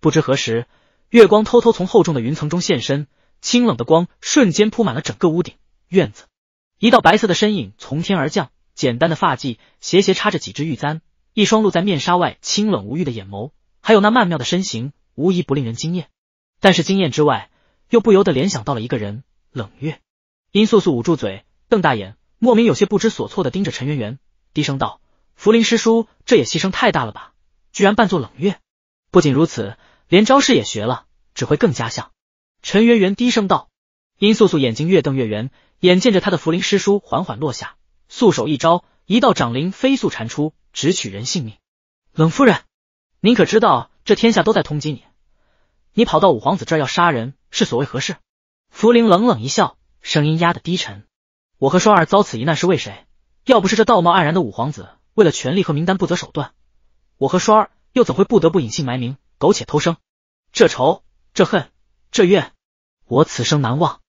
不知何时，月光偷偷从厚重的云层中现身，清冷的光瞬间铺满了整个屋顶院子。一道白色的身影从天而降，简单的发髻斜斜插着几只玉簪，一双露在面纱外清冷无欲的眼眸，还有那曼妙的身形，无一不令人惊艳。但是惊艳之外，又不由得联想到了一个人——冷月。殷素素捂住嘴，瞪大眼，莫名有些不知所措的盯着陈圆圆，低声道：“福临师叔，这也牺牲太大了吧？居然扮作冷月。不仅如此。”连招式也学了，只会更加像。陈圆圆低声道。殷素素眼睛越瞪越圆，眼见着他的茯苓师叔缓缓落下，素手一招，一道掌灵飞速缠出，直取人性命。冷夫人，您可知道这天下都在通缉你？你跑到五皇子这儿要杀人，是所谓何事？茯苓冷冷一笑，声音压得低沉：“我和双儿遭此一难是为谁？要不是这道貌岸然的五皇子为了权力和名单不择手段，我和双儿又怎会不得不隐姓埋名，苟且偷生？”这仇、这恨、这怨，我此生难忘。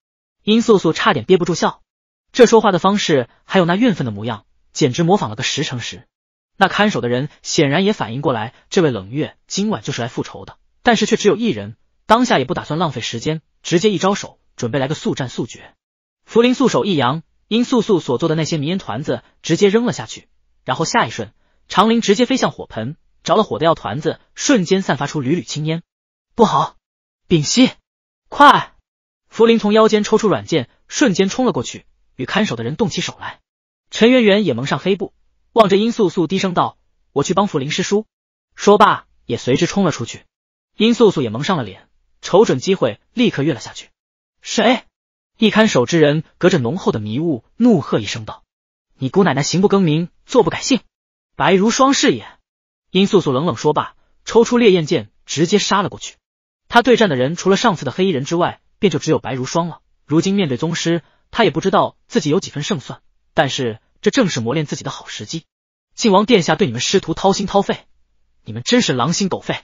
殷素素差点憋不住笑，这说话的方式还有那怨愤的模样，简直模仿了个十成十。那看守的人显然也反应过来，这位冷月今晚就是来复仇的，但是却只有一人，当下也不打算浪费时间，直接一招手，准备来个速战速决。福苓素手一扬，殷素素所做的那些迷烟团子直接扔了下去，然后下一瞬，长林直接飞向火盆，着了火的药团子瞬间散发出缕缕青烟。不好！丙烯，快！福林从腰间抽出软剑，瞬间冲了过去，与看守的人动起手来。陈圆圆也蒙上黑布，望着殷素素低声道：“我去帮福林师叔。”说罢，也随之冲了出去。殷素素也蒙上了脸，瞅准机会，立刻跃了下去。谁？一看守之人隔着浓厚的迷雾怒喝一声道：“你姑奶奶行不更名，坐不改姓，白如霜是也。”殷素素冷冷说罢，抽出烈焰剑，直接杀了过去。他对战的人除了上次的黑衣人之外，便就只有白如霜了。如今面对宗师，他也不知道自己有几分胜算，但是这正是磨练自己的好时机。靖王殿下对你们师徒掏心掏肺，你们真是狼心狗肺！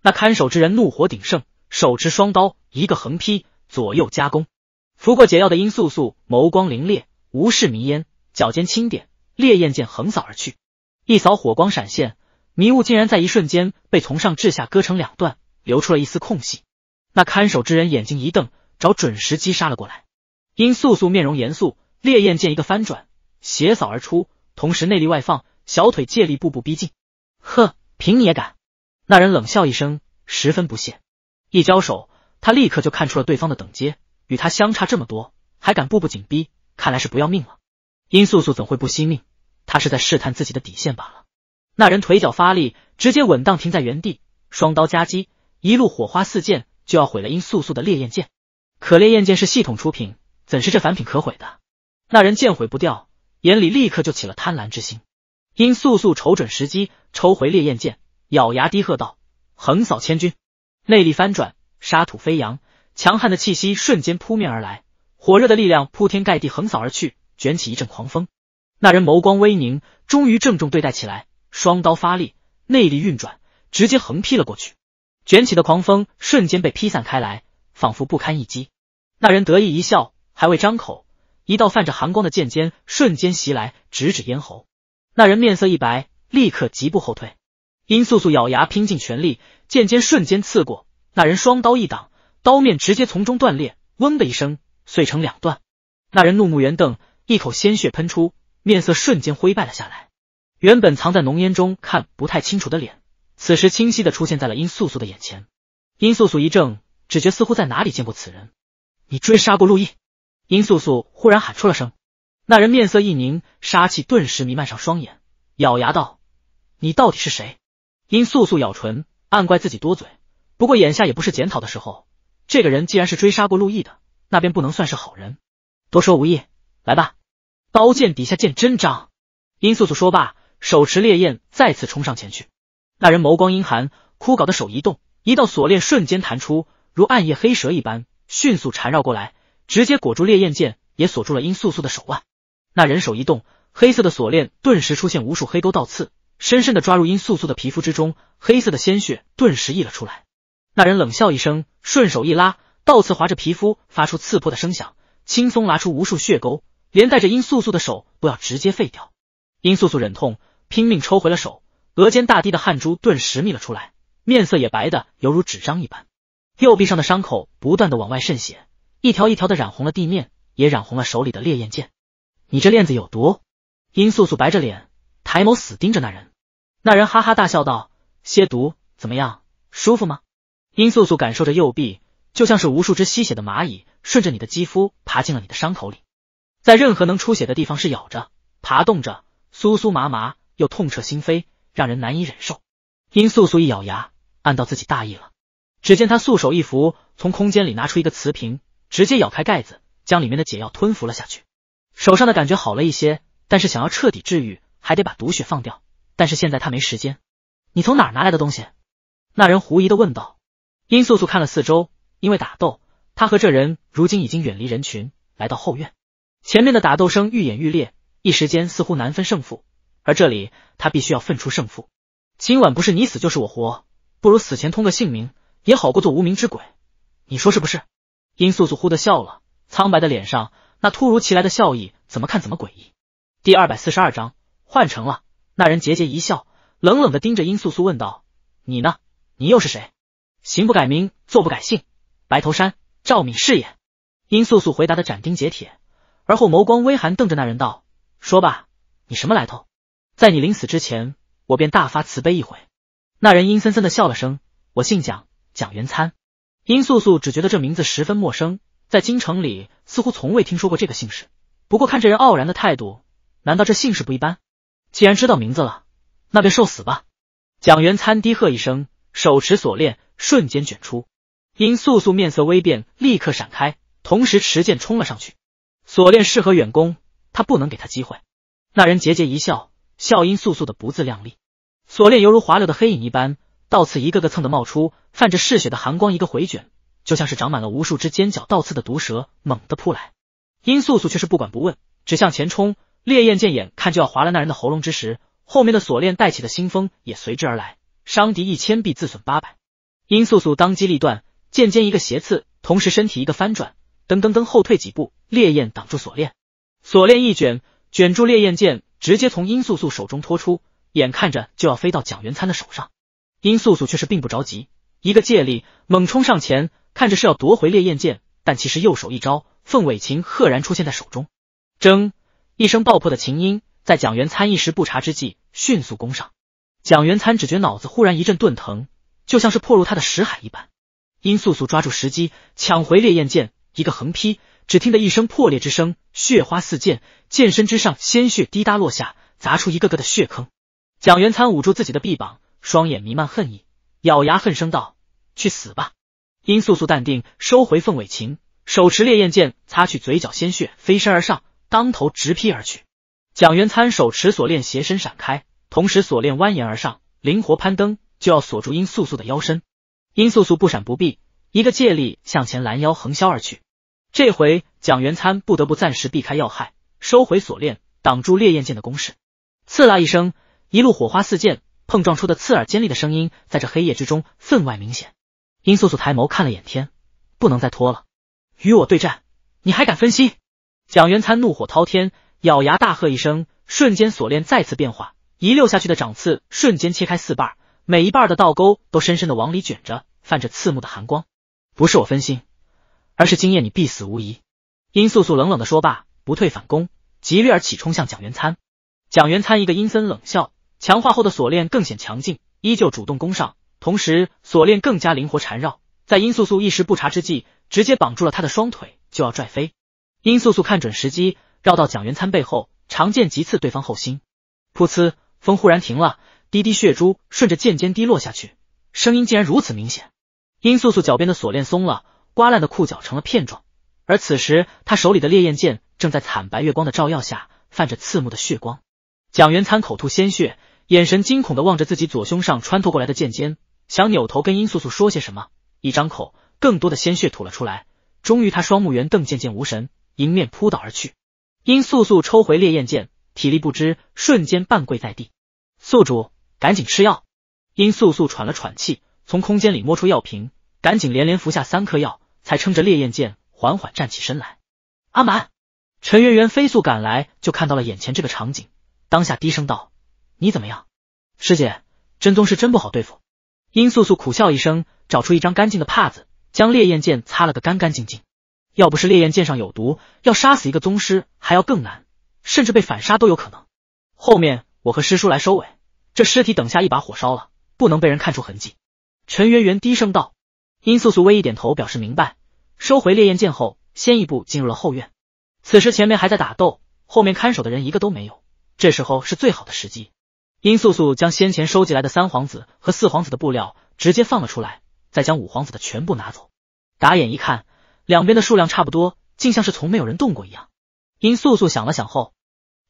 那看守之人怒火鼎盛，手持双刀，一个横劈，左右夹攻。服过解药的殷素素眸光凌冽，无视迷烟，脚尖轻点，烈焰剑横扫而去，一扫火光闪现，迷雾竟然在一瞬间被从上至下割成两段。留出了一丝空隙，那看守之人眼睛一瞪，找准时机杀了过来。殷素素面容严肃，烈焰剑一个翻转，斜扫而出，同时内力外放，小腿借力步步逼近。呵，凭你也敢？那人冷笑一声，十分不屑。一交手，他立刻就看出了对方的等阶，与他相差这么多，还敢步步紧逼，看来是不要命了。殷素素怎会不惜命？他是在试探自己的底线罢了。那人腿脚发力，直接稳当停在原地，双刀夹击。一路火花四溅，就要毁了殷素素的烈焰剑。可烈焰剑是系统出品，怎是这凡品可毁的？那人见毁不掉，眼里立刻就起了贪婪之心。殷素素瞅准时机，抽回烈焰剑，咬牙低喝道：“横扫千军！”内力翻转，沙土飞扬，强悍的气息瞬间扑面而来，火热的力量铺天盖地横扫而去，卷起一阵狂风。那人眸光微凝，终于郑重对待起来，双刀发力，内力运转，直接横劈了过去。卷起的狂风瞬间被劈散开来，仿佛不堪一击。那人得意一笑，还未张口，一道泛着寒光的剑尖瞬间袭来，直指咽喉。那人面色一白，立刻疾步后退。殷素素咬牙，拼尽全力，剑尖瞬间刺过。那人双刀一挡，刀面直接从中断裂，嗡的一声碎成两段。那人怒目圆瞪，一口鲜血喷出，面色瞬间灰败了下来。原本藏在浓烟中看不太清楚的脸。此时清晰的出现在了殷素素的眼前，殷素素一怔，只觉似乎在哪里见过此人。你追杀过陆毅？殷素素忽然喊出了声，那人面色一凝，杀气顿时弥漫上双眼，咬牙道：“你到底是谁？”殷素素咬唇，暗怪自己多嘴，不过眼下也不是检讨的时候。这个人既然是追杀过陆毅的，那便不能算是好人。多说无益，来吧，刀剑底下见真章。殷素素说罢，手持烈焰，再次冲上前去。那人眸光阴寒，枯槁的手一动，一道锁链瞬间弹出，如暗夜黑蛇一般迅速缠绕过来，直接裹住烈焰剑，也锁住了殷素素的手腕。那人手一动，黑色的锁链顿时出现无数黑钩倒刺，深深的抓入殷素素的皮肤之中，黑色的鲜血顿时溢了出来。那人冷笑一声，顺手一拉，倒刺划着皮肤发出刺破的声响，轻松拉出无数血沟，连带着殷素素的手都要直接废掉。殷素素忍痛，拼命抽回了手。额间大滴的汗珠顿时密了出来，面色也白的犹如纸张一般，右臂上的伤口不断的往外渗血，一条一条的染红了地面，也染红了手里的烈焰剑。你这链子有毒？殷素素白着脸，抬眸死盯着那人，那人哈哈大笑道：“蝎毒怎么样，舒服吗？”殷素素感受着右臂，就像是无数只吸血的蚂蚁顺着你的肌肤爬进了你的伤口里，在任何能出血的地方是咬着、爬动着，酥酥麻麻又痛彻心扉。让人难以忍受。殷素素一咬牙，暗道自己大意了。只见他素手一扶，从空间里拿出一个瓷瓶，直接咬开盖子，将里面的解药吞服了下去。手上的感觉好了一些，但是想要彻底治愈，还得把毒血放掉。但是现在他没时间。你从哪儿拿来的东西？那人狐疑的问道。殷素素看了四周，因为打斗，他和这人如今已经远离人群，来到后院。前面的打斗声愈演愈烈，一时间似乎难分胜负。而这里，他必须要分出胜负。今晚不是你死就是我活，不如死前通个姓名，也好过做无名之鬼。你说是不是？殷素素忽地笑了，苍白的脸上那突如其来的笑意，怎么看怎么诡异。第二百四十二章换成了那人，桀桀一笑，冷冷地盯着殷素素问道：“你呢？你又是谁？行不改名，坐不改姓，白头山赵敏是也。”殷素素回答的斩钉截铁，而后眸光微寒，瞪着那人道：“说吧，你什么来头？”在你临死之前，我便大发慈悲一回。那人阴森森的笑了声，我姓蒋，蒋元参。殷素素只觉得这名字十分陌生，在京城里似乎从未听说过这个姓氏。不过看这人傲然的态度，难道这姓氏不一般？既然知道名字了，那便受死吧！蒋元参低喝一声，手持锁链，瞬间卷出。殷素素面色微变，立刻闪开，同时持剑冲了上去。锁链适合远攻，他不能给他机会。那人桀桀一笑。笑音素素的不自量力，锁链犹如滑溜的黑影一般，倒刺一个个蹭的冒出，泛着嗜血的寒光，一个回卷，就像是长满了无数只尖角倒刺的毒蛇，猛地扑来。殷素素却是不管不问，只向前冲。烈焰剑眼看就要划了那人的喉咙之时，后面的锁链带起的腥风也随之而来，伤敌一千，必自损八百。殷素素当机立断，剑尖一个斜刺，同时身体一个翻转，噔噔噔后退几步，烈焰挡住锁链，锁链一卷，卷住烈焰剑。直接从殷素素手中拖出，眼看着就要飞到蒋元参的手上，殷素素却是并不着急，一个借力猛冲上前，看着是要夺回烈焰剑，但其实右手一招凤尾琴赫然出现在手中，铮一声爆破的琴音，在蒋元参一时不察之际迅速攻上，蒋元参只觉脑子忽然一阵钝疼，就像是破入他的识海一般，殷素素抓住时机抢回烈焰剑，一个横劈，只听得一声破裂之声，血花四溅。剑身之上鲜血滴答落下，砸出一个个的血坑。蒋元参捂住自己的臂膀，双眼弥漫恨意，咬牙恨声道：“去死吧！”殷素素淡定收回凤尾琴，手持烈焰剑，擦去嘴角鲜血，飞身而上，当头直劈而去。蒋元参手持锁链，斜身闪开，同时锁链蜿蜒而上，灵活攀登，就要锁住殷素素的腰身。殷素素不闪不避，一个借力向前拦腰横削而去。这回蒋元参不得不暂时避开要害。收回锁链，挡住烈焰剑的攻势。刺啦一声，一路火花四溅，碰撞出的刺耳尖利的声音，在这黑夜之中分外明显。殷素素抬眸看了眼天，不能再拖了。与我对战，你还敢分心？蒋元参怒火滔天，咬牙大喝一声，瞬间锁链再次变化，一溜下去的掌刺瞬间切开四瓣，每一瓣的倒钩都深深的往里卷着，泛着刺目的寒光。不是我分心，而是今夜你必死无疑。殷素素冷冷地说罢，不退反攻。急掠而起，冲向蒋元参。蒋元参一个阴森冷笑，强化后的锁链更显强劲，依旧主动攻上，同时锁链更加灵活缠绕，在殷素素一时不察之际，直接绑住了他的双腿，就要拽飞。殷素素看准时机，绕到蒋元参背后，长剑急刺对方后心。噗呲，风忽然停了，滴滴血珠顺着剑尖滴落下去，声音竟然如此明显。殷素素脚边的锁链松了，刮烂的裤脚成了片状，而此时他手里的烈焰剑。正在惨白月光的照耀下，泛着刺目的血光。蒋元参口吐鲜血，眼神惊恐的望着自己左胸上穿透过来的剑尖，想扭头跟殷素素说些什么，一张口，更多的鲜血吐了出来。终于，他双目圆瞪，渐渐无神，迎面扑倒而去。殷素素抽回烈焰剑，体力不支，瞬间半跪在地。宿主，赶紧吃药。殷素素喘了喘气，从空间里摸出药瓶，赶紧连连服下三颗药，才撑着烈焰剑缓缓站起身来。阿满。陈媛媛飞速赶来，就看到了眼前这个场景，当下低声道：“你怎么样，师姐？真宗是真不好对付。”殷素素苦笑一声，找出一张干净的帕子，将烈焰剑擦了个干干净净。要不是烈焰剑上有毒，要杀死一个宗师还要更难，甚至被反杀都有可能。后面我和师叔来收尾，这尸体等下一把火烧了，不能被人看出痕迹。陈媛媛低声道，殷素素微一点头，表示明白，收回烈焰剑后，先一步进入了后院。此时前面还在打斗，后面看守的人一个都没有。这时候是最好的时机。殷素素将先前收集来的三皇子和四皇子的布料直接放了出来，再将五皇子的全部拿走。打眼一看，两边的数量差不多，竟像是从没有人动过一样。殷素素想了想后，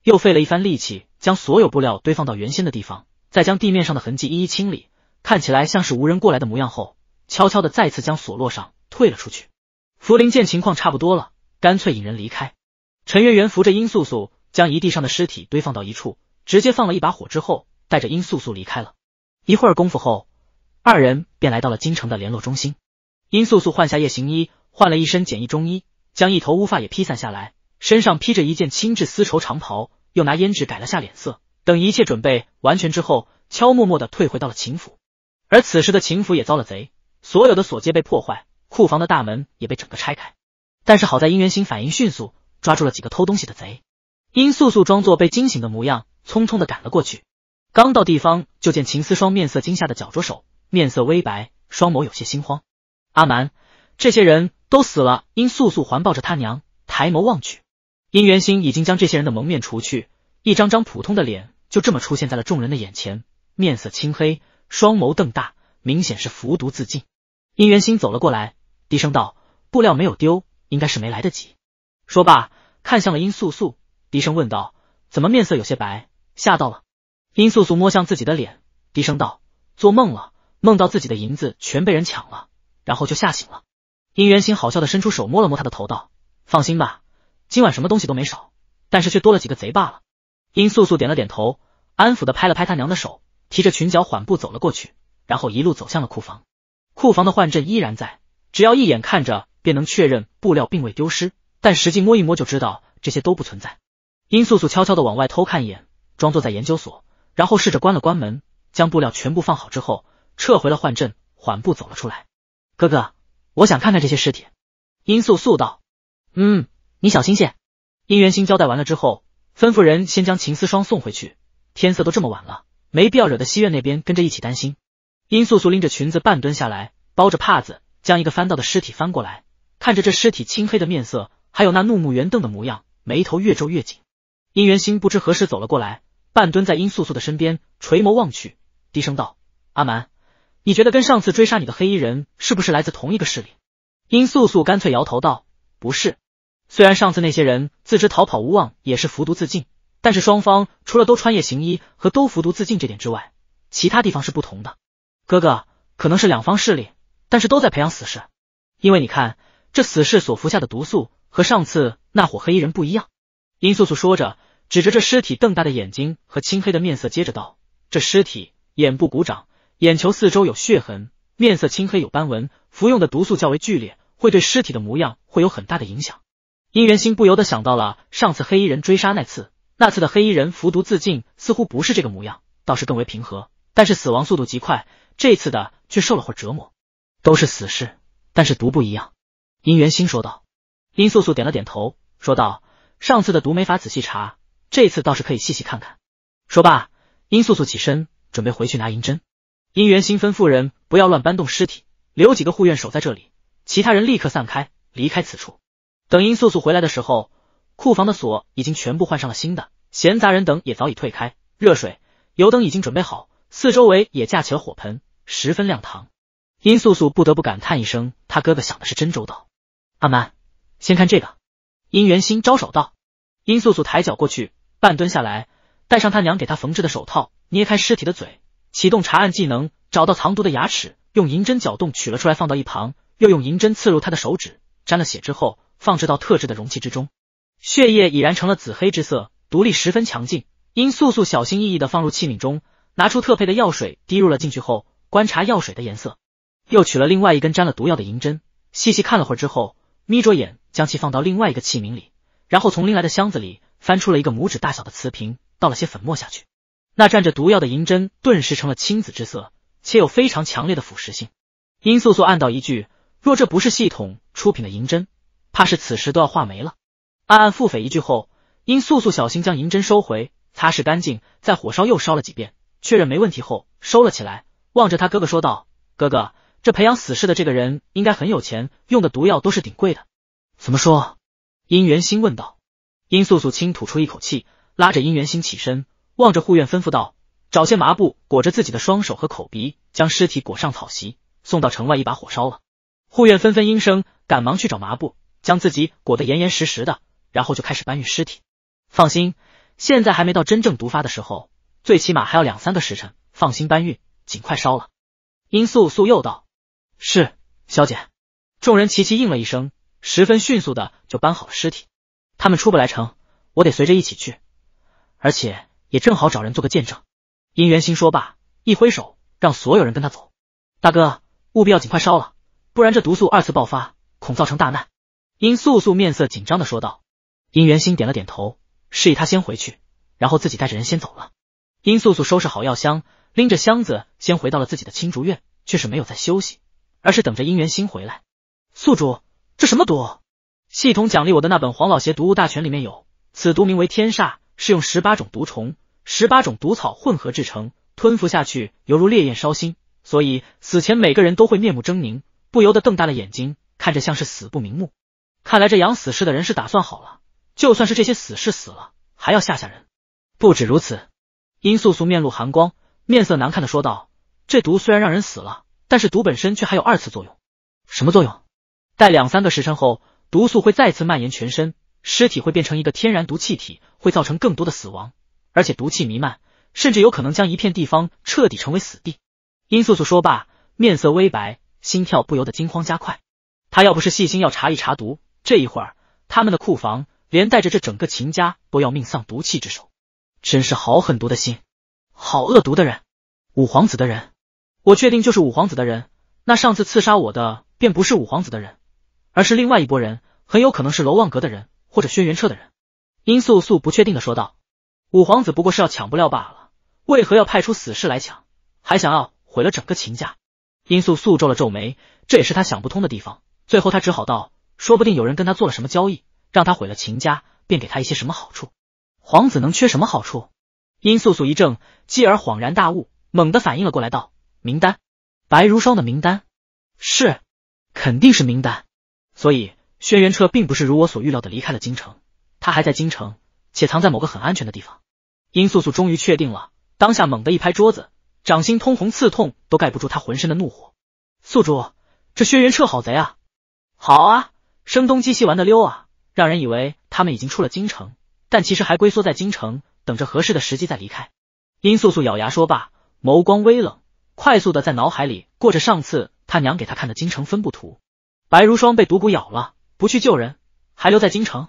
又费了一番力气将所有布料堆放到原先的地方，再将地面上的痕迹一一清理，看起来像是无人过来的模样。后悄悄的再次将锁落上，退了出去。福苓见情况差不多了，干脆引人离开。陈媛媛扶着殷素素，将一地上的尸体堆放到一处，直接放了一把火之后，带着殷素素离开了。一会儿功夫后，二人便来到了京城的联络中心。殷素素换下夜行衣，换了一身简易中衣，将一头乌发也披散下来，身上披着一件轻质丝绸长袍，又拿胭脂改了下脸色。等一切准备完全之后，悄默默的退回到了秦府。而此时的秦府也遭了贼，所有的锁皆被破坏，库房的大门也被整个拆开。但是好在殷元兴反应迅速。抓住了几个偷东西的贼，殷素素装作被惊醒的模样，匆匆的赶了过去。刚到地方，就见秦思双面色惊吓的绞着手，面色微白，双眸有些心慌。阿蛮，这些人都死了。殷素素环抱着他娘，抬眸望去，殷元星已经将这些人的蒙面除去，一张张普通的脸就这么出现在了众人的眼前，面色青黑，双眸瞪大，明显是服毒自尽。殷元星走了过来，低声道：“布料没有丢，应该是没来得及。”说罢，看向了殷素素，低声问道：“怎么面色有些白？吓到了？”殷素素摸向自己的脸，低声道：“做梦了，梦到自己的银子全被人抢了，然后就吓醒了。”殷元兴好笑的伸出手摸了摸他的头，道：“放心吧，今晚什么东西都没少，但是却多了几个贼罢了。”殷素素点了点头，安抚的拍了拍他娘的手，提着裙角缓步走了过去，然后一路走向了库房。库房的幻阵依然在，只要一眼看着，便能确认布料并未丢失。但实际摸一摸就知道，这些都不存在。殷素素悄悄的往外偷看一眼，装作在研究所，然后试着关了关门，将布料全部放好之后，撤回了幻阵，缓步走了出来。哥哥，我想看看这些尸体。殷素素道：“嗯，你小心些。”殷元星交代完了之后，吩咐人先将秦思霜送回去。天色都这么晚了，没必要惹得西院那边跟着一起担心。殷素素拎着裙子半蹲下来，包着帕子，将一个翻到的尸体翻过来，看着这尸体青黑的面色。还有那怒目圆瞪的模样，眉头越皱越紧。殷元心不知何时走了过来，半蹲在殷素素的身边，垂眸望去，低声道：“阿蛮，你觉得跟上次追杀你的黑衣人是不是来自同一个势力？”殷素素干脆摇头道：“不是。虽然上次那些人自知逃跑无望，也是服毒自尽，但是双方除了都穿夜行医和都服毒自尽这点之外，其他地方是不同的。哥哥，可能是两方势力，但是都在培养死士，因为你看这死士所服下的毒素。”和上次那伙黑衣人不一样，殷素素说着，指着这尸体瞪大的眼睛和青黑的面色，接着道：“这尸体眼部鼓掌，眼球四周有血痕，面色青黑有斑纹，服用的毒素较为剧烈，会对尸体的模样会有很大的影响。”殷元心不由得想到了上次黑衣人追杀那次，那次的黑衣人服毒自尽，似乎不是这个模样，倒是更为平和，但是死亡速度极快。这次的却受了会折磨，都是死士，但是毒不一样。”殷元心说道。殷素素点了点头，说道：“上次的毒没法仔细查，这次倒是可以细细看看。”说罢，殷素素起身准备回去拿银针。殷元兴吩咐人不要乱搬动尸体，留几个护院守在这里，其他人立刻散开，离开此处。等殷素素回来的时候，库房的锁已经全部换上了新的，闲杂人等也早已退开。热水、油灯已经准备好，四周围也架起了火盆，十分亮堂。殷素素不得不感叹一声：“他哥哥想的是真周到。”阿蛮。先看这个，殷元心招手道。殷素素抬脚过去，半蹲下来，戴上他娘给他缝制的手套，捏开尸体的嘴，启动查案技能，找到藏毒的牙齿，用银针搅动，取了出来，放到一旁。又用银针刺入他的手指，沾了血之后，放置到特制的容器之中。血液已然成了紫黑之色，毒力十分强劲。殷素素小心翼翼的放入器皿中，拿出特配的药水滴入了进去后，观察药水的颜色，又取了另外一根沾了毒药的银针，细细看了会儿之后，眯着眼。将其放到另外一个器皿里，然后从拎来的箱子里翻出了一个拇指大小的瓷瓶，倒了些粉末下去。那蘸着毒药的银针顿时成了青紫之色，且有非常强烈的腐蚀性。殷素素暗道一句：“若这不是系统出品的银针，怕是此时都要化没了。”暗暗腹诽一句后，殷素素小心将银针收回，擦拭干净，在火烧又烧了几遍，确认没问题后收了起来。望着他哥哥说道：“哥哥，这培养死士的这个人应该很有钱，用的毒药都是顶贵的。”怎么说？殷元兴问道。殷素素轻吐出一口气，拉着殷元兴起身，望着护院吩咐道：“找些麻布裹着自己的双手和口鼻，将尸体裹上草席，送到城外，一把火烧了。”护院纷纷应声，赶忙去找麻布，将自己裹得严严实实的，然后就开始搬运尸体。放心，现在还没到真正毒发的时候，最起码还要两三个时辰，放心搬运，尽快烧了。殷素素又道：“是，小姐。”众人齐齐应了一声。十分迅速的就搬好了尸体，他们出不来城，我得随着一起去，而且也正好找人做个见证。殷元心说罢，一挥手，让所有人跟他走。大哥，务必要尽快烧了，不然这毒素二次爆发，恐造成大难。殷素素面色紧张的说道。殷元心点了点头，示意他先回去，然后自己带着人先走了。殷素素收拾好药箱，拎着箱子先回到了自己的青竹院，却是没有再休息，而是等着殷元心回来。宿主。这什么毒？系统奖励我的那本《黄老邪毒物大全》里面有，此毒名为天煞，是用十八种毒虫、十八种毒草混合制成，吞服下去犹如烈焰烧心，所以死前每个人都会面目狰狞，不由得瞪大了眼睛，看着像是死不瞑目。看来这养死士的人是打算好了，就算是这些死士死了，还要吓吓人。不止如此，殷素素面露寒光，面色难看的说道：“这毒虽然让人死了，但是毒本身却还有二次作用，什么作用？”待两三个时辰后，毒素会再次蔓延全身，尸体会变成一个天然毒气体，会造成更多的死亡，而且毒气弥漫，甚至有可能将一片地方彻底成为死地。殷素素说罢，面色微白，心跳不由得惊慌加快。他要不是细心要查一查毒，这一会儿他们的库房，连带着这整个秦家都要命丧毒气之手，真是好狠毒的心，好恶毒的人！五皇子的人，我确定就是五皇子的人。那上次刺杀我的，便不是五皇子的人。而是另外一拨人，很有可能是楼望阁的人，或者轩辕彻的人。殷素素不确定的说道：“五皇子不过是要抢不料罢了，为何要派出死士来抢，还想要毁了整个秦家？”殷素素皱了皱眉，这也是他想不通的地方。最后他只好道：“说不定有人跟他做了什么交易，让他毁了秦家，便给他一些什么好处。皇子能缺什么好处？”殷素素一怔，继而恍然大悟，猛地反应了过来，道：“名单，白如霜的名单，是，肯定是名单。”所以，轩辕彻并不是如我所预料的离开了京城，他还在京城，且藏在某个很安全的地方。殷素素终于确定了，当下猛地一拍桌子，掌心通红，刺痛都盖不住他浑身的怒火。宿主，这轩辕彻好贼啊！好啊，声东击西玩的溜啊，让人以为他们已经出了京城，但其实还龟缩在京城，等着合适的时机再离开。殷素素咬牙说罢，眸光微冷，快速的在脑海里过着上次他娘给他看的京城分布图。白如霜被毒蛊咬了，不去救人，还留在京城。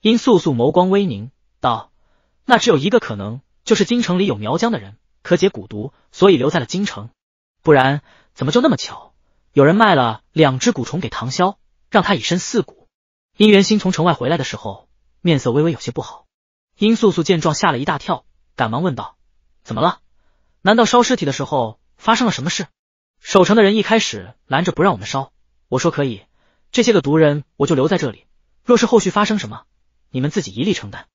殷素素眸光微凝，道：“那只有一个可能，就是京城里有苗疆的人可解蛊毒，所以留在了京城。不然，怎么就那么巧，有人卖了两只蛊虫给唐萧，让他以身饲蛊？”殷元心从城外回来的时候，面色微微有些不好。殷素素见状，吓了一大跳，赶忙问道：“怎么了？难道烧尸体的时候发生了什么事？守城的人一开始拦着不让我们烧？”我说可以，这些个毒人我就留在这里。若是后续发生什么，你们自己一力承担。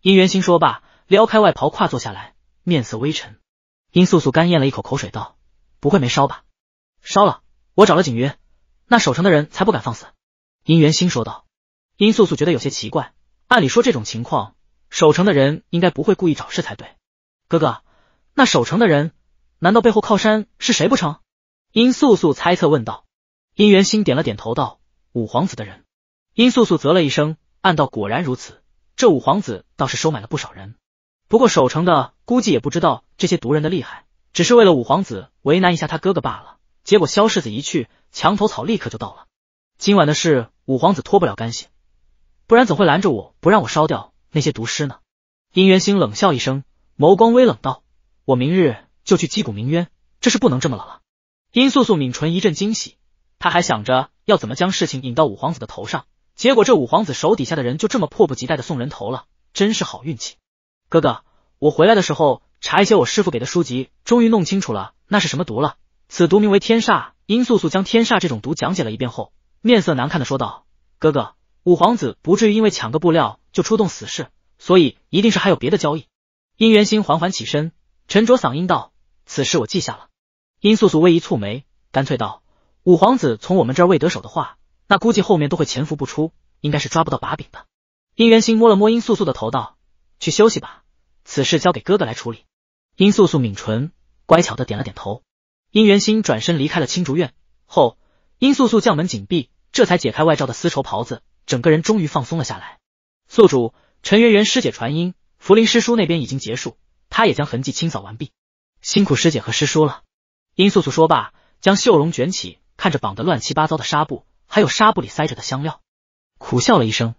殷元心说罢，撩开外袍，跨坐下来，面色微沉。殷素素干咽了一口口水，道：“不会没烧吧？”“烧了，我找了景云，那守城的人才不敢放肆。”殷元心说道。殷素素觉得有些奇怪，按理说这种情况，守城的人应该不会故意找事才对。哥哥，那守城的人难道背后靠山是谁不成？殷素素猜测问道。殷元星点了点头，道：“五皇子的人。”殷素素啧了一声，暗道：“果然如此，这五皇子倒是收买了不少人。不过守城的估计也不知道这些毒人的厉害，只是为了五皇子为难一下他哥哥罢了。结果萧世子一去，墙头草立刻就倒了。今晚的事，五皇子脱不了干系，不然怎会拦着我不让我烧掉那些毒尸呢？”殷元星冷笑一声，眸光微冷，道：“我明日就去击鼓鸣冤，这事不能这么了了。”殷素素抿唇，一阵惊喜。他还想着要怎么将事情引到五皇子的头上，结果这五皇子手底下的人就这么迫不及待的送人头了，真是好运气。哥哥，我回来的时候查一些我师傅给的书籍，终于弄清楚了那是什么毒了。此毒名为天煞。殷素素将天煞这种毒讲解了一遍后，面色难看的说道：“哥哥，五皇子不至于因为抢个布料就出动死士，所以一定是还有别的交易。”殷元心缓缓起身，沉着嗓音道：“此事我记下了。”殷素素微一蹙眉，干脆道。五皇子从我们这儿未得手的话，那估计后面都会潜伏不出，应该是抓不到把柄的。殷元星摸了摸殷素素的头，道：“去休息吧，此事交给哥哥来处理。”殷素素抿唇，乖巧的点了点头。殷元星转身离开了青竹院后，殷素素将门紧闭，这才解开外罩的丝绸袍子，整个人终于放松了下来。宿主陈媛媛师姐传音：“福临师叔那边已经结束，他也将痕迹清扫完毕，辛苦师姐和师叔了。”殷素素说罢，将袖笼卷起。看着绑得乱七八糟的纱布，还有纱布里塞着的香料，苦笑了一声。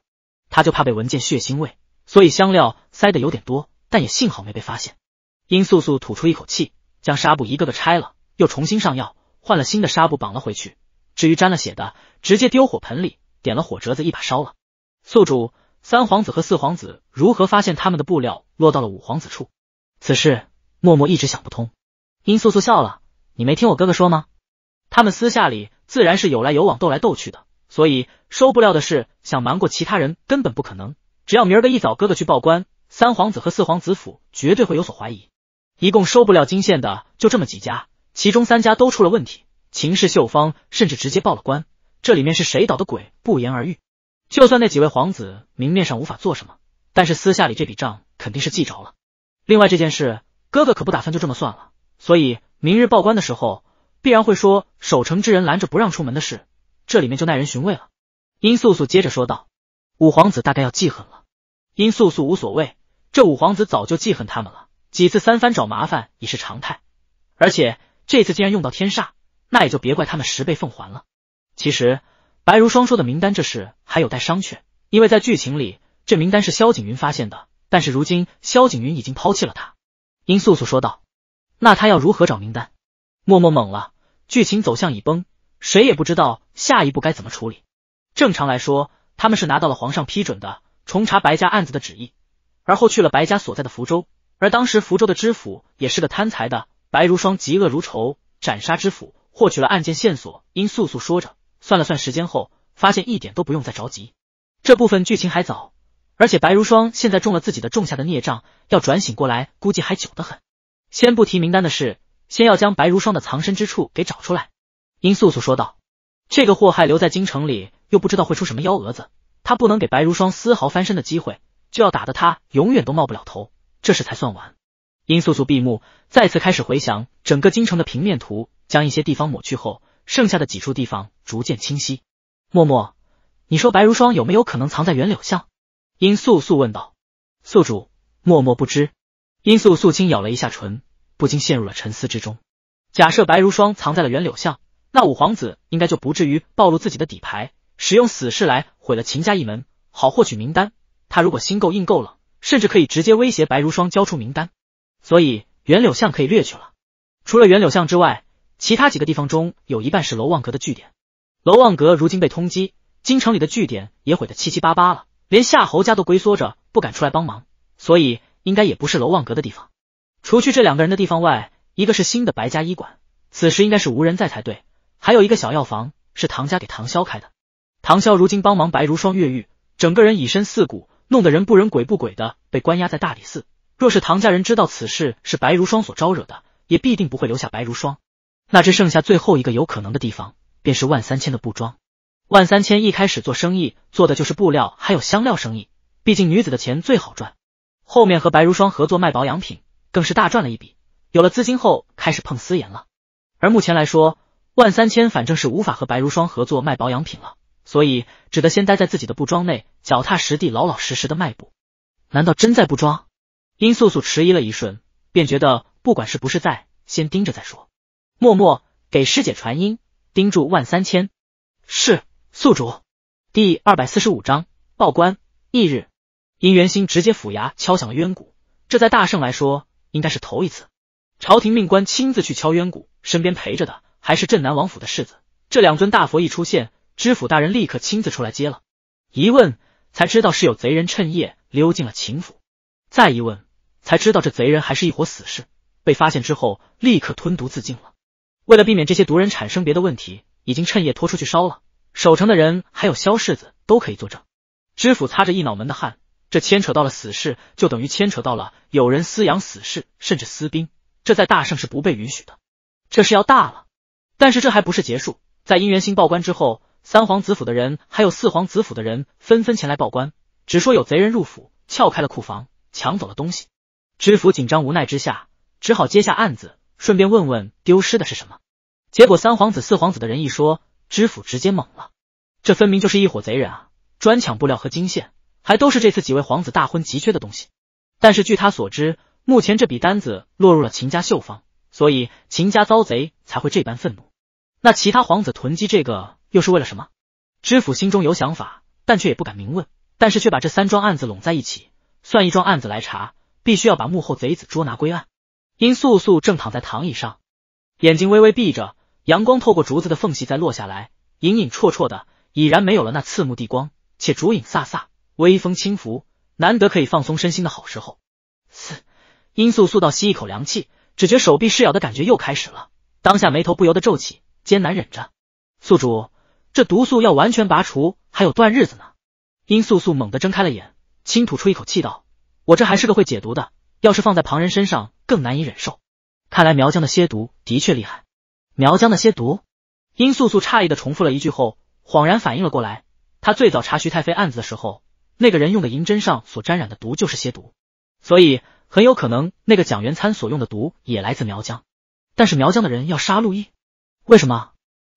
他就怕被闻见血腥味，所以香料塞得有点多，但也幸好没被发现。殷素素吐出一口气，将纱布一个个拆了，又重新上药，换了新的纱布绑了回去。至于沾了血的，直接丢火盆里，点了火折子一把烧了。宿主，三皇子和四皇子如何发现他们的布料落到了五皇子处？此事默默一直想不通。殷素素笑了，你没听我哥哥说吗？他们私下里自然是有来有往，斗来斗去的，所以收不了的事，想瞒过其他人根本不可能。只要明儿个一早，哥哥去报官，三皇子和四皇子府绝对会有所怀疑。一共收不了金线的就这么几家，其中三家都出了问题，秦氏秀芳甚至直接报了官，这里面是谁捣的鬼，不言而喻。就算那几位皇子明面上无法做什么，但是私下里这笔账肯定是记着了。另外这件事，哥哥可不打算就这么算了，所以明日报官的时候。必然会说守城之人拦着不让出门的事，这里面就耐人寻味了。殷素素接着说道：“五皇子大概要记恨了。”殷素素无所谓，这五皇子早就记恨他们了，几次三番找麻烦已是常态。而且这次竟然用到天煞，那也就别怪他们十倍奉还了。其实白如霜说的名单这事还有待商榷，因为在剧情里这名单是萧景云发现的，但是如今萧景云已经抛弃了他。殷素素说道：“那他要如何找名单？”默默懵了，剧情走向已崩，谁也不知道下一步该怎么处理。正常来说，他们是拿到了皇上批准的重查白家案子的旨意，而后去了白家所在的福州。而当时福州的知府也是个贪财的，白如霜嫉恶如仇，斩杀知府，获取了案件线索。殷素素说着，算了算时间后，发现一点都不用再着急。这部分剧情还早，而且白如霜现在中了自己的种下的孽障，要转醒过来，估计还久得很。先不提名单的事。先要将白如霜的藏身之处给找出来，殷素素说道。这个祸害留在京城里，又不知道会出什么幺蛾子，他不能给白如霜丝毫翻身的机会，就要打得他永远都冒不了头，这事才算完。殷素素闭目，再次开始回想整个京城的平面图，将一些地方抹去后，剩下的几处地方逐渐清晰。默默，你说白如霜有没有可能藏在元柳巷？殷素素问道。宿主默默不知。殷素素轻咬了一下唇。不禁陷入了沉思之中。假设白如霜藏在了元柳巷，那五皇子应该就不至于暴露自己的底牌，使用死士来毁了秦家一门，好获取名单。他如果心够硬够冷，甚至可以直接威胁白如霜交出名单。所以元柳巷可以略去了。除了元柳巷之外，其他几个地方中有一半是楼望阁的据点。楼望阁如今被通缉，京城里的据点也毁得七七八八了，连夏侯家都龟缩着不敢出来帮忙，所以应该也不是楼望阁的地方。除去这两个人的地方外，一个是新的白家医馆，此时应该是无人在才对；还有一个小药房是唐家给唐潇开的。唐潇如今帮忙白如霜越狱，整个人以身似骨，弄得人不人鬼不鬼的，被关押在大理寺。若是唐家人知道此事是白如霜所招惹的，也必定不会留下白如霜。那只剩下最后一个有可能的地方，便是万三千的布庄。万三千一开始做生意做的就是布料，还有香料生意，毕竟女子的钱最好赚。后面和白如霜合作卖保养品。更是大赚了一笔，有了资金后开始碰私盐了。而目前来说，万三千反正是无法和白如霜合作卖保养品了，所以只得先待在自己的布庄内，脚踏实地、老老实实的卖布。难道真在布庄？殷素素迟疑了一瞬，便觉得不管是不是在，先盯着再说。默默给师姐传音，盯住万三千。是宿主。第二百四十五章报官。翌日，殷元星直接府衙敲响了冤鼓，这在大圣来说。应该是头一次，朝廷命官亲自去敲冤谷，身边陪着的还是镇南王府的世子。这两尊大佛一出现，知府大人立刻亲自出来接了。一问才知道是有贼人趁夜溜进了秦府，再一问才知道这贼人还是一伙死士，被发现之后立刻吞毒自尽了。为了避免这些毒人产生别的问题，已经趁夜拖出去烧了。守城的人还有萧世子都可以作证。知府擦着一脑门的汗。这牵扯到了死士，就等于牵扯到了有人私养死士，甚至私兵，这在大圣是不被允许的，这是要大了。但是这还不是结束，在姻缘星报官之后，三皇子府的人还有四皇子府的人纷纷前来报官，只说有贼人入府，撬开了库房，抢走了东西。知府紧张无奈之下，只好接下案子，顺便问问丢失的是什么。结果三皇子、四皇子的人一说，知府直接懵了，这分明就是一伙贼人啊，专抢布料和金线。还都是这次几位皇子大婚急缺的东西，但是据他所知，目前这笔单子落入了秦家绣坊，所以秦家遭贼才会这般愤怒。那其他皇子囤积这个又是为了什么？知府心中有想法，但却也不敢明问，但是却把这三桩案子拢在一起，算一桩案子来查，必须要把幕后贼子捉拿归案。殷素素正躺在躺椅上，眼睛微微闭着，阳光透过竹子的缝隙再落下来，隐隐绰绰的，已然没有了那刺目地光，且竹影飒飒。微风轻拂，难得可以放松身心的好时候。嘶，殷素素倒吸一口凉气，只觉手臂噬咬的感觉又开始了，当下眉头不由得皱起，艰难忍着。宿主，这毒素要完全拔除，还有段日子呢。殷素素猛地睁开了眼，轻吐出一口气道：“我这还是个会解毒的，要是放在旁人身上，更难以忍受。看来苗疆的蝎毒的确厉害。”苗疆的蝎毒？殷素素诧异的重复了一句后，恍然反应了过来，他最早查徐太妃案子的时候。那个人用的银针上所沾染的毒就是蝎毒，所以很有可能那个蒋元参所用的毒也来自苗疆。但是苗疆的人要杀陆毅，为什么？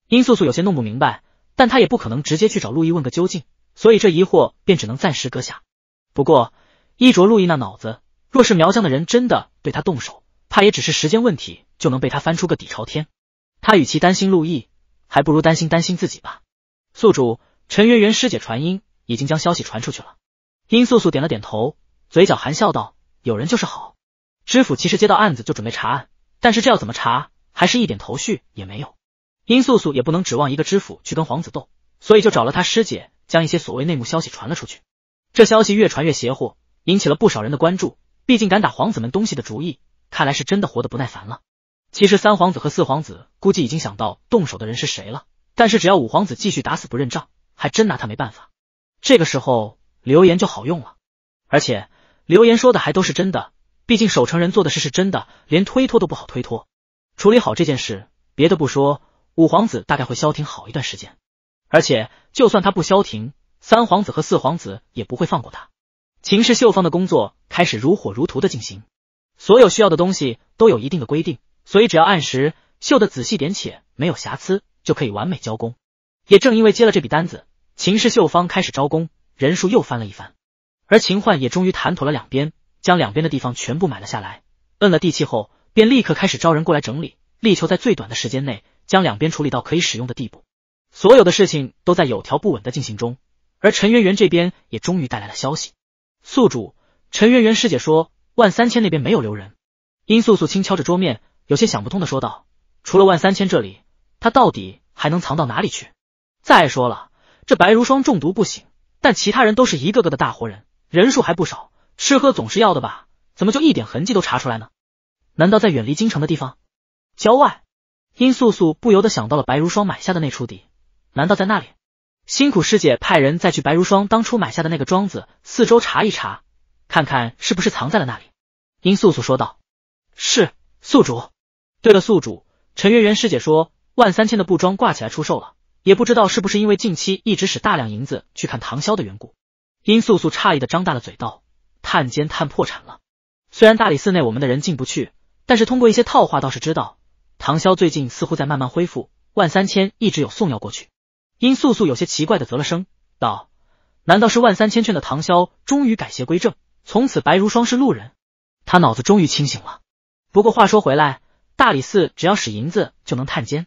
殷素素有些弄不明白，但她也不可能直接去找陆毅问个究竟，所以这疑惑便只能暂时搁下。不过依着陆毅那脑子，若是苗疆的人真的对他动手，怕也只是时间问题就能被他翻出个底朝天。他与其担心陆毅，还不如担心担心自己吧。宿主陈媛媛师姐传音。已经将消息传出去了。殷素素点了点头，嘴角含笑道：“有人就是好。”知府其实接到案子就准备查案，但是这要怎么查，还是一点头绪也没有。殷素素也不能指望一个知府去跟皇子斗，所以就找了他师姐，将一些所谓内幕消息传了出去。这消息越传越邪乎，引起了不少人的关注。毕竟敢打皇子们东西的主意，看来是真的活得不耐烦了。其实三皇子和四皇子估计已经想到动手的人是谁了，但是只要五皇子继续打死不认账，还真拿他没办法。这个时候，留言就好用了，而且留言说的还都是真的，毕竟守城人做的事是真的，连推脱都不好推脱。处理好这件事，别的不说，五皇子大概会消停好一段时间。而且，就算他不消停，三皇子和四皇子也不会放过他。秦氏绣坊的工作开始如火如荼的进行，所有需要的东西都有一定的规定，所以只要按时绣的仔细点且没有瑕疵，就可以完美交工。也正因为接了这笔单子。秦氏绣坊开始招工，人数又翻了一番，而秦焕也终于谈妥了两边，将两边的地方全部买了下来，摁了地契后，便立刻开始招人过来整理，力求在最短的时间内将两边处理到可以使用的地步。所有的事情都在有条不紊的进行中，而陈圆圆这边也终于带来了消息。宿主，陈圆圆师姐说，万三千那边没有留人。殷素素轻敲着桌面，有些想不通的说道：“除了万三千这里，他到底还能藏到哪里去？再说了。”这白如霜中毒不醒，但其他人都是一个个的大活人，人数还不少，吃喝总是要的吧？怎么就一点痕迹都查出来呢？难道在远离京城的地方，郊外？殷素素不由得想到了白如霜买下的那处地，难道在那里？辛苦师姐派人再去白如霜当初买下的那个庄子四周查一查，看看是不是藏在了那里。殷素素说道：“是宿主。对了，宿主，陈媛媛师姐说万三千的布庄挂起来出售了。”也不知道是不是因为近期一直使大量银子去看唐潇的缘故，殷素素诧异的张大了嘴道：“探监探破产了。虽然大理寺内我们的人进不去，但是通过一些套话倒是知道，唐潇最近似乎在慢慢恢复。万三千一直有送药过去。”殷素素有些奇怪的啧了声道：“难道是万三千劝的唐潇终于改邪归正，从此白如霜是路人？他脑子终于清醒了。不过话说回来，大理寺只要使银子就能探监，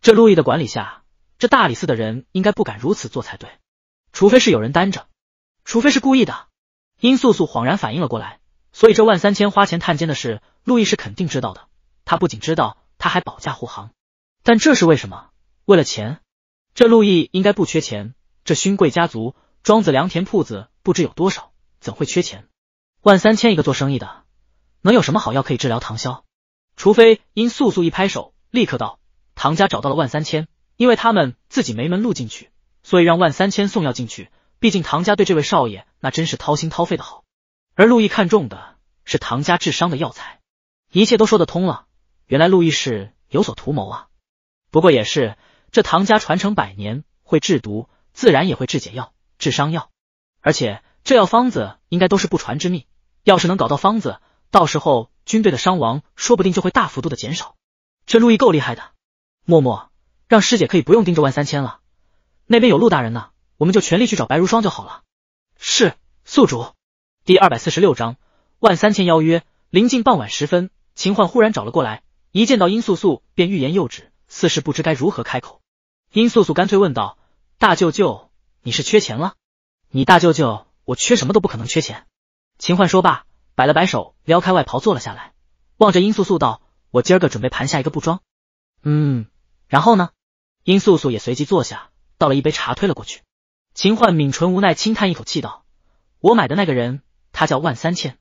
这陆毅的管理下。”这大理寺的人应该不敢如此做才对，除非是有人担着，除非是故意的。殷素素恍然反应了过来，所以这万三千花钱探监的事，陆毅是肯定知道的。他不仅知道，他还保驾护航。但这是为什么？为了钱？这陆毅应该不缺钱，这勋贵家族庄子、良田、铺子不知有多少，怎会缺钱？万三千一个做生意的，能有什么好药可以治疗唐潇？除非殷素素一拍手，立刻道：“唐家找到了万三千。”因为他们自己没门路进去，所以让万三千送药进去。毕竟唐家对这位少爷那真是掏心掏肺的好。而陆毅看中的，是唐家治伤的药材。一切都说得通了。原来陆毅是有所图谋啊。不过也是，这唐家传承百年，会制毒，自然也会制解药、治伤药。而且这药方子应该都是不传之秘。要是能搞到方子，到时候军队的伤亡说不定就会大幅度的减少。这陆毅够厉害的。默默。让师姐可以不用盯着万三千了，那边有陆大人呢，我们就全力去找白如霜就好了。是宿主。第二百四十六章万三千邀约。临近傍晚时分，秦焕忽然找了过来，一见到殷素素便欲言又止，似是不知该如何开口。殷素素干脆问道：“大舅舅，你是缺钱了？”“你大舅舅，我缺什么都不可能缺钱。”秦焕说罢，摆了摆手，撩开外袍坐了下来，望着殷素素道：“我今儿个准备盘下一个布庄。”“嗯，然后呢？”殷素素也随即坐下，倒了一杯茶推了过去。秦焕抿唇无奈，轻叹一口气道：“我买的那个人，他叫万三千。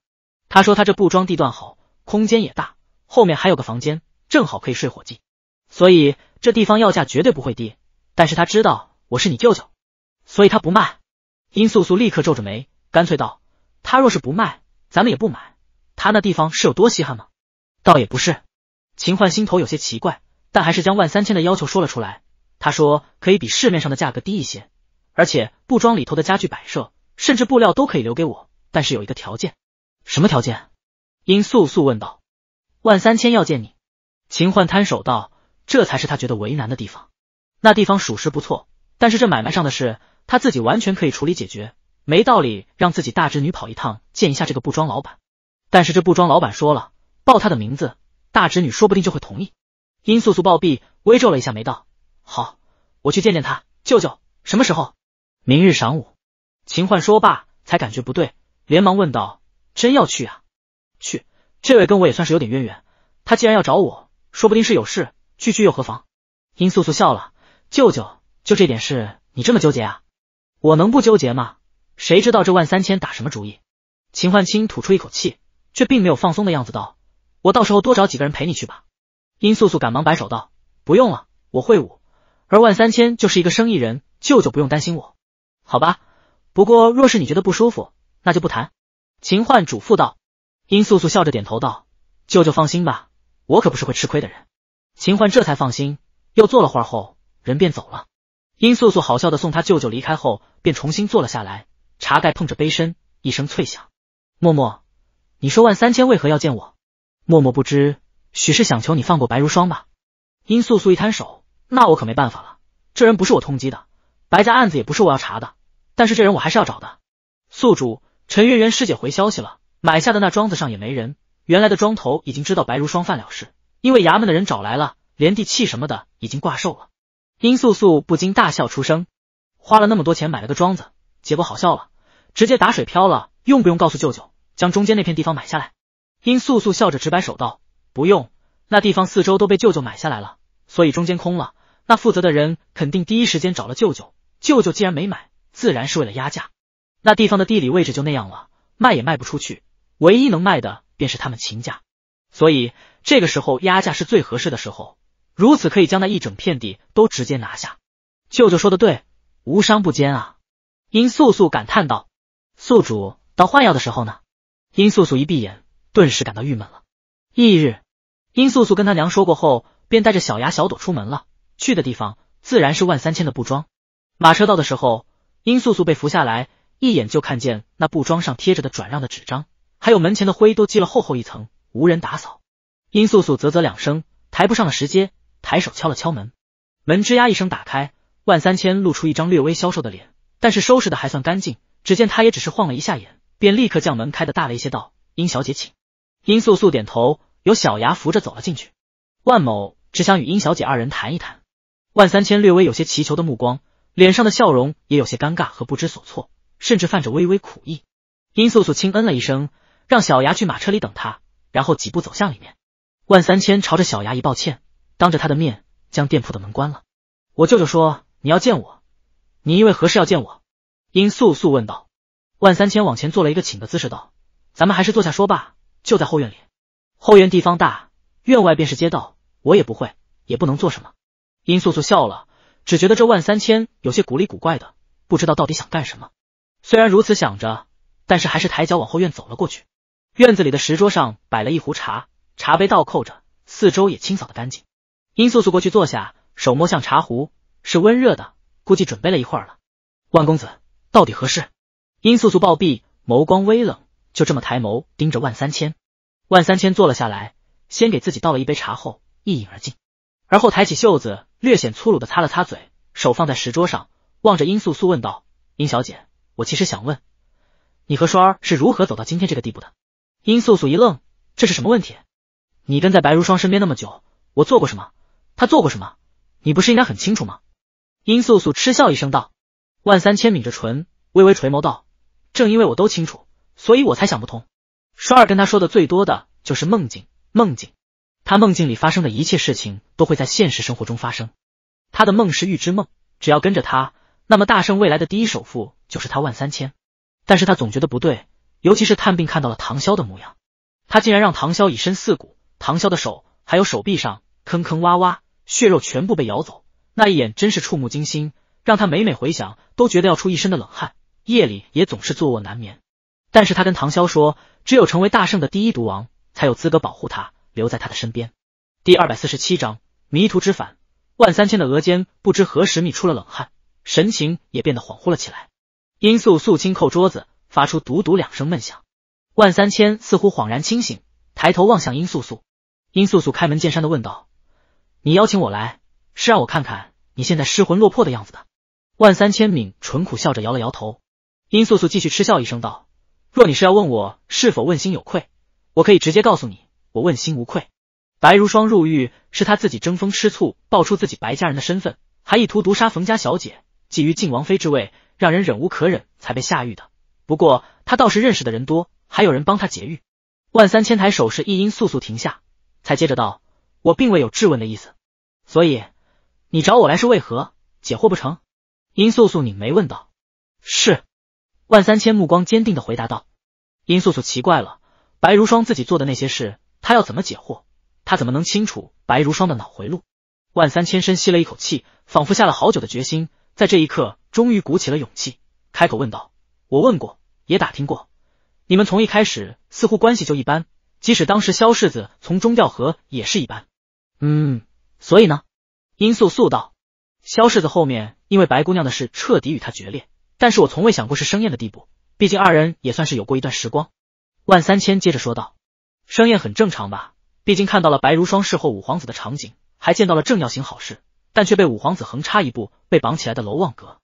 他说他这布庄地段好，空间也大，后面还有个房间，正好可以睡伙计，所以这地方要价绝对不会低。但是他知道我是你舅舅，所以他不卖。”殷素素立刻皱着眉，干脆道：“他若是不卖，咱们也不买。他那地方是有多稀罕吗？倒也不是。”秦焕心头有些奇怪，但还是将万三千的要求说了出来。他说可以比市面上的价格低一些，而且布庄里头的家具摆设，甚至布料都可以留给我，但是有一个条件。什么条件？殷素素问道。万三千要见你。秦焕摊手道，这才是他觉得为难的地方。那地方属实不错，但是这买卖上的事他自己完全可以处理解决，没道理让自己大侄女跑一趟见一下这个布庄老板。但是这布庄老板说了，报他的名字，大侄女说不定就会同意。殷素素暴毙，微皱了一下，眉道：“好，我去见见他舅舅。什么时候？明日晌午。秦焕说罢，才感觉不对，连忙问道：“真要去啊？”“去，这位跟我也算是有点渊源，他既然要找我，说不定是有事，去去又何妨？”殷素素笑了：“舅舅，就这点事，你这么纠结啊？我能不纠结吗？谁知道这万三千打什么主意？”秦焕清吐出一口气，却并没有放松的样子，道：“我到时候多找几个人陪你去吧。”殷素素赶忙摆手道：“不用了，我会武。”而万三千就是一个生意人，舅舅不用担心我，好吧。不过若是你觉得不舒服，那就不谈。秦焕嘱咐道。殷素素笑着点头道：“舅舅放心吧，我可不是会吃亏的人。”秦焕这才放心，又坐了会儿后，人便走了。殷素素好笑的送他舅舅离开后，便重新坐了下来，茶盖碰着杯身，一声脆响。默默，你说万三千为何要见我？默默不知，许是想求你放过白如霜吧。殷素素一摊手。那我可没办法了，这人不是我通缉的，白家案子也不是我要查的，但是这人我还是要找的。宿主陈月圆师姐回消息了，买下的那庄子上也没人，原来的庄头已经知道白如霜犯了事，因为衙门的人找来了，连地契什么的已经挂售了。殷素素不禁大笑出声，花了那么多钱买了个庄子，结果好笑了，直接打水漂了。用不用告诉舅舅将中间那片地方买下来？殷素素笑着直摆手道：“不用，那地方四周都被舅舅买下来了，所以中间空了。”那负责的人肯定第一时间找了舅舅，舅舅既然没买，自然是为了压价。那地方的地理位置就那样了，卖也卖不出去，唯一能卖的便是他们秦家，所以这个时候压价是最合适的时候，如此可以将那一整片地都直接拿下。舅舅说的对，无商不奸啊！殷素素感叹道。宿主到换药的时候呢？殷素素一闭眼，顿时感到郁闷了。翌日，殷素素跟他娘说过后，便带着小牙小朵出门了。去的地方自然是万三千的布庄。马车到的时候，殷素素被扶下来，一眼就看见那布庄上贴着的转让的纸张，还有门前的灰都积了厚厚一层，无人打扫。殷素素啧啧两声，抬不上了石阶，抬手敲了敲门，门吱呀一声打开，万三千露出一张略微消瘦的脸，但是收拾的还算干净。只见他也只是晃了一下眼，便立刻将门开的大了一些，道：“殷小姐，请。”殷素素点头，由小牙扶着走了进去。万某只想与殷小姐二人谈一谈。万三千略微有些祈求的目光，脸上的笑容也有些尴尬和不知所措，甚至泛着微微苦意。殷素素轻嗯了一声，让小牙去马车里等他，然后几步走向里面。万三千朝着小牙一抱歉，当着他的面将店铺的门关了。我舅舅说你要见我，你因为何事要见我？殷素素问道。万三千往前做了一个请的姿势，道：“咱们还是坐下说吧，就在后院里。后院地方大，院外便是街道，我也不会，也不能做什么。”殷素素笑了，只觉得这万三千有些古里古怪的，不知道到底想干什么。虽然如此想着，但是还是抬脚往后院走了过去。院子里的石桌上摆了一壶茶，茶杯倒扣着，四周也清扫的干净。殷素素过去坐下，手摸向茶壶，是温热的，估计准备了一会儿了。万公子，到底何事？殷素素暴毙，眸光微冷，就这么抬眸盯着万三千。万三千坐了下来，先给自己倒了一杯茶，后一饮而尽。而后抬起袖子，略显粗鲁的擦了擦嘴，手放在石桌上，望着殷素素问道：“殷小姐，我其实想问，你和双儿是如何走到今天这个地步的？”殷素素一愣，这是什么问题？你跟在白如霜身边那么久，我做过什么，他做过什么，你不是应该很清楚吗？殷素素嗤笑一声道。万三千抿着唇，微微垂眸道：“正因为我都清楚，所以我才想不通。双儿跟他说的最多的就是梦境，梦境。”他梦境里发生的一切事情都会在现实生活中发生。他的梦是预知梦，只要跟着他，那么大圣未来的第一首富就是他万三千。但是他总觉得不对，尤其是探病看到了唐潇的模样，他竟然让唐潇以身饲骨。唐潇的手还有手臂上坑坑洼洼，血肉全部被咬走，那一眼真是触目惊心，让他每每回想都觉得要出一身的冷汗，夜里也总是坐卧难眠。但是他跟唐潇说，只有成为大圣的第一毒王，才有资格保护他。留在他的身边。第二百四十七章迷途知返。万三千的额间不知何时密出了冷汗，神情也变得恍惚了起来。殷素素轻叩桌子，发出笃笃两声闷响。万三千似乎恍然清醒，抬头望向殷素素。殷素素开门见山的问道：“你邀请我来，是让我看看你现在失魂落魄的样子的？”万三千抿唇苦笑着摇了摇头。殷素素继续嗤笑一声道：“若你是要问我是否问心有愧，我可以直接告诉你。”我问心无愧，白如霜入狱是他自己争风吃醋，爆出自己白家人的身份，还意图毒杀冯家小姐，觊觎靖王妃之位，让人忍无可忍才被下狱的。不过他倒是认识的人多，还有人帮他劫狱。万三千抬手示意殷素素停下，才接着道：“我并未有质问的意思，所以你找我来是为何？”解惑不成？殷素素拧眉问道。是。万三千目光坚定的回答道。殷素素奇怪了，白如霜自己做的那些事。他要怎么解惑？他怎么能清楚白如霜的脑回路？万三千深吸了一口气，仿佛下了好久的决心，在这一刻终于鼓起了勇气，开口问道：“我问过，也打听过，你们从一开始似乎关系就一般，即使当时萧世子从中调和也是一般。”“嗯，所以呢？”殷素素道：“萧世子后面因为白姑娘的事彻底与他决裂，但是我从未想过是生厌的地步，毕竟二人也算是有过一段时光。”万三千接着说道。生宴很正常吧，毕竟看到了白如霜事后五皇子的场景，还见到了正要行好事，但却被五皇子横插一步，被绑起来的楼望阁。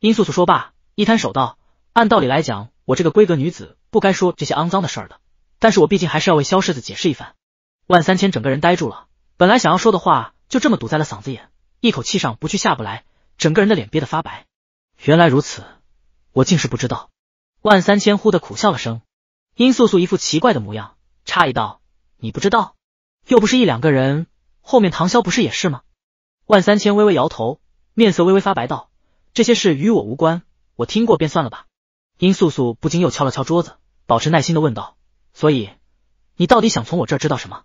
殷素素说罢，一摊手道：“按道理来讲，我这个闺阁女子不该说这些肮脏的事的，但是我毕竟还是要为萧世子解释一番。”万三千整个人呆住了，本来想要说的话就这么堵在了嗓子眼，一口气上不去下不来，整个人的脸憋得发白。原来如此，我竟是不知道。万三千忽的苦笑了声，殷素素一副奇怪的模样。诧异道：“你不知道？又不是一两个人，后面唐潇不是也是吗？”万三千微微摇头，面色微微发白道：“这些事与我无关，我听过便算了吧。”殷素素不禁又敲了敲桌子，保持耐心的问道：“所以你到底想从我这儿知道什么？”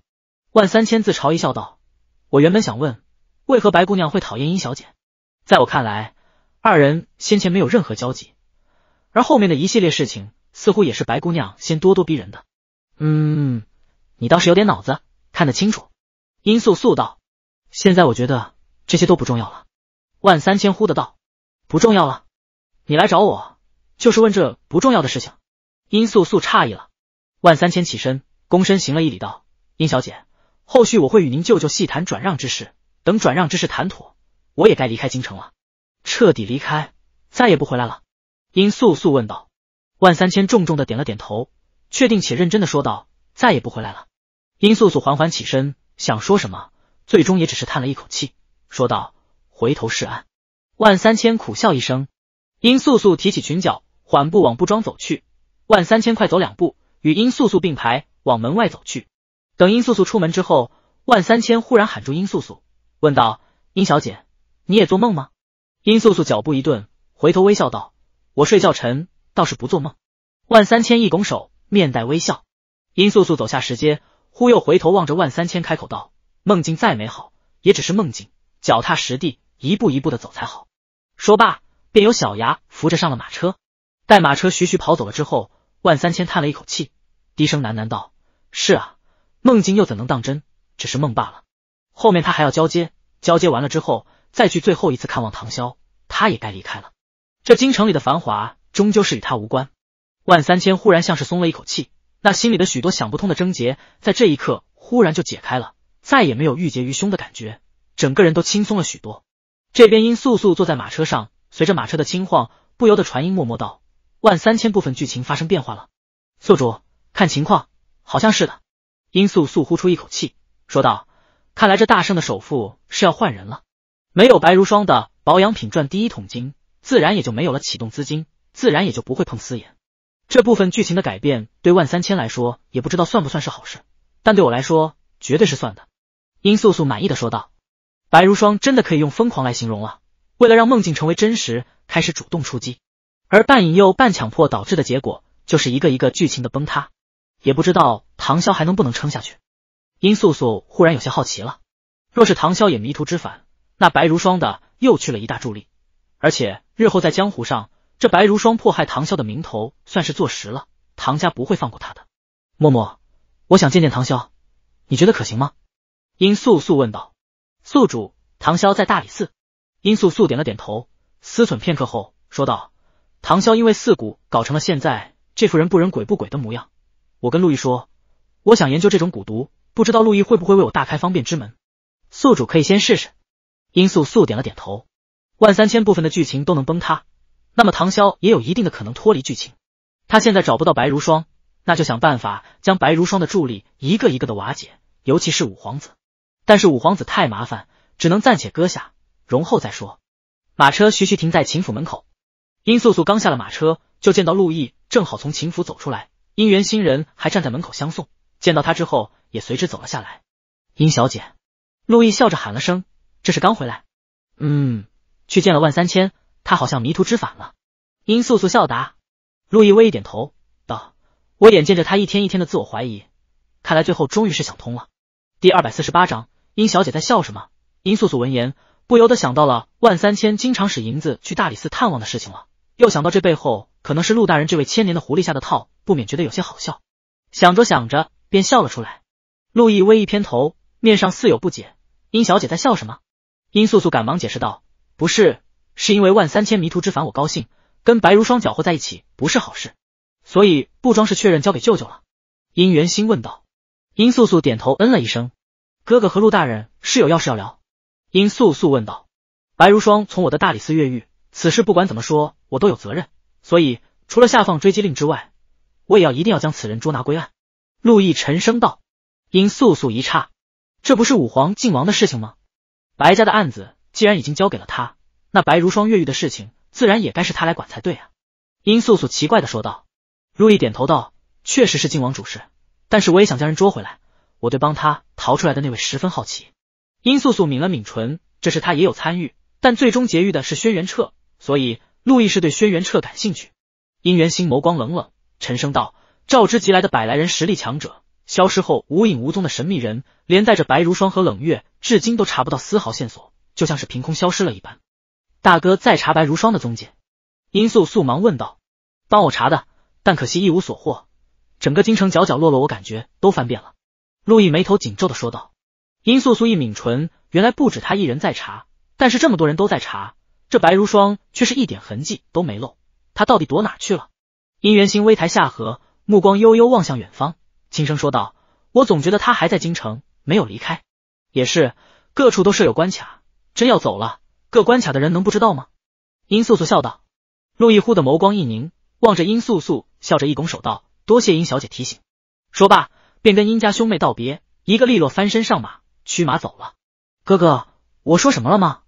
万三千自嘲一笑，道：“我原本想问，为何白姑娘会讨厌殷小姐？在我看来，二人先前没有任何交集，而后面的一系列事情，似乎也是白姑娘先咄咄逼人的。”嗯，你倒是有点脑子，看得清楚。殷素素道：“现在我觉得这些都不重要了。”万三千呼的道：“不重要了？你来找我，就是问这不重要的事情？”殷素素诧异了。万三千起身，躬身行了一礼，道：“殷小姐，后续我会与您舅舅细谈转让之事。等转让之事谈妥，我也该离开京城了，彻底离开，再也不回来了。”殷素素问道。万三千重重的点了点头。确定且认真的说道：“再也不回来了。”殷素素缓缓起身，想说什么，最终也只是叹了一口气，说道：“回头是岸。”万三千苦笑一声，殷素素提起裙角，缓步往布庄走去。万三千快走两步，与殷素素并排往门外走去。等殷素素出门之后，万三千忽然喊住殷素素，问道：“殷小姐，你也做梦吗？”殷素素脚步一顿，回头微笑道：“我睡觉沉，倒是不做梦。”万三千一拱手。面带微笑，殷素素走下石阶，忽又回头望着万三千，开口道：“梦境再美好，也只是梦境，脚踏实地，一步一步的走才好。”说罢，便有小牙扶着上了马车。待马车徐徐跑走了之后，万三千叹了一口气，低声喃喃道：“是啊，梦境又怎能当真？只是梦罢了。后面他还要交接，交接完了之后，再去最后一次看望唐萧，他也该离开了。这京城里的繁华，终究是与他无关。”万三千忽然像是松了一口气，那心里的许多想不通的症结在这一刻忽然就解开了，再也没有郁结于胸的感觉，整个人都轻松了许多。这边殷素素坐在马车上，随着马车的轻晃，不由得传音默默道：“万三千部分剧情发生变化了。”宿主看情况好像是的。殷素素呼出一口气说道：“看来这大圣的首富是要换人了。没有白如霜的保养品赚第一桶金，自然也就没有了启动资金，自然也就不会碰私盐。”这部分剧情的改变对万三千来说也不知道算不算是好事，但对我来说绝对是算的。殷素素满意的说道：“白如霜真的可以用疯狂来形容了，为了让梦境成为真实，开始主动出击，而半引诱半强迫导致的结果就是一个一个剧情的崩塌，也不知道唐潇还能不能撑下去。”殷素素忽然有些好奇了，若是唐潇也迷途知返，那白如霜的又去了一大助力，而且日后在江湖上。这白如霜迫害唐潇的名头算是坐实了，唐家不会放过他的。默默，我想见见唐潇，你觉得可行吗？殷素素问道。宿主，唐潇在大理寺。殷素素点了点头，思忖片刻后说道：“唐潇因为四蛊搞成了现在这副人不人鬼不鬼的模样，我跟陆毅说，我想研究这种蛊毒，不知道陆毅会不会为我大开方便之门？宿主可以先试试。”殷素素点了点头，万三千部分的剧情都能崩塌。那么唐潇也有一定的可能脱离剧情，他现在找不到白如霜，那就想办法将白如霜的助力一个一个的瓦解，尤其是五皇子。但是五皇子太麻烦，只能暂且搁下，容后再说。马车徐徐停在秦府门口，殷素素刚下了马车，就见到陆毅正好从秦府走出来，姻缘新人还站在门口相送，见到他之后也随之走了下来。殷小姐，陆毅笑着喊了声：“这是刚回来？”“嗯，去见了万三千。”他好像迷途知返了，殷素素笑答，陆亦微一点头，道：“我眼见着他一天一天的自我怀疑，看来最后终于是想通了。”第二百四十八章，殷小姐在笑什么？殷素素闻言不由得想到了万三千经常使银子去大理寺探望的事情了，又想到这背后可能是陆大人这位千年的狐狸下的套，不免觉得有些好笑。想着想着便笑了出来。陆毅微一偏头，面上似有不解，殷小姐在笑什么？殷素素赶忙解释道：“不是。”是因为万三千迷途知返，我高兴。跟白如霜搅和在一起不是好事，所以不装是确认交给舅舅了。殷元心问道。殷素素点头，嗯了一声。哥哥和陆大人是有要事要聊。殷素素问道。白如霜从我的大理寺越狱，此事不管怎么说，我都有责任，所以除了下放追缉令之外，我也要一定要将此人捉拿归案。陆毅沉声道。殷素素一诧，这不是武皇靖王的事情吗？白家的案子既然已经交给了他。那白如霜越狱的事情，自然也该是他来管才对啊。殷素素奇怪的说道。陆毅点头道：“确实是靖王主事，但是我也想将人捉回来。我对帮他逃出来的那位十分好奇。”殷素素抿了抿唇，这是他也有参与，但最终劫狱的是轩辕彻，所以陆毅是对轩辕彻感兴趣。殷元心眸光冷冷，沉声道：“召之即来的百来人实力强者，消失后无影无踪的神秘人，连带着白如霜和冷月，至今都查不到丝毫线索，就像是凭空消失了一般。”大哥再查白如霜的踪迹，殷素素忙问道：“帮我查的，但可惜一无所获，整个京城角角落落，我感觉都翻遍了。”陆毅眉头紧皱的说道。殷素素一抿唇，原来不止他一人在查，但是这么多人都在查，这白如霜却是一点痕迹都没露，他到底躲哪去了？殷元兴微抬下颌，目光悠悠望向远方，轻声说道：“我总觉得他还在京城，没有离开。也是，各处都设有关卡，真要走了。”这关卡的人能不知道吗？殷素素笑道。陆亦忽的眸光一凝，望着殷素素，笑着一拱手道：“多谢殷小姐提醒。”说罢，便跟殷家兄妹道别，一个利落翻身上马，驱马走了。哥哥，我说什么了吗？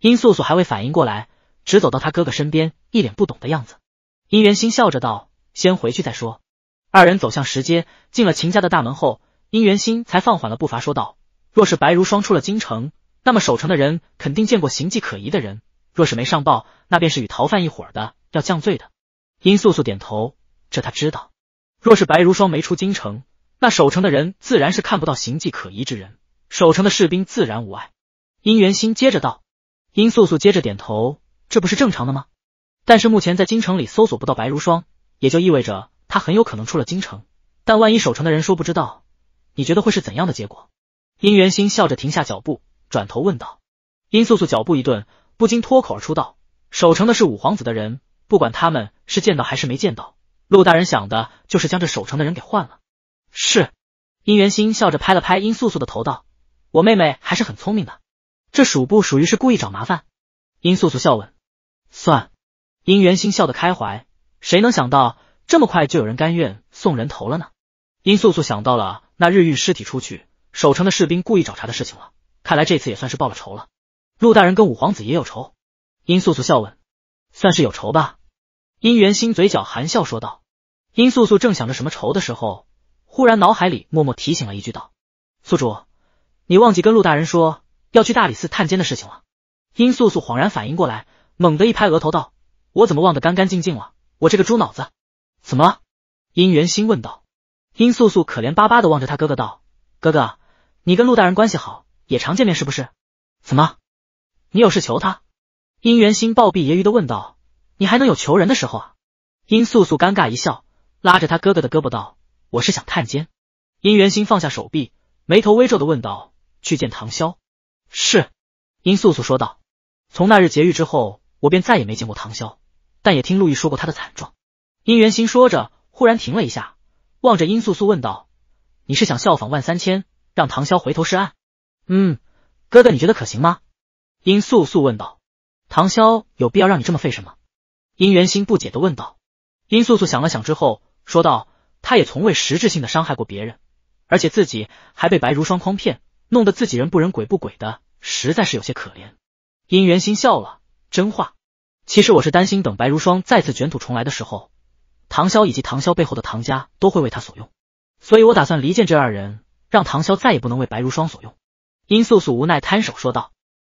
殷素素还未反应过来，直走到他哥哥身边，一脸不懂的样子。殷元心笑着道：“先回去再说。”二人走向石阶，进了秦家的大门后，殷元心才放缓了步伐，说道：“若是白如霜出了京城。”那么守城的人肯定见过形迹可疑的人，若是没上报，那便是与逃犯一伙的，要降罪的。殷素素点头，这他知道。若是白如霜没出京城，那守城的人自然是看不到形迹可疑之人，守城的士兵自然无碍。殷元心接着道，殷素素接着点头，这不是正常的吗？但是目前在京城里搜索不到白如霜，也就意味着他很有可能出了京城。但万一守城的人说不知道，你觉得会是怎样的结果？殷元心笑着停下脚步。转头问道，殷素素脚步一顿，不禁脱口而出道：“守城的是五皇子的人，不管他们是见到还是没见到，陆大人想的就是将这守城的人给换了。”是，殷元心笑着拍了拍殷素素的头道：“我妹妹还是很聪明的。”这属不属于是故意找麻烦？殷素素笑问。算，殷元心笑得开怀。谁能想到这么快就有人甘愿送人头了呢？殷素素想到了那日运尸体出去，守城的士兵故意找茬的事情了。看来这次也算是报了仇了。陆大人跟五皇子也有仇。殷素素笑问：“算是有仇吧？”殷元兴嘴角含笑说道。殷素素正想着什么仇的时候，忽然脑海里默默提醒了一句道：“宿主，你忘记跟陆大人说要去大理寺探监的事情了。”殷素素恍然反应过来，猛地一拍额头道：“我怎么忘得干干净净了？我这个猪脑子！”怎么？殷元兴问道。殷素素可怜巴巴的望着他哥哥道：“哥哥，你跟陆大人关系好？”也常见面是不是？怎么，你有事求他？殷元心暴毙揶揄的问道。你还能有求人的时候啊？殷素素尴尬一笑，拉着他哥哥的胳膊道：“我是想探监。”殷元心放下手臂，眉头微皱的问道：“去见唐萧？”是，殷素素说道。从那日劫狱之后，我便再也没见过唐萧，但也听陆毅说过他的惨状。殷元心说着，忽然停了一下，望着殷素素问道：“你是想效仿万三千，让唐萧回头是岸？”嗯，哥哥，你觉得可行吗？殷素素问道。唐潇有必要让你这么费什么？殷元心不解的问道。殷素素想了想之后说道：“他也从未实质性的伤害过别人，而且自己还被白如霜诓骗，弄得自己人不人鬼不鬼的，实在是有些可怜。”殷元心笑了。真话，其实我是担心等白如霜再次卷土重来的时候，唐潇以及唐潇背后的唐家都会为他所用，所以我打算离间这二人，让唐潇再也不能为白如霜所用。殷素素无奈摊手说道，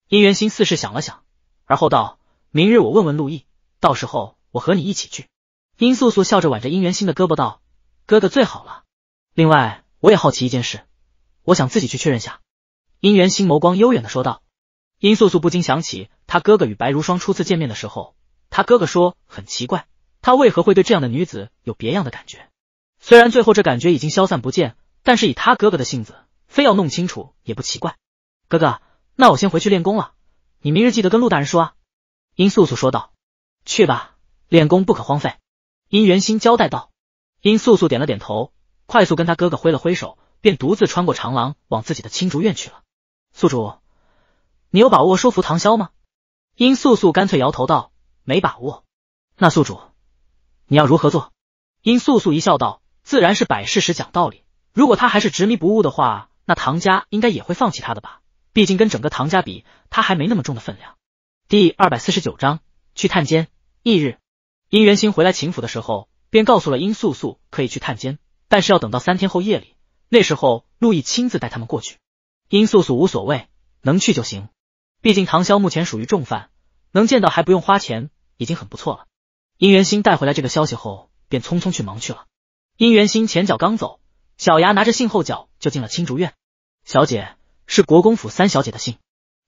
殷元兴似是想了想，而后道：“明日我问问陆毅，到时候我和你一起去。”殷素素笑着挽着殷元兴的胳膊道：“哥哥最好了。”另外，我也好奇一件事，我想自己去确认下。”殷元兴眸光悠远的说道。殷素素不禁想起他哥哥与白如霜初次见面的时候，他哥哥说很奇怪，他为何会对这样的女子有别样的感觉。虽然最后这感觉已经消散不见，但是以他哥哥的性子。非要弄清楚也不奇怪。哥哥，那我先回去练功了。你明日记得跟陆大人说啊。”殷素素说道。“去吧，练功不可荒废。”殷元心交代道。殷素素点了点头，快速跟他哥哥挥了挥手，便独自穿过长廊，往自己的青竹院去了。“宿主，你有把握说服唐萧吗？”殷素素干脆摇头道：“没把握。”那宿主，你要如何做？”殷素素一笑道：“自然是摆事实、讲道理。如果他还是执迷不悟的话。”那唐家应该也会放弃他的吧？毕竟跟整个唐家比，他还没那么重的分量。第二百四十九章去探监。翌日，殷元星回来秦府的时候，便告诉了殷素素可以去探监，但是要等到三天后夜里，那时候陆毅亲自带他们过去。殷素素无所谓，能去就行。毕竟唐萧目前属于重犯，能见到还不用花钱，已经很不错了。殷元星带回来这个消息后，便匆匆去忙去了。殷元星前脚刚走，小牙拿着信后脚就进了青竹院。小姐是国公府三小姐的信，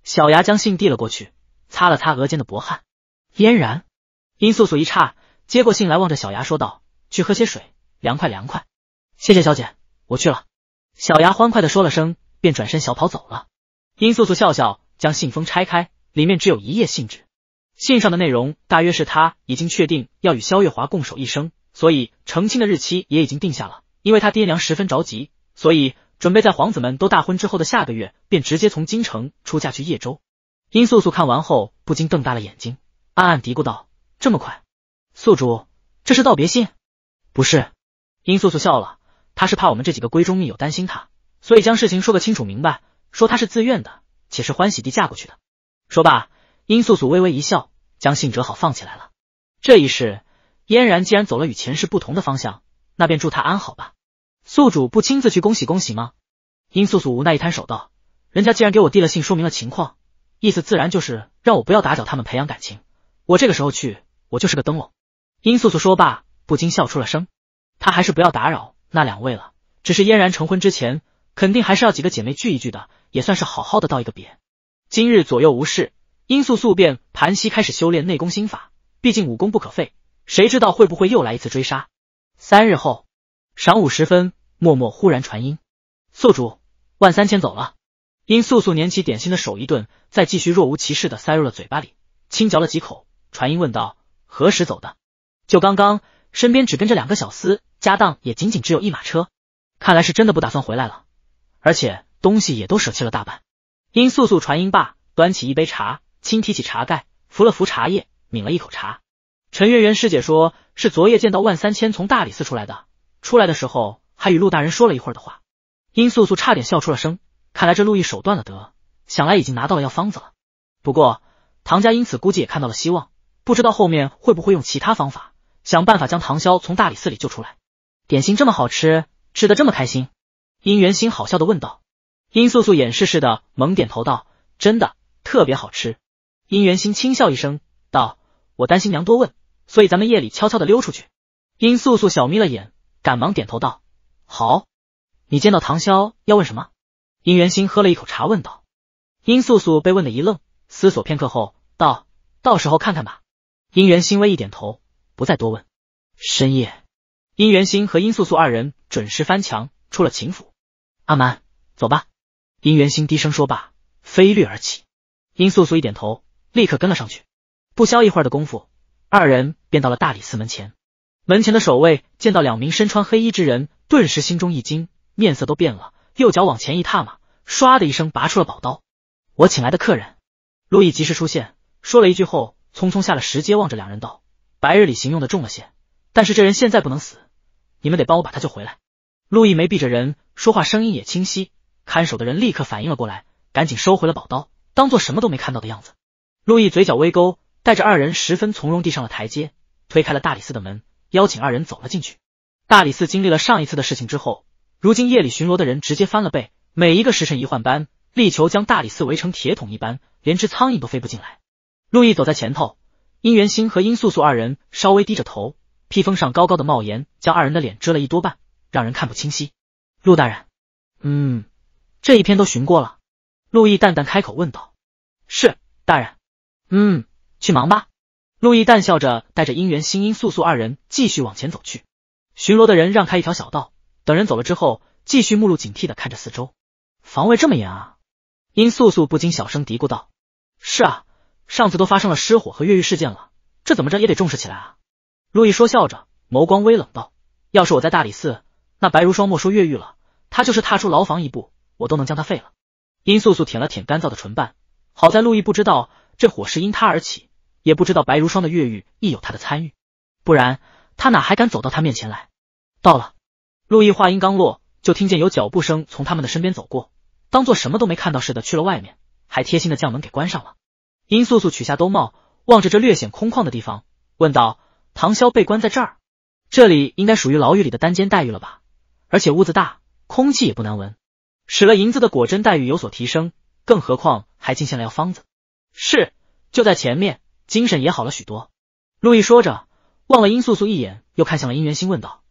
小牙将信递了过去，擦了擦额间的薄汗。嫣然，殷素素一诧，接过信来，望着小牙说道：“去喝些水，凉快凉快。”谢谢小姐，我去了。小牙欢快的说了声，便转身小跑走了。殷素素笑笑，将信封拆开，里面只有一页信纸。信上的内容大约是她已经确定要与萧月华共守一生，所以成亲的日期也已经定下了。因为她爹娘十分着急，所以。准备在皇子们都大婚之后的下个月，便直接从京城出嫁去叶州。殷素素看完后不禁瞪大了眼睛，暗暗嘀咕道：“这么快，宿主这是道别信？不是？”殷素素笑了，她是怕我们这几个闺中密友担心她，所以将事情说个清楚明白，说她是自愿的，且是欢喜地嫁过去的。说罢，殷素素微微一笑，将信折好放起来了。这一世，嫣然既然走了与前世不同的方向，那便祝她安好吧。宿主不亲自去恭喜恭喜吗？殷素素无奈一摊手道，人家既然给我递了信，说明了情况，意思自然就是让我不要打搅他们培养感情。我这个时候去，我就是个灯笼。殷素素说罢，不禁笑出了声。她还是不要打扰那两位了，只是嫣然成婚之前，肯定还是要几个姐妹聚一聚的，也算是好好的道一个别。今日左右无事，殷素素便盘膝开始修炼内功心法，毕竟武功不可废，谁知道会不会又来一次追杀？三日后。晌午时分，默默忽然传音：“宿主，万三千走了。”殷素素捻起点心的手一顿，再继续若无其事的塞入了嘴巴里，轻嚼了几口，传音问道：“何时走的？就刚刚。身边只跟着两个小厮，家当也仅仅只有一马车，看来是真的不打算回来了，而且东西也都舍弃了大半。”殷素素传音罢，端起一杯茶，轻提起茶盖，扶了扶茶叶，抿了一口茶。陈月圆师姐说是昨夜见到万三千从大理寺出来的。出来的时候还与陆大人说了一会儿的话，殷素素差点笑出了声。看来这陆毅手断了德，想来已经拿到了药方子了。不过唐家因此估计也看到了希望，不知道后面会不会用其他方法想办法将唐潇从大理寺里救出来。点心这么好吃，吃的这么开心，殷元心好笑的问道。殷素素掩饰似的猛点头道：“真的特别好吃。”殷元心轻笑一声道：“我担心娘多问，所以咱们夜里悄悄的溜出去。”殷素素小眯了眼。赶忙点头道：“好，你见到唐潇要问什么？”殷元心喝了一口茶问道。殷素素被问的一愣，思索片刻后道：“到时候看看吧。”殷元心微一点头，不再多问。深夜，殷元心和殷素素二人准时翻墙出了秦府。阿蛮，走吧。”殷元心低声说罢，飞掠而起。殷素素一点头，立刻跟了上去。不消一会儿的功夫，二人便到了大理寺门前。门前的守卫见到两名身穿黑衣之人，顿时心中一惊，面色都变了，右脚往前一踏，马唰的一声拔出了宝刀。我请来的客人，路易及时出现，说了一句后，匆匆下了石阶，望着两人道：“白日里行用的重了些，但是这人现在不能死，你们得帮我把他救回来。”路易没避着人，说话声音也清晰。看守的人立刻反应了过来，赶紧收回了宝刀，当做什么都没看到的样子。路易嘴角微勾，带着二人十分从容地上了台阶，推开了大理寺的门。邀请二人走了进去。大理寺经历了上一次的事情之后，如今夜里巡逻的人直接翻了倍，每一个时辰一换班，力求将大理寺围成铁桶一般，连只苍蝇都飞不进来。陆毅走在前头，殷元星和殷素素二人稍微低着头，披风上高高的帽檐将二人的脸遮了一多半，让人看不清晰。陆大人，嗯，这一篇都巡过了。陆毅淡淡开口问道：“是大人，嗯，去忙吧。”陆毅淡笑着，带着姻缘、心、音素素二人继续往前走去。巡逻的人让开一条小道，等人走了之后，继续目露警惕的看着四周，防卫这么严啊！殷素素不禁小声嘀咕道：“是啊，上次都发生了失火和越狱事件了，这怎么着也得重视起来啊！”陆毅说笑着，眸光微冷道：“要是我在大理寺，那白如霜莫说越狱了，他就是踏出牢房一步，我都能将他废了。”殷素素舔了舔干燥的唇瓣，好在陆毅不知道这火是因他而起。也不知道白如霜的越狱亦有他的参与，不然他哪还敢走到他面前来？到了，陆毅话音刚落，就听见有脚步声从他们的身边走过，当做什么都没看到似的去了外面，还贴心的将门给关上了。殷素素取下兜帽，望着这略显空旷的地方，问道：“唐潇被关在这儿？这里应该属于牢狱里的单间待遇了吧？而且屋子大，空气也不难闻。使了银子的果真待遇有所提升，更何况还进献了药方子。”“是，就在前面。”精神也好了许多。陆毅说着，望了殷素素一眼，又看向了殷元心，问道：“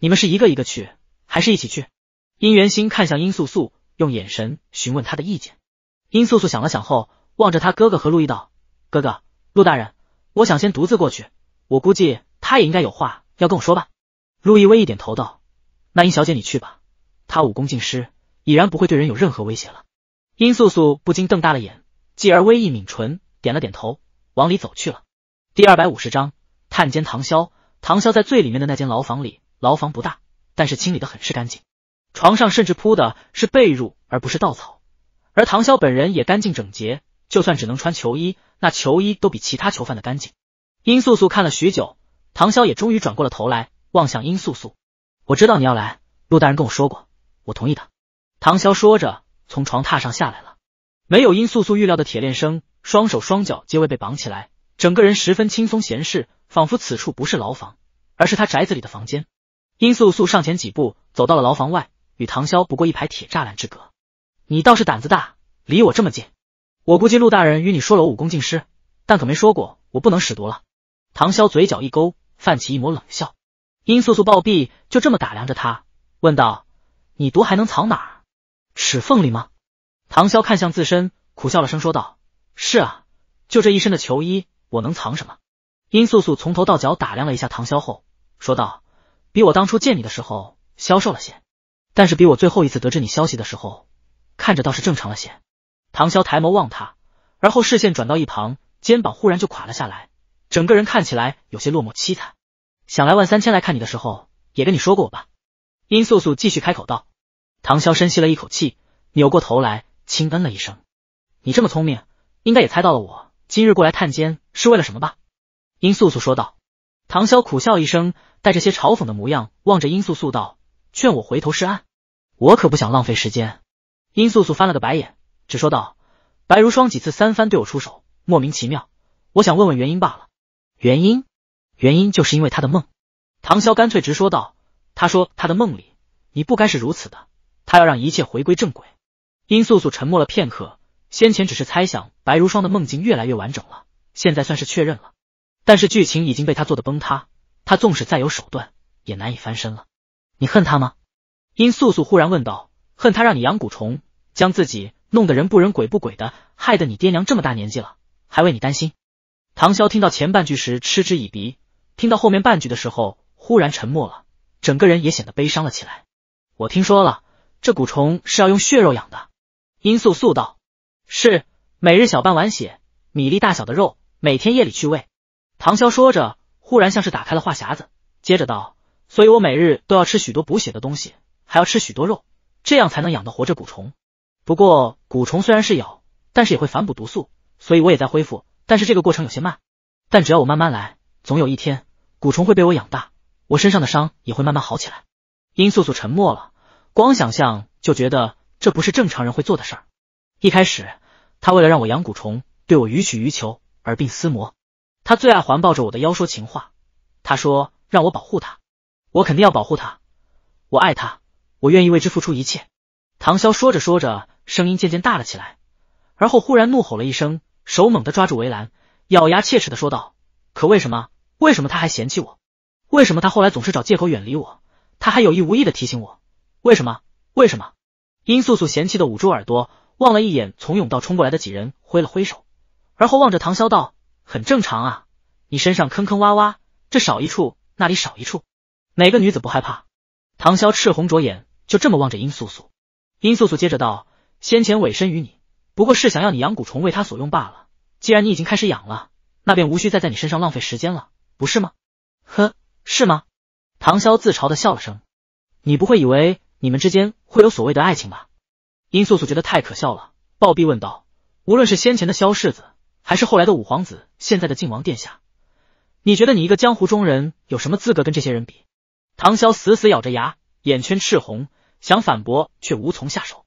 你们是一个一个去，还是一起去？”殷元心看向殷素素，用眼神询问他的意见。殷素素想了想后，望着他哥哥和陆毅道：“哥哥，陆大人，我想先独自过去。我估计他也应该有话要跟我说吧。”陆毅微一点头道：“那殷小姐你去吧，他武功尽失，已然不会对人有任何威胁了。”殷素素不禁瞪大了眼，继而微一抿唇，点了点头。往里走去了。第二百五十章探监唐潇。唐潇在最里面的那间牢房里，牢房不大，但是清理的很是干净，床上甚至铺的是被褥而不是稻草，而唐潇本人也干净整洁，就算只能穿囚衣，那囚衣都比其他囚犯的干净。殷素素看了许久，唐潇也终于转过了头来，望向殷素素。我知道你要来，陆大人跟我说过，我同意的。唐潇说着，从床榻上下来了，没有殷素素预料的铁链声。双手双脚皆未被绑起来，整个人十分轻松闲适，仿佛此处不是牢房，而是他宅子里的房间。殷素素上前几步，走到了牢房外，与唐潇不过一排铁栅栏之隔。你倒是胆子大，离我这么近。我估计陆大人与你说了我武功尽失，但可没说过我不能使毒了。唐潇嘴角一勾，泛起一抹冷笑。殷素素抱臂，就这么打量着他，问道：“你毒还能藏哪？齿缝里吗？”唐潇看向自身，苦笑了声，说道。是啊，就这一身的球衣，我能藏什么？殷素素从头到脚打量了一下唐潇后，说道：“比我当初见你的时候消瘦了些，但是比我最后一次得知你消息的时候，看着倒是正常了些。”唐潇抬眸望他，而后视线转到一旁，肩膀忽然就垮了下来，整个人看起来有些落寞凄惨。想来万三千来看你的时候，也跟你说过我吧？殷素素继续开口道。唐潇深吸了一口气，扭过头来轻嗯了一声：“你这么聪明。”应该也猜到了，我今日过来探监是为了什么吧？殷素素说道。唐潇苦笑一声，带着些嘲讽的模样望着殷素素道：“劝我回头是岸？我可不想浪费时间。”殷素素翻了个白眼，只说道：“白如霜几次三番对我出手，莫名其妙，我想问问原因罢了。原因，原因就是因为他的梦。”唐潇干脆直说道：“他说他的梦里，你不该是如此的，他要让一切回归正轨。”殷素素沉默了片刻。先前只是猜想白如霜的梦境越来越完整了，现在算是确认了。但是剧情已经被他做的崩塌，他纵使再有手段，也难以翻身了。你恨他吗？殷素素忽然问道。恨他让你养蛊虫，将自己弄得人不人鬼不鬼的，害得你爹娘这么大年纪了还为你担心。唐潇听到前半句时嗤之以鼻，听到后面半句的时候忽然沉默了，整个人也显得悲伤了起来。我听说了，这蛊虫是要用血肉养的。殷素素道。是每日小半碗血，米粒大小的肉，每天夜里去喂。唐潇说着，忽然像是打开了话匣子，接着道：“所以我每日都要吃许多补血的东西，还要吃许多肉，这样才能养得活着蛊虫。不过蛊虫虽然是有，但是也会反哺毒素，所以我也在恢复，但是这个过程有些慢。但只要我慢慢来，总有一天蛊虫会被我养大，我身上的伤也会慢慢好起来。”殷素素沉默了，光想象就觉得这不是正常人会做的事。一开始，他为了让我养蛊虫，对我予取予求，耳鬓厮磨。他最爱环抱着我的腰说情话。他说让我保护他，我肯定要保护他，我爱他，我愿意为之付出一切。唐潇说着说着，声音渐渐大了起来，而后忽然怒吼了一声，手猛地抓住围栏，咬牙切齿的说道：“可为什么？为什么他还嫌弃我？为什么他后来总是找借口远离我？他还有意无意的提醒我？为什么？为什么？”殷素素嫌弃的捂住耳朵。望了一眼从甬道冲过来的几人，挥了挥手，而后望着唐潇道：“很正常啊，你身上坑坑洼洼，这少一处，那里少一处，哪个女子不害怕？”唐潇赤红着眼，就这么望着殷素素。殷素素接着道：“先前委身于你，不过是想要你养蛊虫为他所用罢了。既然你已经开始养了，那便无需再在你身上浪费时间了，不是吗？”“呵，是吗？”唐潇自嘲的笑了声，“你不会以为你们之间会有所谓的爱情吧？”殷素素觉得太可笑了，暴毙问道：“无论是先前的萧世子，还是后来的五皇子，现在的靖王殿下，你觉得你一个江湖中人有什么资格跟这些人比？”唐潇死死咬着牙，眼圈赤红，想反驳却无从下手。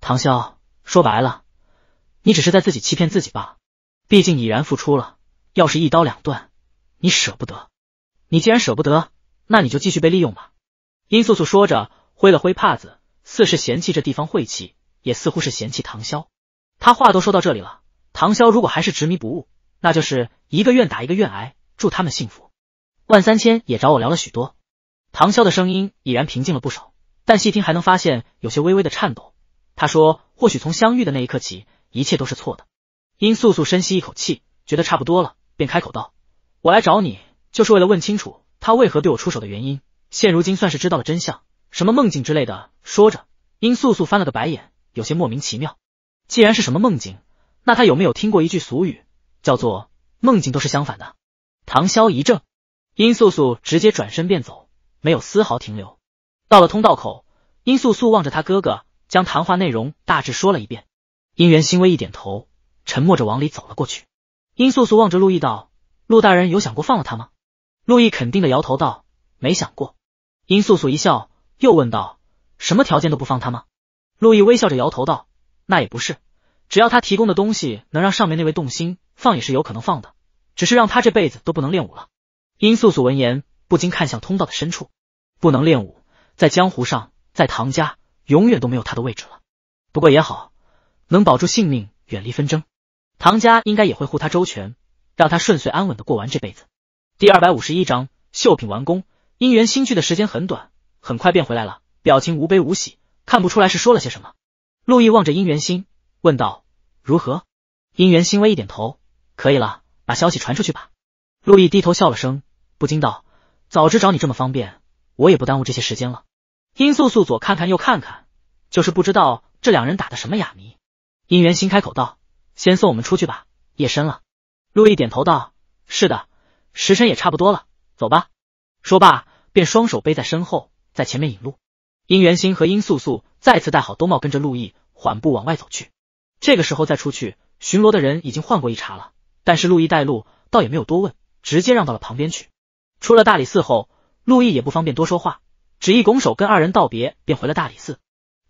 唐潇说白了，你只是在自己欺骗自己罢了。毕竟已然付出了，要是一刀两断，你舍不得。你既然舍不得，那你就继续被利用吧。殷素素说着，挥了挥帕子，似是嫌弃这地方晦气。也似乎是嫌弃唐潇，他话都说到这里了，唐潇如果还是执迷不悟，那就是一个愿打一个愿挨。祝他们幸福。万三千也找我聊了许多。唐潇的声音已然平静了不少，但细听还能发现有些微微的颤抖。他说：“或许从相遇的那一刻起，一切都是错的。”殷素素深吸一口气，觉得差不多了，便开口道：“我来找你就是为了问清楚他为何对我出手的原因。现如今算是知道了真相，什么梦境之类的。”说着，殷素素翻了个白眼。有些莫名其妙，既然是什么梦境，那他有没有听过一句俗语，叫做梦境都是相反的？唐潇一怔，殷素素直接转身便走，没有丝毫停留。到了通道口，殷素素望着他哥哥，将谈话内容大致说了一遍。殷元欣微一点头，沉默着往里走了过去。殷素素望着陆毅道：“陆大人有想过放了他吗？”陆毅肯定的摇头道：“没想过。”殷素素一笑，又问道：“什么条件都不放他吗？”陆毅微笑着摇头道：“那也不是，只要他提供的东西能让上面那位动心，放也是有可能放的。只是让他这辈子都不能练武了。”殷素素闻言不禁看向通道的深处，不能练武，在江湖上，在唐家永远都没有他的位置了。不过也好，能保住性命，远离纷争，唐家应该也会护他周全，让他顺遂安稳的过完这辈子。第二百五十一章，绣品完工，姻缘新去的时间很短，很快便回来了，表情无悲无喜。看不出来是说了些什么，陆毅望着姻缘心问道：“如何？”姻缘心微一点头，可以了，把消息传出去吧。陆毅低头笑了声，不禁道：“早知找你这么方便，我也不耽误这些时间了。”殷素素左看看右看看，就是不知道这两人打的什么哑谜。姻缘心开口道：“先送我们出去吧，夜深了。”陆毅点头道：“是的，时辰也差不多了，走吧。”说罢便双手背在身后，在前面引路。殷元星和殷素素再次戴好兜帽，跟着陆毅缓步往外走去。这个时候再出去，巡逻的人已经换过一茬了。但是陆毅带路，倒也没有多问，直接让到了旁边去。出了大理寺后，陆毅也不方便多说话，只一拱手跟二人道别，便回了大理寺。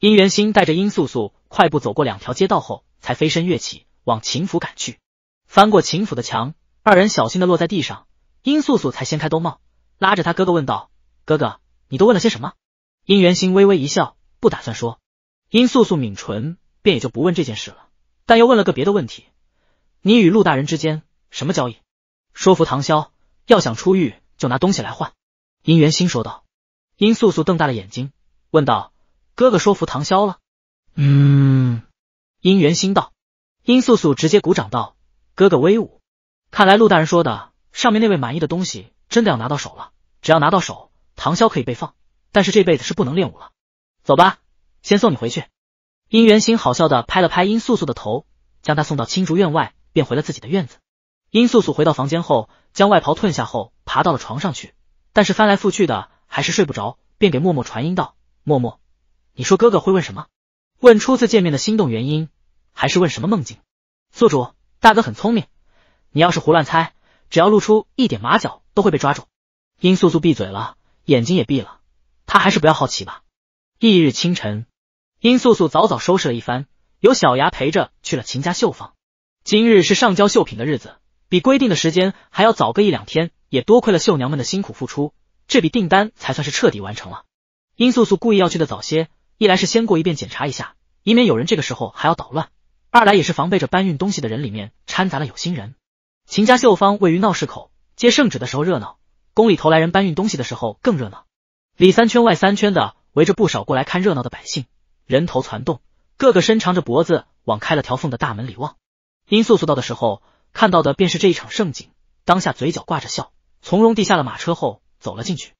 殷元星带着殷素素快步走过两条街道后，才飞身跃起往秦府赶去。翻过秦府的墙，二人小心的落在地上，殷素素才掀开兜帽，拉着他哥哥问道：“哥哥，你都问了些什么？”殷元心微微一笑，不打算说。殷素素抿唇，便也就不问这件事了，但又问了个别的问题：你与陆大人之间什么交易？说服唐萧，要想出狱，就拿东西来换。殷元心说道。殷素素瞪大了眼睛，问道：哥哥说服唐萧了？嗯。殷元心道。殷素素直接鼓掌道：哥哥威武！看来陆大人说的上面那位满意的东西真的要拿到手了，只要拿到手，唐萧可以被放。但是这辈子是不能练武了，走吧，先送你回去。殷元心好笑的拍了拍殷素素的头，将她送到青竹院外，便回了自己的院子。殷素素回到房间后，将外袍褪下后，爬到了床上去，但是翻来覆去的还是睡不着，便给默默传音道：“默默，你说哥哥会问什么？问初次见面的心动原因，还是问什么梦境？”宿主大哥很聪明，你要是胡乱猜，只要露出一点马脚，都会被抓住。殷素素闭嘴了，眼睛也闭了。他还是不要好奇吧。翌日清晨，殷素素早早收拾了一番，由小牙陪着去了秦家绣坊。今日是上交绣品的日子，比规定的时间还要早个一两天，也多亏了绣娘们的辛苦付出，这笔订单才算是彻底完成了。殷素素故意要去的早些，一来是先过一遍检查一下，以免有人这个时候还要捣乱；二来也是防备着搬运东西的人里面掺杂了有心人。秦家绣坊位于闹市口，接圣旨的时候热闹，宫里头来人搬运东西的时候更热闹。里三圈外三圈的围着不少过来看热闹的百姓，人头攒动，个个伸长着脖子往开了条缝的大门里望。殷素素到的时候，看到的便是这一场盛景，当下嘴角挂着笑，从容地下了马车后走了进去。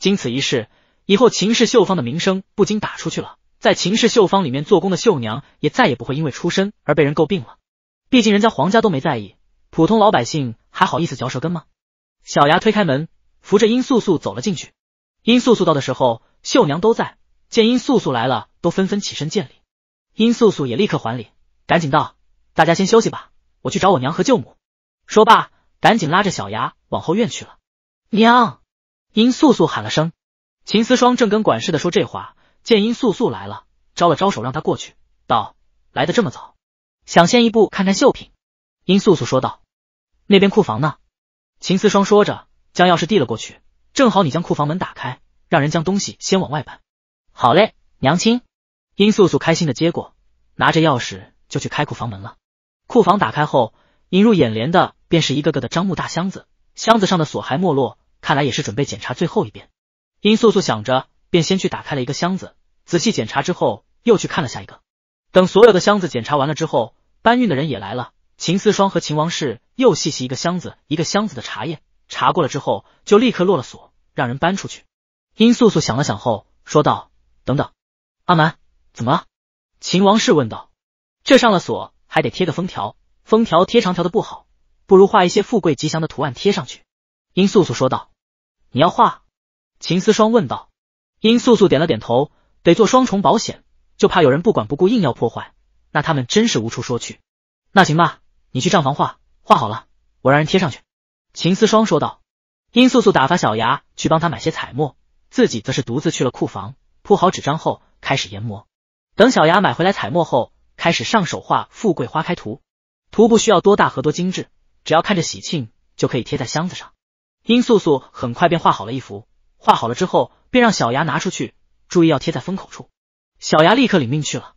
经此一事，以后秦氏绣坊的名声不禁打出去了，在秦氏绣坊里面做工的绣娘也再也不会因为出身而被人诟病了。毕竟人家皇家都没在意，普通老百姓还好意思嚼舌根吗？小牙推开门，扶着殷素素走了进去。殷素素到的时候，秀娘都在。见殷素素来了，都纷纷起身见礼。殷素素也立刻还礼，赶紧道：“大家先休息吧，我去找我娘和舅母。”说罢，赶紧拉着小牙往后院去了。娘，殷素素喊了声。秦思霜正跟管事的说这话，见殷素素来了，招了招手让她过去，道：“来的这么早，想先一步看看绣品。”殷素素说道：“那边库房呢？”秦思霜说着，将钥匙递了过去。正好你将库房门打开，让人将东西先往外搬。好嘞，娘亲。殷素素开心的接过，拿着钥匙就去开库房门了。库房打开后，引入眼帘的便是一个个的樟木大箱子，箱子上的锁还没落，看来也是准备检查最后一遍。殷素素想着，便先去打开了一个箱子，仔细检查之后，又去看了下一个。等所有的箱子检查完了之后，搬运的人也来了。秦思双和秦王氏又细细一个箱子一个箱子的查验，查过了之后，就立刻落了锁。让人搬出去。殷素素想了想后说道：“等等，阿蛮，怎么了？”秦王氏问道：“这上了锁，还得贴个封条，封条贴长条的不好，不如画一些富贵吉祥的图案贴上去。”殷素素说道：“你要画？”秦思双问道。殷素素点了点头：“得做双重保险，就怕有人不管不顾硬要破坏，那他们真是无处说去。”“那行吧，你去账房画，画好了，我让人贴上去。”秦思双说道。殷素素打发小牙去帮他买些彩墨，自己则是独自去了库房，铺好纸张后开始研磨。等小牙买回来彩墨后，开始上手画富贵花开图。图不需要多大和多精致，只要看着喜庆就可以贴在箱子上。殷素素很快便画好了一幅，画好了之后便让小牙拿出去，注意要贴在封口处。小牙立刻领命去了。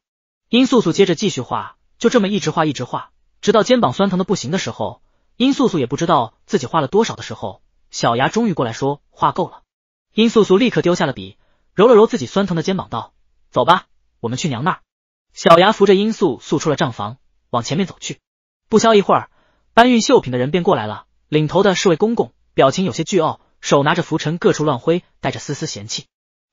殷素素接着继续画，就这么一直画一直画，直到肩膀酸疼的不行的时候，殷素素也不知道自己画了多少的时候。小牙终于过来说话够了，殷素素立刻丢下了笔，揉了揉自己酸疼的肩膀，道：“走吧，我们去娘那儿。”小牙扶着殷素素出了账房，往前面走去。不消一会儿，搬运绣品的人便过来了，领头的是位公公，表情有些倨傲，手拿着拂尘各处乱挥，带着丝丝嫌弃。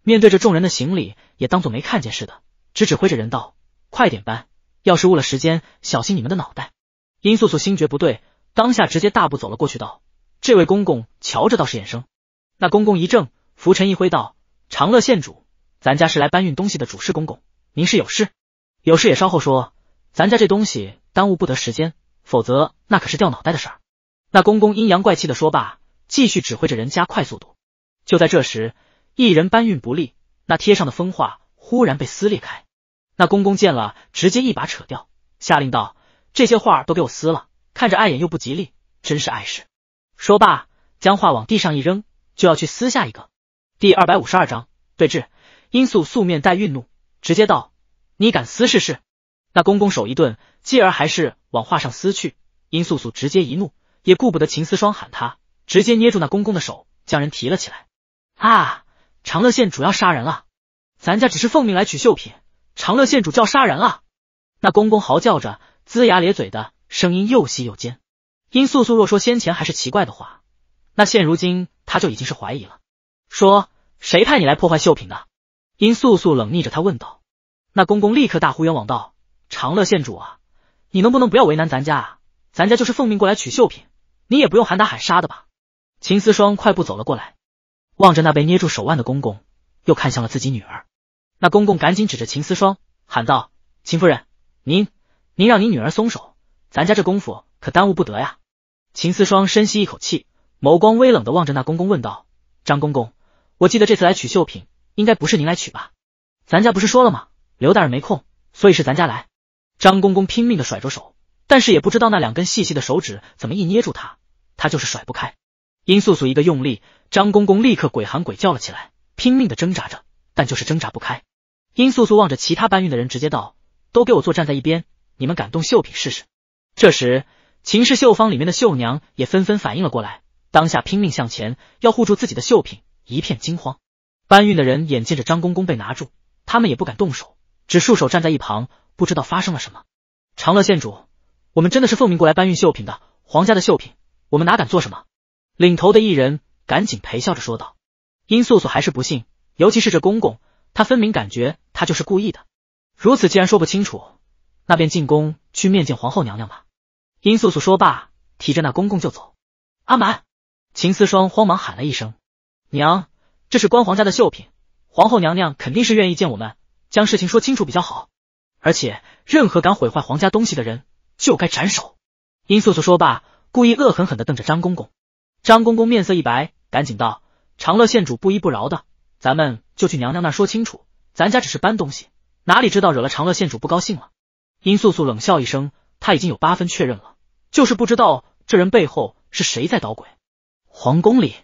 面对着众人的行礼，也当做没看见似的，只指挥着人道：“快点搬，要是误了时间，小心你们的脑袋。”殷素素心觉不对，当下直接大步走了过去，道。这位公公瞧着倒是眼生，那公公一怔，拂尘一挥道：“长乐县主，咱家是来搬运东西的。主事公公，您是有事？有事也稍后说，咱家这东西耽误不得时间，否则那可是掉脑袋的事。”那公公阴阳怪气的说罢，继续指挥着人加快速度。就在这时，一人搬运不利，那贴上的风画忽然被撕裂开，那公公见了，直接一把扯掉，下令道：“这些画都给我撕了，看着碍眼又不吉利，真是碍事。”说罢，将画往地上一扔，就要去撕下一个。第二百五十二章对峙。殷素素面带愠怒，直接道：“你敢撕试试？”那公公手一顿，继而还是往画上撕去。殷素素直接一怒，也顾不得秦思双喊他，直接捏住那公公的手，将人提了起来。啊！长乐县主要杀人了！咱家只是奉命来取绣品，长乐县主叫杀人了！那公公嚎叫着，龇牙咧嘴的声音又细又尖。殷素素若说先前还是奇怪的话，那现如今他就已经是怀疑了。说谁派你来破坏绣品的？殷素素冷睨着他问道。那公公立刻大呼冤枉道：“长乐县主啊，你能不能不要为难咱家？啊？咱家就是奉命过来取绣品，你也不用喊打喊杀的吧？”秦思霜快步走了过来，望着那被捏住手腕的公公，又看向了自己女儿。那公公赶紧指着秦思霜喊道：“秦夫人，您您让您女儿松手，咱家这功夫可耽误不得呀！”秦思双深吸一口气，眸光微冷的望着那公公问道：“张公公，我记得这次来取绣品，应该不是您来取吧？咱家不是说了吗，刘大人没空，所以是咱家来。”张公公拼命的甩着手，但是也不知道那两根细细的手指怎么一捏住他，他就是甩不开。殷素素一个用力，张公公立刻鬼喊鬼叫了起来，拼命的挣扎着，但就是挣扎不开。殷素素望着其他搬运的人，直接道：“都给我坐站在一边，你们敢动绣品试试？”这时。秦氏绣坊里面的绣娘也纷纷反应了过来，当下拼命向前要护住自己的绣品，一片惊慌。搬运的人眼见着张公公被拿住，他们也不敢动手，只束手站在一旁，不知道发生了什么。长乐县主，我们真的是奉命过来搬运绣品的，皇家的绣品，我们哪敢做什么？领头的一人赶紧陪笑着说道。殷素素还是不信，尤其是这公公，她分明感觉他就是故意的。如此，既然说不清楚，那便进宫去面见皇后娘娘吧。殷素素说罢，提着那公公就走。阿满，秦思双慌忙喊了一声：“娘，这是关皇家的绣品，皇后娘娘肯定是愿意见我们，将事情说清楚比较好。而且，任何敢毁坏皇家东西的人，就该斩首。”殷素素说罢，故意恶狠狠的瞪着张公公。张公公面色一白，赶紧道：“长乐县主不依不饶的，咱们就去娘娘那说清楚。咱家只是搬东西，哪里知道惹了长乐县主不高兴了？”殷素素冷笑一声。他已经有八分确认了，就是不知道这人背后是谁在捣鬼。皇宫里，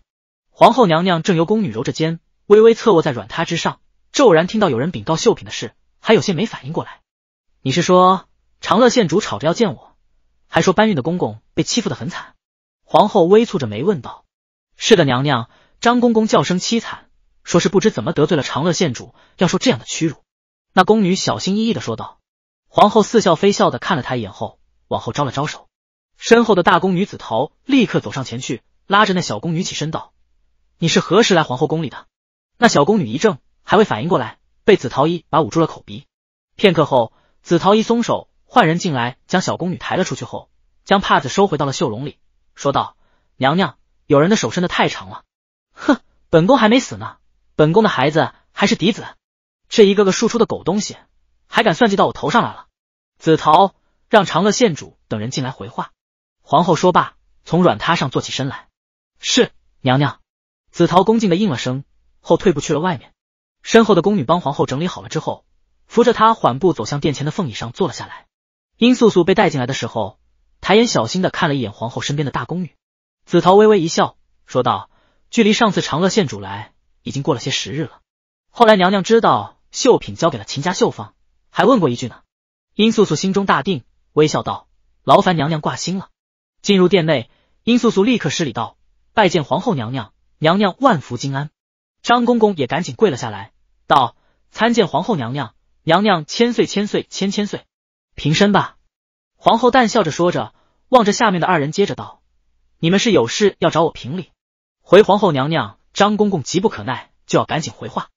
皇后娘娘正由宫女揉着肩，微微侧卧在软榻之上，骤然听到有人禀告绣品的事，还有些没反应过来。你是说长乐县主吵着要见我，还说搬运的公公被欺负的很惨？皇后微蹙着眉问道。是的，娘娘，张公公叫声凄惨，说是不知怎么得罪了长乐县主，要受这样的屈辱。那宫女小心翼翼的说道。皇后似笑非笑的看了他一眼后，往后招了招手，身后的大宫女子桃立刻走上前去，拉着那小宫女起身道：“你是何时来皇后宫里的？”那小宫女一怔，还未反应过来，被紫桃一把捂住了口鼻。片刻后，紫桃一松手，换人进来将小宫女抬了出去后，将帕子收回到了袖笼里，说道：“娘娘，有人的手伸的太长了。”“哼，本宫还没死呢，本宫的孩子还是嫡子，这一个个庶出的狗东西。”还敢算计到我头上来了，紫桃，让长乐县主等人进来回话。皇后说罢，从软榻上坐起身来。是娘娘，紫桃恭敬的应了声，后退步去了外面。身后的宫女帮皇后整理好了之后，扶着她缓步走向殿前的凤椅上坐了下来。殷素素被带进来的时候，抬眼小心的看了一眼皇后身边的大宫女，紫桃微微一笑，说道：“距离上次长乐县主来，已经过了些时日了。后来娘娘知道绣品交给了秦家绣坊。”还问过一句呢，殷素素心中大定，微笑道：“劳烦娘娘挂心了。”进入殿内，殷素素立刻施礼道：“拜见皇后娘娘，娘娘万福金安。”张公公也赶紧跪了下来，道：“参见皇后娘娘，娘娘千岁千岁千千岁。”平身吧，皇后淡笑着说着，望着下面的二人，接着道：“你们是有事要找我评理？”回皇后娘娘，张公公急不可耐，就要赶紧回话。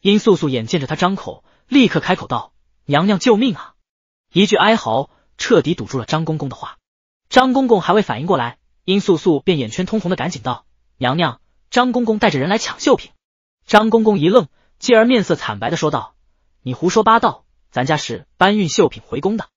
殷素素眼见着他张口，立刻开口道。娘娘救命！啊！一句哀嚎彻底堵住了张公公的话。张公公还未反应过来，殷素素便眼圈通红的赶紧道：“娘娘，张公公带着人来抢绣品。”张公公一愣，继而面色惨白的说道：“你胡说八道，咱家是搬运绣品回宫的。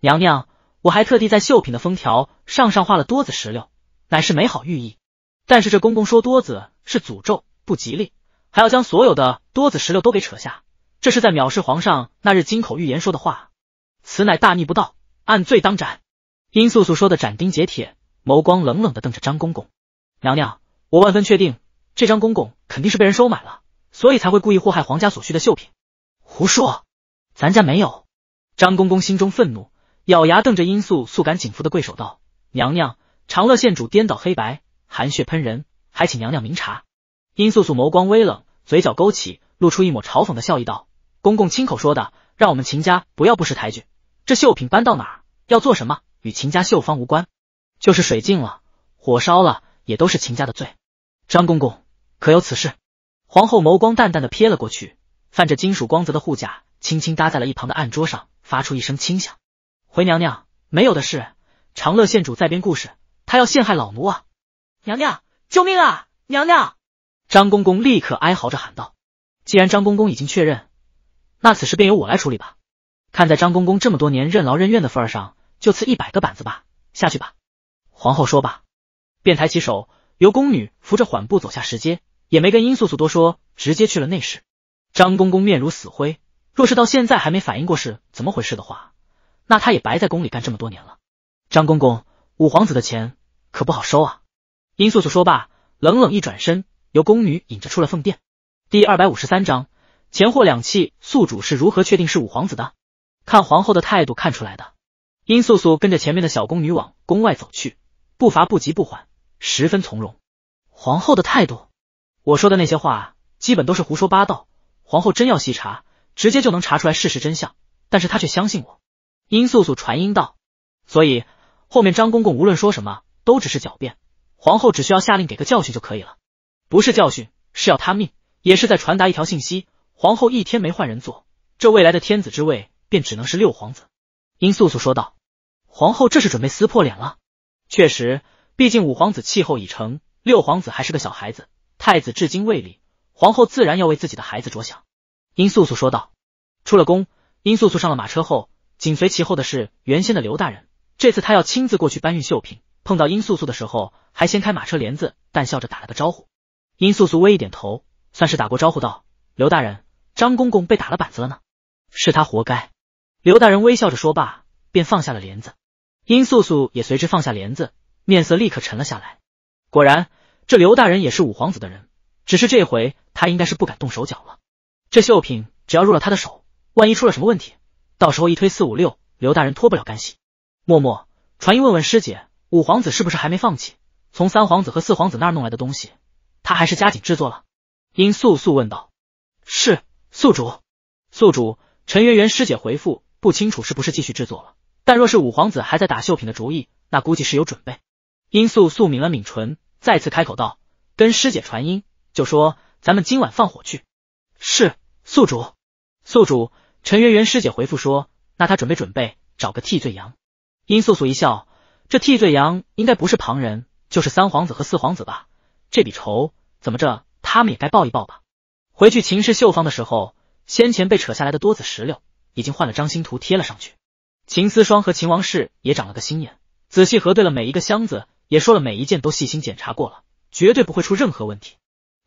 娘娘，我还特地在绣品的封条上上画了多子石榴，乃是美好寓意。但是这公公说多子是诅咒，不吉利，还要将所有的多子石榴都给扯下。”这是在藐视皇上那日金口玉言说的话，此乃大逆不道，按罪当斩。殷素素说的斩钉截铁，眸光冷冷的瞪着张公公。娘娘，我万分确定，这张公公肯定是被人收买了，所以才会故意祸害皇家所需的绣品。胡说，咱家没有。张公公心中愤怒，咬牙瞪着殷素素，赶紧扶的跪手道：“娘娘，长乐县主颠倒黑白，含血喷人，还请娘娘明察。”殷素素眸光微冷，嘴角勾起，露出一抹嘲讽的笑意道。公公亲口说的，让我们秦家不要不识抬举。这绣品搬到哪，要做什么，与秦家绣坊无关。就是水尽了，火烧了，也都是秦家的罪。张公公，可有此事？皇后眸光淡淡的瞥了过去，泛着金属光泽的护甲轻轻搭在了一旁的案桌上，发出一声轻响。回娘娘，没有的事。长乐县主在编故事，他要陷害老奴啊！娘娘，救命啊！娘娘！张公公立刻哀嚎着喊道。既然张公公已经确认。那此事便由我来处理吧，看在张公公这么多年任劳任怨的份上，就赐一百个板子吧。下去吧。皇后说罢，便抬起手，由宫女扶着缓步走下石阶，也没跟殷素素多说，直接去了内室。张公公面如死灰，若是到现在还没反应过是怎么回事的话，那他也白在宫里干这么多年了。张公公，五皇子的钱可不好收啊。殷素素说罢，冷冷一转身，由宫女引着出了凤殿。第二百五十三章。钱货两气宿主是如何确定是五皇子的？看皇后的态度看出来的。殷素素跟着前面的小宫女往宫外走去，步伐不急不缓，十分从容。皇后的态度，我说的那些话基本都是胡说八道。皇后真要细查，直接就能查出来事实真相。但是她却相信我。殷素素传音道：“所以后面张公公无论说什么，都只是狡辩。皇后只需要下令给个教训就可以了，不是教训是要他命，也是在传达一条信息。”皇后一天没换人坐，这未来的天子之位便只能是六皇子。殷素素说道：“皇后这是准备撕破脸了。”确实，毕竟五皇子气候已成，六皇子还是个小孩子，太子至今未立，皇后自然要为自己的孩子着想。”殷素素说道。出了宫，殷素素上了马车后，紧随其后的是原先的刘大人。这次他要亲自过去搬运绣品，碰到殷素素的时候，还掀开马车帘子，淡笑着打了个招呼。殷素素微一点头，算是打过招呼道：“刘大人。”张公公被打了板子了呢，是他活该。刘大人微笑着说罢，便放下了帘子。殷素素也随之放下帘子，面色立刻沉了下来。果然，这刘大人也是五皇子的人，只是这回他应该是不敢动手脚了。这绣品只要入了他的手，万一出了什么问题，到时候一推四五六，刘大人脱不了干系。默默传音问问师姐，五皇子是不是还没放弃从三皇子和四皇子那儿弄来的东西？他还是加紧制作了。殷素素问道：“是。”宿主，宿主，陈媛媛师姐回复不清楚是不是继续制作了，但若是五皇子还在打绣品的主意，那估计是有准备。殷素素抿了抿唇，再次开口道：“跟师姐传音，就说咱们今晚放火去。”是宿主，宿主，陈媛媛师姐回复说：“那她准备准备，找个替罪羊。”殷素素一笑，这替罪羊应该不是旁人，就是三皇子和四皇子吧。这笔仇怎么着，他们也该报一报吧。回去秦氏绣坊的时候，先前被扯下来的多子石榴已经换了张新图贴了上去。秦思双和秦王氏也长了个心眼，仔细核对了每一个箱子，也说了每一件都细心检查过了，绝对不会出任何问题。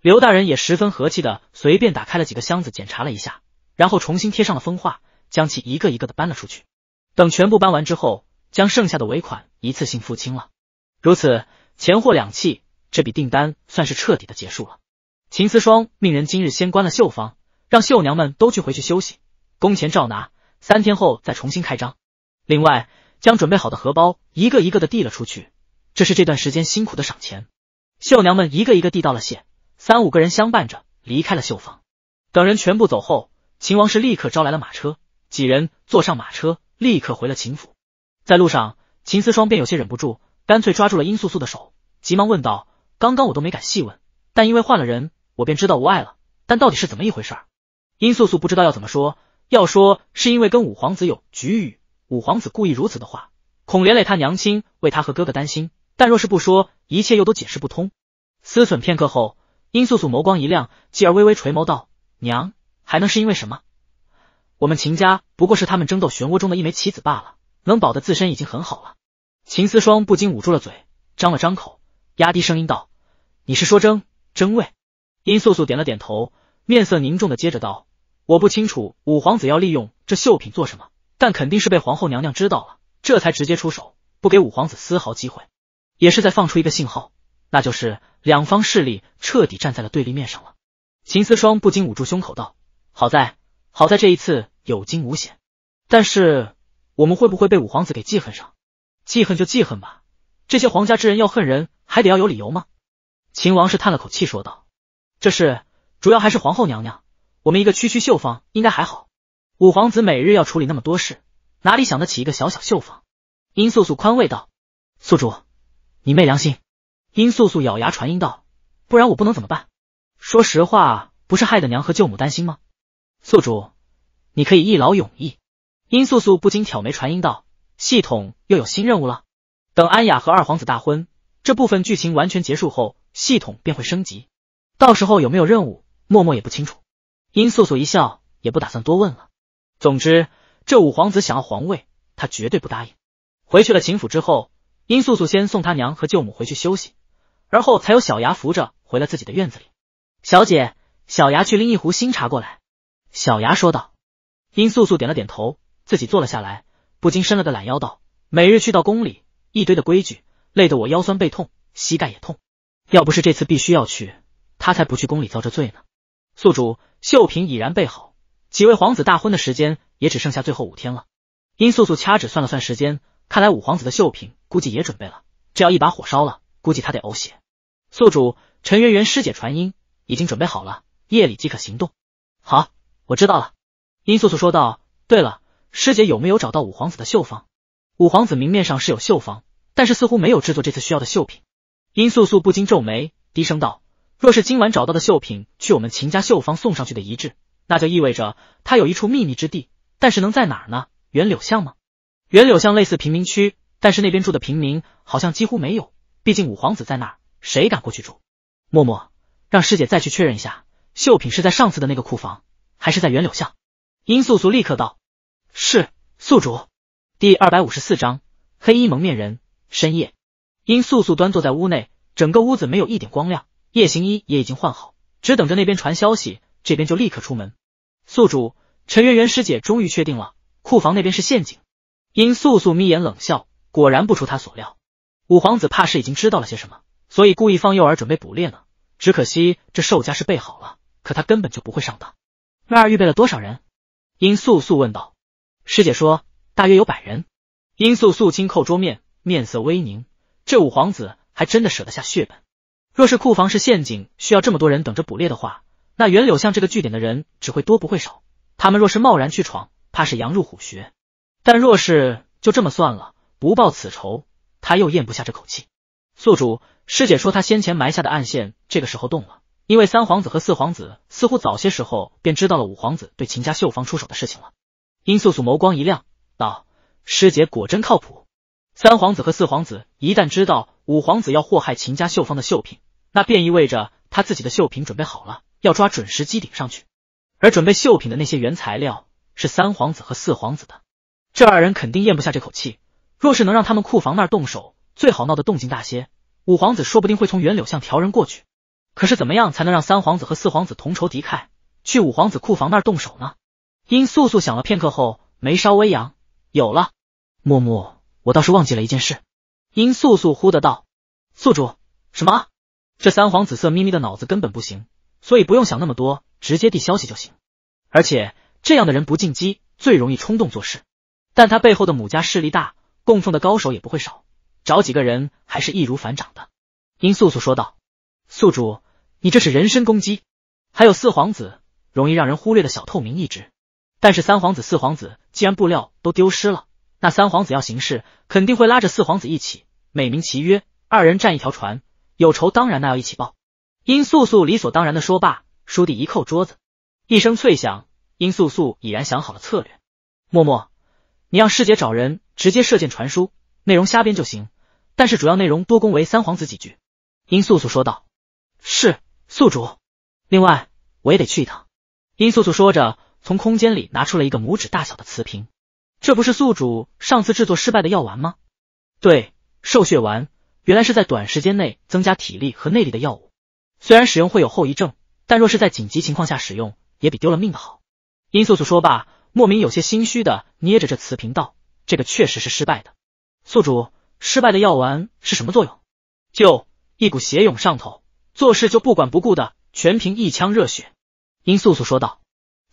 刘大人也十分和气的随便打开了几个箱子检查了一下，然后重新贴上了封画，将其一个一个的搬了出去。等全部搬完之后，将剩下的尾款一次性付清了，如此钱货两讫，这笔订单算是彻底的结束了。秦思霜命人今日先关了绣坊，让绣娘们都去回去休息，工钱照拿，三天后再重新开张。另外，将准备好的荷包一个一个的递了出去，这是这段时间辛苦的赏钱。绣娘们一个一个递到了谢，三五个人相伴着离开了绣坊。等人全部走后，秦王是立刻招来了马车，几人坐上马车，立刻回了秦府。在路上，秦思霜便有些忍不住，干脆抓住了殷素素的手，急忙问道：“刚刚我都没敢细问，但因为换了人。”我便知道无碍了，但到底是怎么一回事？殷素素不知道要怎么说，要说是因为跟五皇子有局语，五皇子故意如此的话，恐连累他娘亲，为他和哥哥担心；但若是不说，一切又都解释不通。思忖片刻后，殷素素眸光一亮，继而微微垂眸道：“娘，还能是因为什么？我们秦家不过是他们争斗漩涡中的一枚棋子罢了，能保得自身已经很好了。”秦思双不禁捂住了嘴，张了张口，压低声音道：“你是说争争位？”殷素素点了点头，面色凝重的接着道：“我不清楚五皇子要利用这绣品做什么，但肯定是被皇后娘娘知道了，这才直接出手，不给五皇子丝毫机会，也是在放出一个信号，那就是两方势力彻底站在了对立面上了。”秦思霜不禁捂住胸口道：“好在，好在这一次有惊无险，但是我们会不会被五皇子给记恨上？记恨就记恨吧，这些皇家之人要恨人，还得要有理由吗？”秦王是叹了口气说道。这事主要还是皇后娘娘，我们一个区区绣坊应该还好。五皇子每日要处理那么多事，哪里想得起一个小小绣坊？殷素素宽慰道：“宿主，你昧良心！”殷素素咬牙传音道：“不然我不能怎么办？说实话，不是害得娘和舅母担心吗？”宿主，你可以一劳永逸。殷素素不禁挑眉传音道：“系统又有新任务了。等安雅和二皇子大婚，这部分剧情完全结束后，系统便会升级。”到时候有没有任务，默默也不清楚。殷素素一笑，也不打算多问了。总之，这五皇子想要皇位，他绝对不答应。回去了秦府之后，殷素素先送他娘和舅母回去休息，而后才有小牙扶着回了自己的院子里。小姐，小牙去拎一壶新茶过来。”小牙说道。殷素素点了点头，自己坐了下来，不禁伸了个懒腰，道：“每日去到宫里，一堆的规矩，累得我腰酸背痛，膝盖也痛。要不是这次必须要去。”他才不去宫里遭这罪呢。宿主，绣品已然备好，几位皇子大婚的时间也只剩下最后五天了。殷素素掐指算了算时间，看来五皇子的绣品估计也准备了。只要一把火烧了，估计他得呕血。宿主，陈媛媛师姐传音，已经准备好了，夜里即可行动。好，我知道了。殷素素说道。对了，师姐有没有找到五皇子的绣坊？五皇子明面上是有绣坊，但是似乎没有制作这次需要的绣品。殷素素不禁皱眉，低声道。若是今晚找到的绣品，去我们秦家绣坊送上去的遗志，那就意味着他有一处秘密之地。但是能在哪儿呢？元柳巷吗？元柳巷类似贫民区，但是那边住的平民好像几乎没有。毕竟五皇子在那儿，谁敢过去住？默默，让师姐再去确认一下，绣品是在上次的那个库房，还是在元柳巷？殷素素立刻道：“是宿主。”第二百五十四章黑衣蒙面人。深夜，殷素素端坐在屋内，整个屋子没有一点光亮。夜行衣也已经换好，只等着那边传消息，这边就立刻出门。宿主，陈媛媛师姐终于确定了，库房那边是陷阱。殷素素眯眼冷笑，果然不出她所料，五皇子怕是已经知道了些什么，所以故意放诱饵准备捕猎呢。只可惜这兽家是备好了，可他根本就不会上当。那儿预备了多少人？殷素素问道。师姐说大约有百人。殷素素轻叩桌面，面色微凝，这五皇子还真的舍得下血本。若是库房是陷阱，需要这么多人等着捕猎的话，那袁柳巷这个据点的人只会多不会少。他们若是贸然去闯，怕是羊入虎穴。但若是就这么算了，不报此仇，他又咽不下这口气。宿主师姐说她先前埋下的暗线，这个时候动了，因为三皇子和四皇子似乎早些时候便知道了五皇子对秦家绣坊出手的事情了。殷素素眸光一亮，道：“师姐果真靠谱。”三皇子和四皇子一旦知道五皇子要祸害秦家绣坊的绣品，那便意味着他自己的绣品准备好了，要抓准时机顶上去。而准备绣品的那些原材料是三皇子和四皇子的，这二人肯定咽不下这口气。若是能让他们库房那儿动手，最好闹得动静大些，五皇子说不定会从元柳巷调人过去。可是，怎么样才能让三皇子和四皇子同仇敌忾，去五皇子库房那儿动手呢？殷素素想了片刻后，眉梢微扬，有了，默默。我倒是忘记了一件事，殷素素忽的道：“宿主，什么？这三皇子色眯眯的脑子根本不行，所以不用想那么多，直接递消息就行。而且这样的人不进击，最容易冲动做事。但他背后的母家势力大，供奉的高手也不会少，找几个人还是易如反掌的。”殷素素说道：“宿主，你这是人身攻击。还有四皇子，容易让人忽略的小透明一只。但是三皇子、四皇子既然布料都丢失了。”那三皇子要行事，肯定会拉着四皇子一起，美名其曰二人站一条船，有仇当然那要一起报。殷素素理所当然的说罢，书弟一扣桌子，一声脆响，殷素素已然想好了策略。默默，你让师姐找人直接射箭传书，内容瞎编就行，但是主要内容多恭维三皇子几句。殷素素说道。是宿主，另外我也得去一趟。殷素素说着，从空间里拿出了一个拇指大小的瓷瓶。这不是宿主上次制作失败的药丸吗？对，兽血丸，原来是在短时间内增加体力和内力的药物。虽然使用会有后遗症，但若是在紧急情况下使用，也比丢了命的好。殷素素说罢，莫名有些心虚的捏着这瓷瓶道：“这个确实是失败的。宿主，失败的药丸是什么作用？就一股血涌上头，做事就不管不顾的，全凭一腔热血。”殷素素说道：“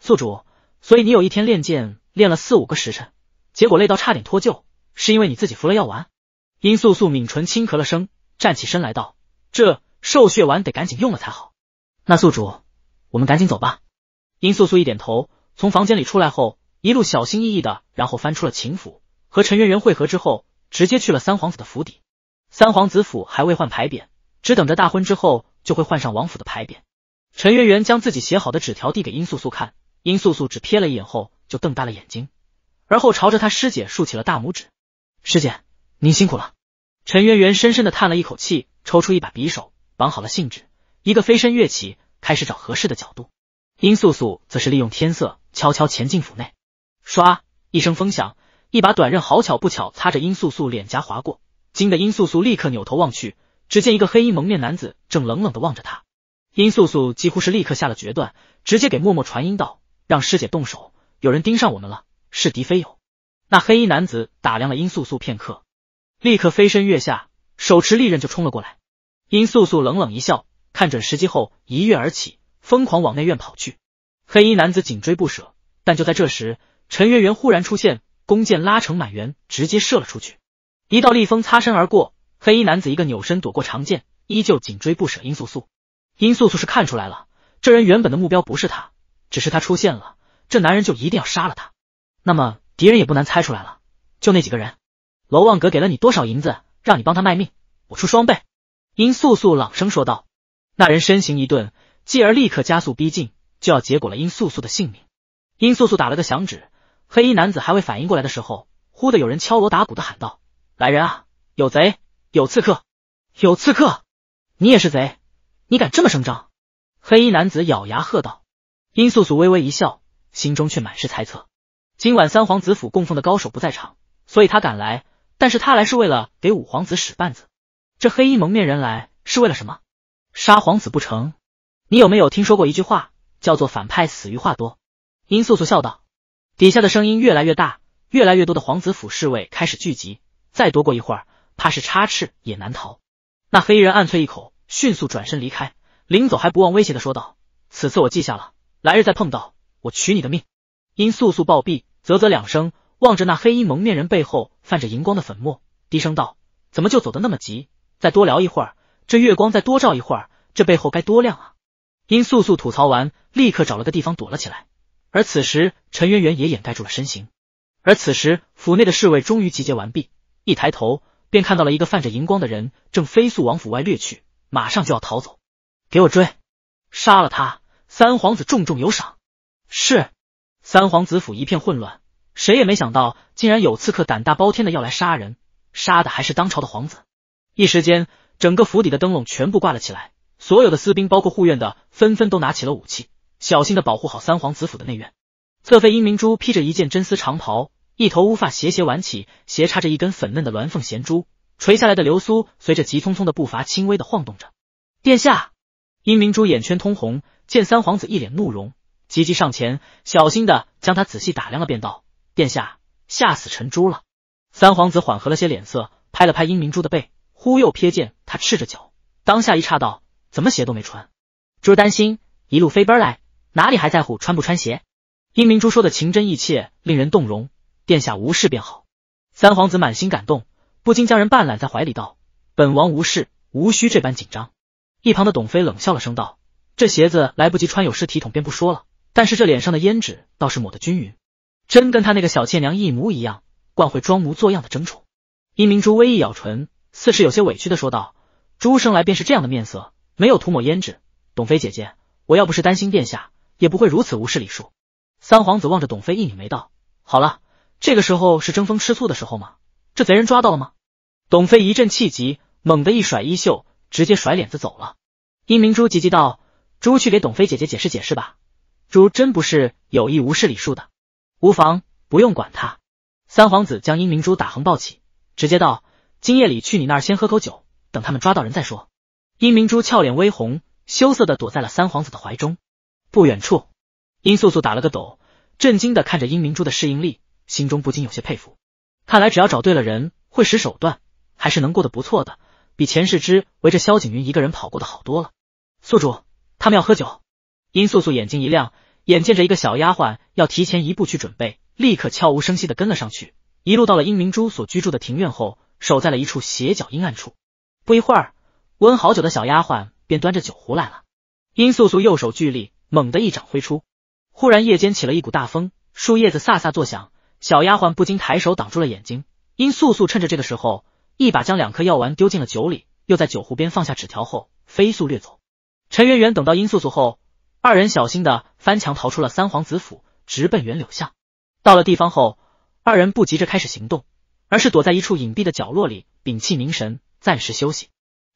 宿主，所以你有一天练剑，练了四五个时辰。”结果累到差点脱臼，是因为你自己服了药丸。殷素素抿唇轻咳了声，站起身来道：“这兽血丸得赶紧用了才好。”那宿主，我们赶紧走吧。殷素素一点头，从房间里出来后，一路小心翼翼的，然后翻出了秦府，和陈圆圆汇合之后，直接去了三皇子的府邸。三皇子府还未换牌匾，只等着大婚之后就会换上王府的牌匾。陈圆圆将自己写好的纸条递给殷素素看，殷素素只瞥了一眼后，就瞪大了眼睛。而后朝着他师姐竖起了大拇指，师姐您辛苦了。陈圆圆深深的叹了一口气，抽出一把匕首，绑好了信纸，一个飞身跃起，开始找合适的角度。殷素素则是利用天色悄悄潜进府内，唰一声风响，一把短刃好巧不巧擦着殷素素脸颊划过，惊得殷素素立刻扭头望去，只见一个黑衣蒙面男子正冷冷的望着他。殷素素几乎是立刻下了决断，直接给默默传音道：“让师姐动手，有人盯上我们了。”是敌非友。那黑衣男子打量了殷素素片刻，立刻飞身跃下，手持利刃就冲了过来。殷素素冷冷一笑，看准时机后一跃而起，疯狂往内院跑去。黑衣男子紧追不舍，但就在这时，陈圆圆忽然出现，弓箭拉成满圆，直接射了出去。一道利风擦身而过，黑衣男子一个扭身躲过长剑，依旧紧追不舍。殷素素，殷素素是看出来了，这人原本的目标不是他，只是他出现了，这男人就一定要杀了他。那么敌人也不难猜出来了，就那几个人。楼望阁给了你多少银子，让你帮他卖命？我出双倍。”殷素素朗声说道。那人身形一顿，继而立刻加速逼近，就要结果了殷素素的性命。殷素素打了个响指，黑衣男子还未反应过来的时候，忽的有人敲锣打鼓的喊道：“来人啊，有贼！有刺客！有刺客！你也是贼！你敢这么声张？”黑衣男子咬牙喝道。殷素素微微一笑，心中却满是猜测。今晚三皇子府供奉的高手不在场，所以他敢来。但是他来是为了给五皇子使绊子。这黑衣蒙面人来是为了什么？杀皇子不成？你有没有听说过一句话，叫做“反派死于话多”？殷素素笑道。底下的声音越来越大，越来越多的皇子府侍卫开始聚集。再多过一会儿，怕是插翅也难逃。那黑衣人暗啐一口，迅速转身离开，临走还不忘威胁的说道：“此次我记下了，来日再碰到，我取你的命。”殷素素暴毙。啧啧两声，望着那黑衣蒙面人背后泛着荧光的粉末，低声道：“怎么就走得那么急？再多聊一会儿，这月光再多照一会儿，这背后该多亮啊！”殷素素吐槽完，立刻找了个地方躲了起来。而此时，陈圆圆也掩盖住了身形。而此时，府内的侍卫终于集结完毕，一抬头便看到了一个泛着荧光的人正飞速往府外掠去，马上就要逃走，给我追，杀了他！三皇子重重有赏。是。三皇子府一片混乱，谁也没想到，竟然有刺客胆大包天的要来杀人，杀的还是当朝的皇子。一时间，整个府邸的灯笼全部挂了起来，所有的私兵包括护院的纷纷都拿起了武器，小心的保护好三皇子府的内院。侧妃殷明珠披着一件真丝长袍，一头乌发斜斜挽起，斜插着一根粉嫩的鸾凤衔珠，垂下来的流苏随着急匆匆的步伐轻微的晃动着。殿下，殷明珠眼圈通红，见三皇子一脸怒容。急急上前，小心的将他仔细打量了，便道：“殿下，吓死陈珠了。”三皇子缓和了些脸色，拍了拍殷明珠的背，忽又瞥见他赤着脚，当下一刹道：“怎么鞋都没穿？”珠担心一路飞奔来，哪里还在乎穿不穿鞋？殷明珠说的情真意切，令人动容。殿下无事便好。三皇子满心感动，不禁将人半揽在怀里道：“本王无事，无需这般紧张。”一旁的董妃冷笑了声，道：“这鞋子来不及穿，有失体统，便不说了。”但是这脸上的胭脂倒是抹得均匀，真跟他那个小妾娘一模一样，惯会装模作样的争宠。殷明珠微一咬唇，似是有些委屈的说道：“朱生来便是这样的面色，没有涂抹胭脂。董妃姐姐，我要不是担心殿下，也不会如此无视礼数。”三皇子望着董妃，一拧眉道：“好了，这个时候是争风吃醋的时候吗？这贼人抓到了吗？”董妃一阵气急，猛地一甩衣袖，直接甩脸子走了。殷明珠急急道：“朱去给董妃姐姐解释解释吧。”猪真不是有意无视李树的，无妨，不用管他。三皇子将殷明珠打横抱起，直接道：“今夜里去你那儿先喝口酒，等他们抓到人再说。”殷明珠俏脸微红，羞涩的躲在了三皇子的怀中。不远处，殷素素打了个抖，震惊的看着殷明珠的适应力，心中不禁有些佩服。看来只要找对了人，会使手段，还是能过得不错的，比前世之围着萧景云一个人跑过的好多了。宿主，他们要喝酒。殷素素眼睛一亮，眼见着一个小丫鬟要提前一步去准备，立刻悄无声息的跟了上去。一路到了殷明珠所居住的庭院后，守在了一处斜角阴暗处。不一会儿，温好酒的小丫鬟便端着酒壶来了。殷素素右手巨力，猛地一掌挥出。忽然，夜间起了一股大风，树叶子飒飒作响，小丫鬟不禁抬手挡住了眼睛。殷素素趁着这个时候，一把将两颗药丸丢进了酒里，又在酒壶边放下纸条后，飞速掠走。陈圆圆等到殷素素后。二人小心的翻墙逃出了三皇子府，直奔袁柳巷。到了地方后，二人不急着开始行动，而是躲在一处隐蔽的角落里，屏气凝神，暂时休息。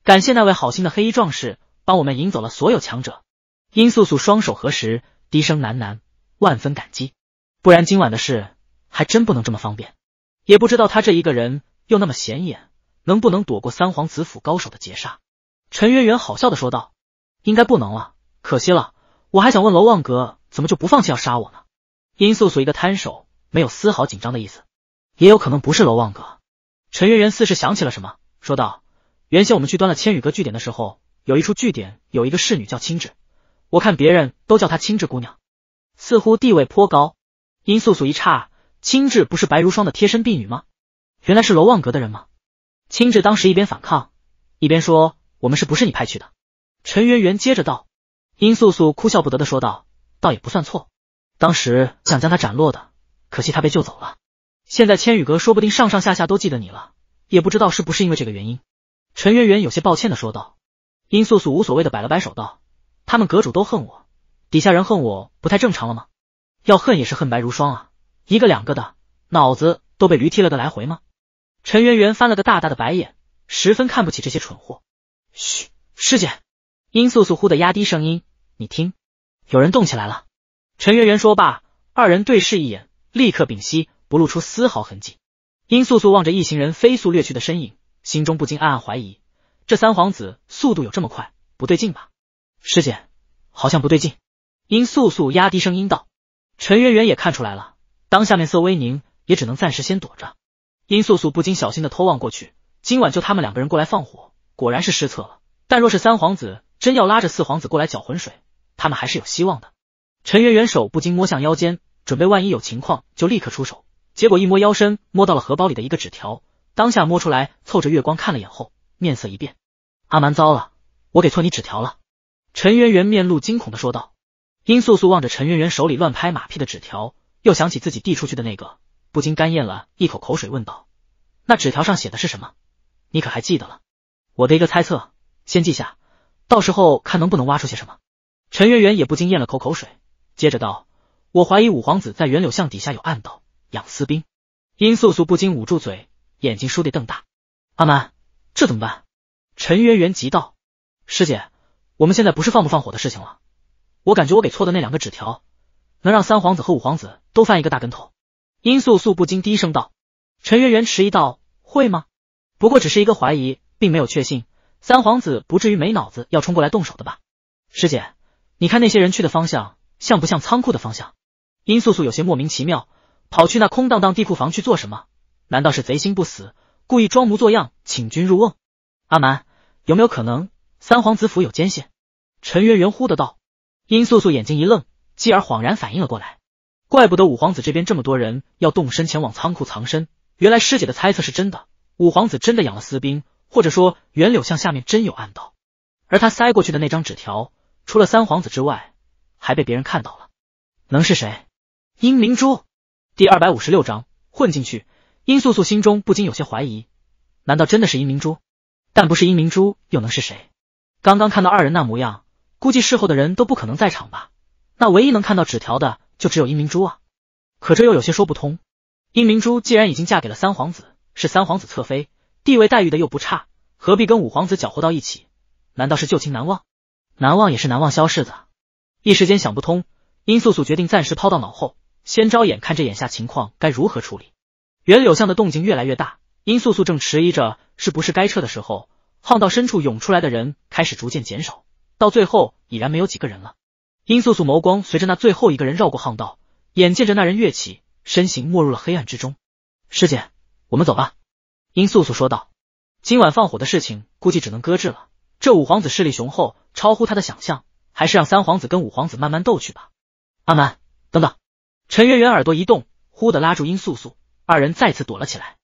感谢那位好心的黑衣壮士，帮我们引走了所有强者。殷素素双手合十，低声喃喃，万分感激。不然今晚的事还真不能这么方便。也不知道他这一个人又那么显眼，能不能躲过三皇子府高手的截杀？陈圆圆好笑的说道：“应该不能了，可惜了。”我还想问楼望阁怎么就不放弃要杀我呢？殷素素一个摊手，没有丝毫紧张的意思。也有可能不是楼望阁。陈圆圆似是想起了什么，说道：“原先我们去端了千羽阁据点的时候，有一处据点有一个侍女叫青雉，我看别人都叫她青雉姑娘，似乎地位颇高。”殷素素一诧，青雉不是白如霜的贴身婢女吗？原来是楼望阁的人吗？青雉当时一边反抗，一边说：“我们是不是你派去的？”陈圆圆接着道。殷素素哭笑不得的说道：“倒也不算错，当时想将他斩落的，可惜他被救走了。现在千羽阁说不定上上下下都记得你了，也不知道是不是因为这个原因。”陈圆圆有些抱歉的说道。殷素素无所谓的摆了摆手道：“他们阁主都恨我，底下人恨我，不太正常了吗？要恨也是恨白如霜啊，一个两个的，脑子都被驴踢了个来回吗？”陈圆圆翻了个大大的白眼，十分看不起这些蠢货。嘘，师姐，殷素素忽的压低声音。你听，有人动起来了。陈圆圆说罢，二人对视一眼，立刻屏息，不露出丝毫痕迹。殷素素望着一行人飞速掠去的身影，心中不禁暗暗怀疑：这三皇子速度有这么快？不对劲吧？师姐，好像不对劲。殷素素压低声音道。陈圆圆也看出来了，当下面色微凝，也只能暂时先躲着。殷素素不禁小心的偷望过去。今晚就他们两个人过来放火，果然是失策了。但若是三皇子真要拉着四皇子过来搅浑水，他们还是有希望的。陈圆圆手不禁摸向腰间，准备万一有情况就立刻出手。结果一摸腰身，摸到了荷包里的一个纸条，当下摸出来，凑着月光看了眼，后面色一变。阿蛮，糟了，我给错你纸条了！陈圆圆面露惊恐的说道。殷素素望着陈圆圆手里乱拍马屁的纸条，又想起自己递出去的那个，不禁干咽了一口口水，问道：“那纸条上写的是什么？你可还记得了？我的一个猜测，先记下，到时候看能不能挖出些什么。”陈媛媛也不禁咽了口口水，接着道：“我怀疑五皇子在元柳巷底下有暗道养私兵。”殷素素不禁捂住嘴，眼睛倏地瞪大。“阿蛮，这怎么办？”陈媛媛急道：“师姐，我们现在不是放不放火的事情了。我感觉我给错的那两个纸条，能让三皇子和五皇子都翻一个大跟头。”殷素素不禁低声道：“陈媛媛迟疑道：‘会吗？’不过只是一个怀疑，并没有确信。三皇子不至于没脑子要冲过来动手的吧，师姐。”你看那些人去的方向像不像仓库的方向？殷素素有些莫名其妙，跑去那空荡荡地库房去做什么？难道是贼心不死，故意装模作样，请君入瓮？阿蛮，有没有可能三皇子府有奸细？陈圆圆忽的道。殷素素眼睛一愣，继而恍然反应了过来，怪不得五皇子这边这么多人要动身前往仓库藏身，原来师姐的猜测是真的，五皇子真的养了私兵，或者说袁柳巷下面真有暗道，而他塞过去的那张纸条。除了三皇子之外，还被别人看到了，能是谁？殷明珠。第二百五十六章混进去。殷素素心中不禁有些怀疑，难道真的是殷明珠？但不是殷明珠又能是谁？刚刚看到二人那模样，估计事后的人都不可能在场吧？那唯一能看到纸条的就只有殷明珠啊！可这又有些说不通。殷明珠既然已经嫁给了三皇子，是三皇子侧妃，地位待遇的又不差，何必跟五皇子搅和到一起？难道是旧情难忘？难忘也是难忘，萧世子。一时间想不通，殷素素决定暂时抛到脑后，先招眼看着眼下情况该如何处理。袁柳巷的动静越来越大，殷素素正迟疑着是不是该撤的时候，巷道深处涌出来的人开始逐渐减少，到最后已然没有几个人了。殷素素眸光随着那最后一个人绕过巷道，眼见着那人跃起，身形没入了黑暗之中。师姐，我们走吧。殷素素说道：“今晚放火的事情，估计只能搁置了。”这五皇子势力雄厚，超乎他的想象，还是让三皇子跟五皇子慢慢斗去吧。阿蛮，等等！陈圆圆耳朵一动，忽地拉住殷素素，二人再次躲了起来。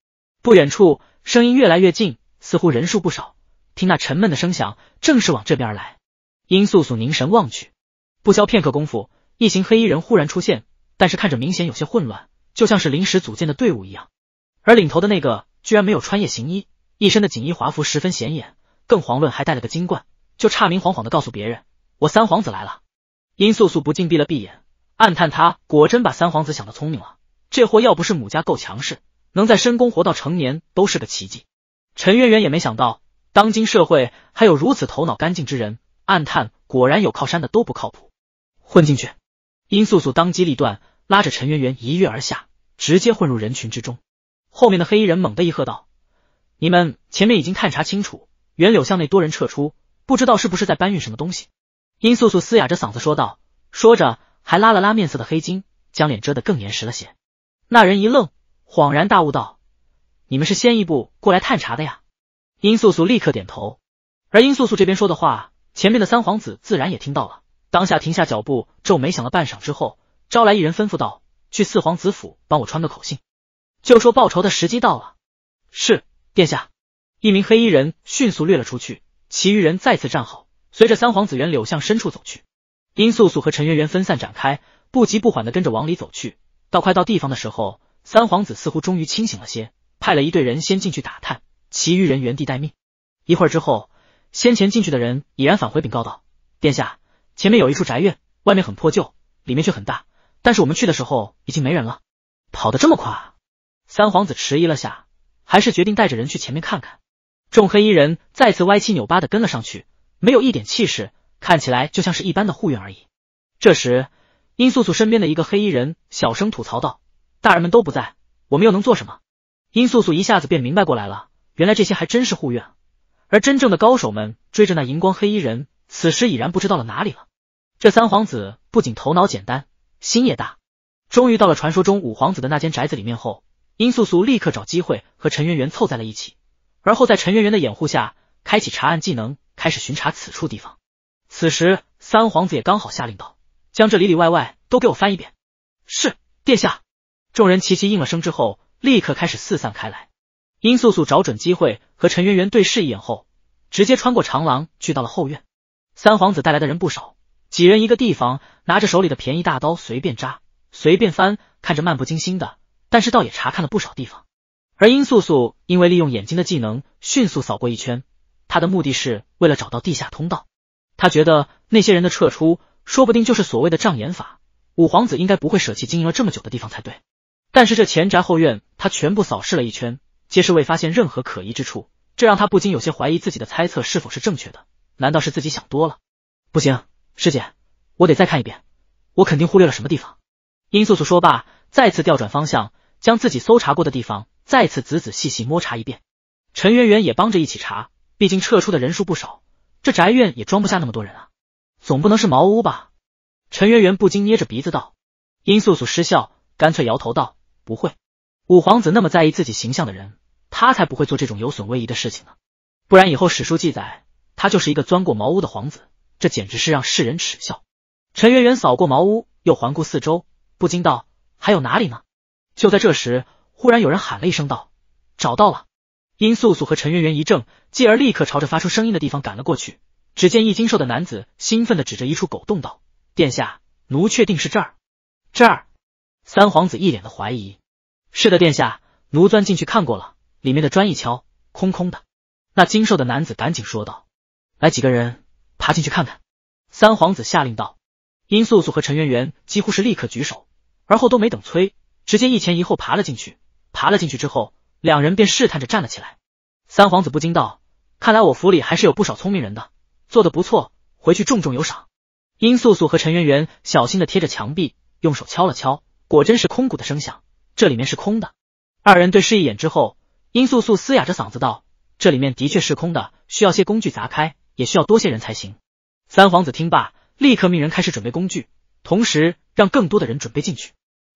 不远处，声音越来越近，似乎人数不少。听那沉闷的声响，正是往这边而来。殷素素凝神望去，不消片刻功夫，一行黑衣人忽然出现，但是看着明显有些混乱，就像是临时组建的队伍一样。而领头的那个居然没有穿夜行衣，一身的锦衣华服十分显眼。更遑论还带了个金冠，就差明晃晃的告诉别人，我三皇子来了。殷素素不禁闭了闭眼，暗叹他果真把三皇子想的聪明了。这货要不是母家够强势，能在深宫活到成年都是个奇迹。陈媛媛也没想到，当今社会还有如此头脑干净之人，暗叹果然有靠山的都不靠谱。混进去！殷素素当机立断，拉着陈媛媛一跃而下，直接混入人群之中。后面的黑衣人猛地一喝道：“你们前面已经探查清楚。”袁柳向内多人撤出，不知道是不是在搬运什么东西。殷素素嘶哑着嗓子说道，说着还拉了拉面色的黑巾，将脸遮得更严实了些。那人一愣，恍然大悟道：“你们是先一步过来探查的呀？”殷素素立刻点头。而殷素素这边说的话，前面的三皇子自然也听到了，当下停下脚步，皱眉想了半晌之后，招来一人吩咐道：“去四皇子府帮我传个口信，就说报仇的时机到了。”是，殿下。一名黑衣人迅速掠了出去，其余人再次站好，随着三皇子袁柳向深处走去。殷素素和陈媛媛分散展开，不急不缓的跟着往里走去。到快到地方的时候，三皇子似乎终于清醒了些，派了一队人先进去打探，其余人原地待命。一会儿之后，先前进去的人已然返回禀告道：“殿下，前面有一处宅院，外面很破旧，里面却很大。但是我们去的时候已经没人了。”跑得这么快？三皇子迟疑了下，还是决定带着人去前面看看。众黑衣人再次歪七扭八的跟了上去，没有一点气势，看起来就像是一般的护院而已。这时，殷素素身边的一个黑衣人小声吐槽道：“大人们都不在，我们又能做什么？”殷素素一下子便明白过来了，原来这些还真是护院，而真正的高手们追着那荧光黑衣人，此时已然不知道了哪里了。这三皇子不仅头脑简单，心也大。终于到了传说中五皇子的那间宅子里面后，殷素素立刻找机会和陈圆圆凑在了一起。而后，在陈圆圆的掩护下，开启查案技能，开始巡查此处地方。此时，三皇子也刚好下令道：“将这里里外外都给我翻一遍。”是殿下。众人齐齐应了声之后，立刻开始四散开来。殷素素找准机会和陈圆圆对视一眼后，直接穿过长廊去到了后院。三皇子带来的人不少，几人一个地方，拿着手里的便宜大刀随便扎、随便翻，看着漫不经心的，但是倒也查看了不少地方。而殷素素因为利用眼睛的技能，迅速扫过一圈，她的目的是为了找到地下通道。她觉得那些人的撤出，说不定就是所谓的障眼法。五皇子应该不会舍弃经营了这么久的地方才对。但是这前宅后院，她全部扫视了一圈，皆是未发现任何可疑之处，这让她不禁有些怀疑自己的猜测是否是正确的。难道是自己想多了？不行，师姐，我得再看一遍，我肯定忽略了什么地方。殷素素说罢，再次调转方向，将自己搜查过的地方。再次仔仔细细摸查一遍，陈圆圆也帮着一起查，毕竟撤出的人数不少，这宅院也装不下那么多人啊，总不能是茅屋吧？陈圆圆不禁捏着鼻子道。殷素素失笑，干脆摇头道：“不会，五皇子那么在意自己形象的人，他才不会做这种有损威仪的事情呢。不然以后史书记载他就是一个钻过茅屋的皇子，这简直是让世人耻笑。”陈圆圆扫过茅屋，又环顾四周，不禁道：“还有哪里呢？”就在这时。忽然有人喊了一声：“道找到了！”殷素素和陈圆圆一怔，继而立刻朝着发出声音的地方赶了过去。只见一精瘦的男子兴奋的指着一处狗洞道：“殿下，奴确定是这儿。”“这儿。”三皇子一脸的怀疑：“是的，殿下，奴钻进去看过了，里面的砖一敲，空空的。”那精瘦的男子赶紧说道：“来几个人，爬进去看看。”三皇子下令道：“殷素素和陈圆圆几乎是立刻举手，而后都没等催，直接一前一后爬了进去。”爬了进去之后，两人便试探着站了起来。三皇子不禁道：“看来我府里还是有不少聪明人的，做的不错，回去重重有赏。”殷素素和陈圆圆小心的贴着墙壁，用手敲了敲，果真是空鼓的声响，这里面是空的。二人对视一眼之后，殷素素嘶哑着嗓子道：“这里面的确是空的，需要些工具砸开，也需要多些人才行。”三皇子听罢，立刻命人开始准备工具，同时让更多的人准备进去。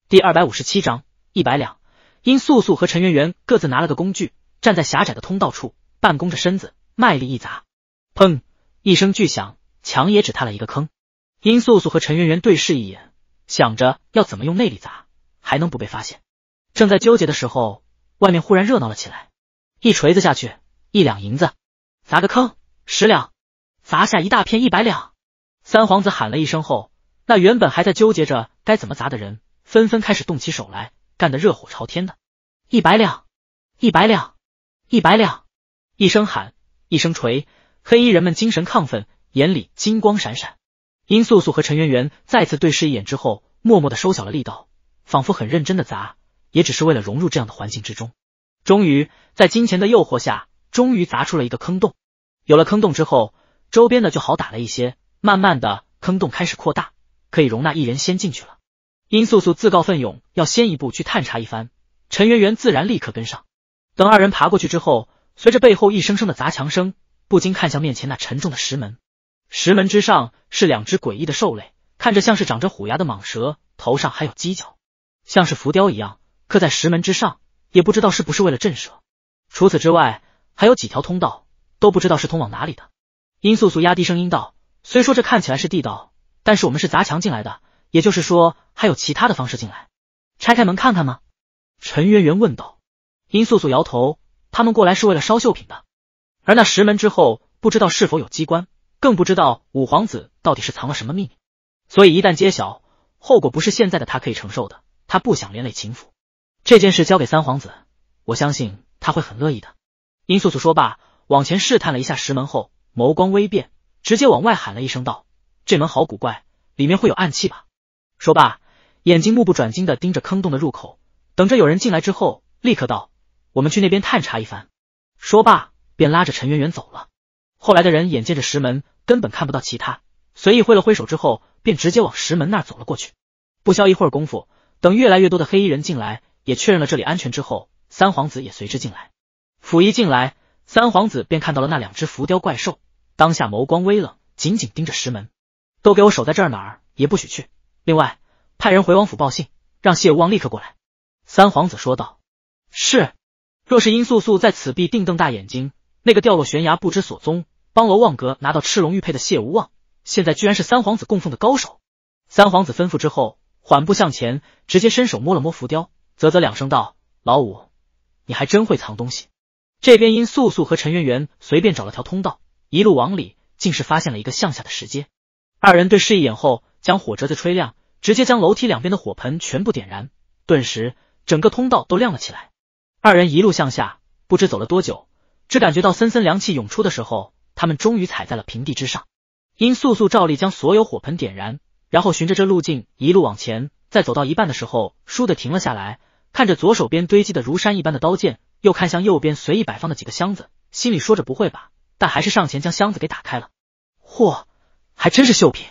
第二百五十七章一百两。殷素素和陈圆圆各自拿了个工具，站在狭窄的通道处，半弓着身子，卖力一砸，砰一声巨响，墙也只塌了一个坑。殷素素和陈圆圆对视一眼，想着要怎么用内力砸，还能不被发现。正在纠结的时候，外面忽然热闹了起来，一锤子下去，一两银子；砸个坑，十两；砸下一大片，一百两。三皇子喊了一声后，那原本还在纠结着该怎么砸的人，纷纷开始动起手来。干得热火朝天的，一百两，一百两，一百两，一声喊，一声锤，黑衣人们精神亢奋，眼里金光闪闪。殷素素和陈圆圆再次对视一眼之后，默默的收小了力道，仿佛很认真的砸，也只是为了融入这样的环境之中。终于，在金钱的诱惑下，终于砸出了一个坑洞。有了坑洞之后，周边的就好打了一些。慢慢的，坑洞开始扩大，可以容纳一人先进去了。殷素素自告奋勇，要先一步去探查一番。陈圆圆自然立刻跟上。等二人爬过去之后，随着背后一声声的砸墙声，不禁看向面前那沉重的石门。石门之上是两只诡异的兽类，看着像是长着虎牙的蟒蛇，头上还有犄角，像是浮雕一样刻在石门之上，也不知道是不是为了震慑。除此之外，还有几条通道，都不知道是通往哪里的。殷素素压低声音道：“虽说这看起来是地道，但是我们是砸墙进来的。”也就是说，还有其他的方式进来？拆开门看看吗？陈圆圆问道。殷素素摇头，他们过来是为了烧绣品的，而那石门之后不知道是否有机关，更不知道五皇子到底是藏了什么秘密。所以一旦揭晓，后果不是现在的他可以承受的。他不想连累秦府，这件事交给三皇子，我相信他会很乐意的。殷素素说罢，往前试探了一下石门后，眸光微变，直接往外喊了一声道：“这门好古怪，里面会有暗器吧？”说罢，眼睛目不转睛的盯着坑洞的入口，等着有人进来之后，立刻道：“我们去那边探查一番。”说罢，便拉着陈圆圆走了。后来的人眼见着石门，根本看不到其他，随意挥了挥手之后，便直接往石门那走了过去。不消一会儿功夫，等越来越多的黑衣人进来，也确认了这里安全之后，三皇子也随之进来。甫一进来，三皇子便看到了那两只浮雕怪兽，当下眸光微冷，紧紧盯着石门，都给我守在这儿，哪儿也不许去。另外，派人回王府报信，让谢无望立刻过来。三皇子说道：“是。”若是殷素素在此地定瞪大眼睛。那个掉落悬崖不知所踪，帮楼望阁拿到赤龙玉佩的谢无望，现在居然是三皇子供奉的高手。三皇子吩咐之后，缓步向前，直接伸手摸了摸浮雕，啧啧两声道：“老五，你还真会藏东西。”这边殷素素和陈圆圆随便找了条通道，一路往里，竟是发现了一个向下的石阶。二人对视一眼后。将火折子吹亮，直接将楼梯两边的火盆全部点燃，顿时整个通道都亮了起来。二人一路向下，不知走了多久，只感觉到森森凉气涌出的时候，他们终于踩在了平地之上。因素素照例将所有火盆点燃，然后循着这路径一路往前，在走到一半的时候，倏的停了下来，看着左手边堆积的如山一般的刀剑，又看向右边随意摆放的几个箱子，心里说着不会吧，但还是上前将箱子给打开了。嚯，还真是绣品。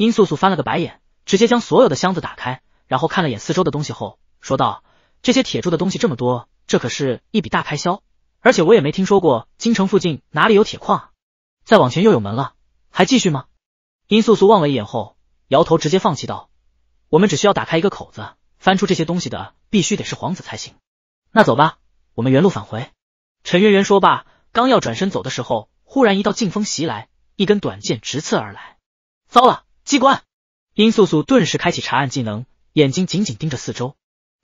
殷素素翻了个白眼，直接将所有的箱子打开，然后看了眼四周的东西后说道：“这些铁柱的东西这么多，这可是一笔大开销。而且我也没听说过京城附近哪里有铁矿啊！再往前又有门了，还继续吗？”殷素素望了一眼后，摇头，直接放弃道：“我们只需要打开一个口子，翻出这些东西的，必须得是皇子才行。那走吧，我们原路返回。”陈圆圆说罢，刚要转身走的时候，忽然一道劲风袭来，一根短剑直刺而来，糟了！机关，殷素素顿时开启查案技能，眼睛紧紧盯着四周。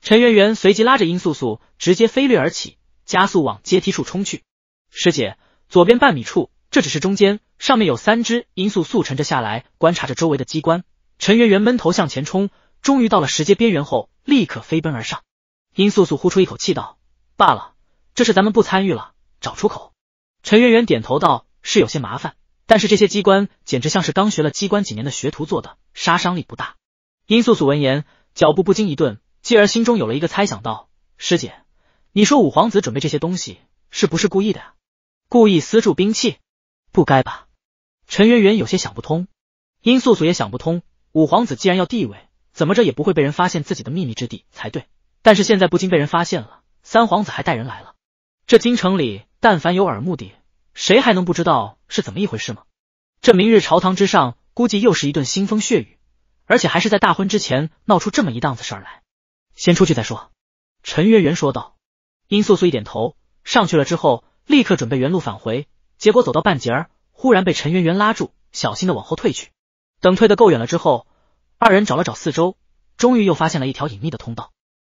陈圆圆随即拉着殷素素直接飞掠而起，加速往阶梯处冲去。师姐，左边半米处，这只是中间，上面有三只。殷素素沉着下来，观察着周围的机关。陈圆圆闷头向前冲，终于到了石阶边缘后，立刻飞奔而上。殷素素呼出一口气道：“罢了，这事咱们不参与了，找出口。”陈圆圆点头道：“是有些麻烦。”但是这些机关简直像是刚学了机关几年的学徒做的，杀伤力不大。殷素素闻言，脚步不禁一顿，继而心中有了一个猜想，道：“师姐，你说五皇子准备这些东西是不是故意的呀？故意私铸兵器？不该吧？”陈圆圆有些想不通，殷素素也想不通，五皇子既然要地位，怎么着也不会被人发现自己的秘密之地才对。但是现在不禁被人发现了，三皇子还带人来了，这京城里但凡有耳目的。谁还能不知道是怎么一回事吗？这明日朝堂之上，估计又是一顿腥风血雨，而且还是在大婚之前闹出这么一档子事儿来。先出去再说。”陈媛圆说道。殷素素一点头，上去了之后，立刻准备原路返回。结果走到半截，忽然被陈圆圆拉住，小心的往后退去。等退的够远了之后，二人找了找四周，终于又发现了一条隐秘的通道。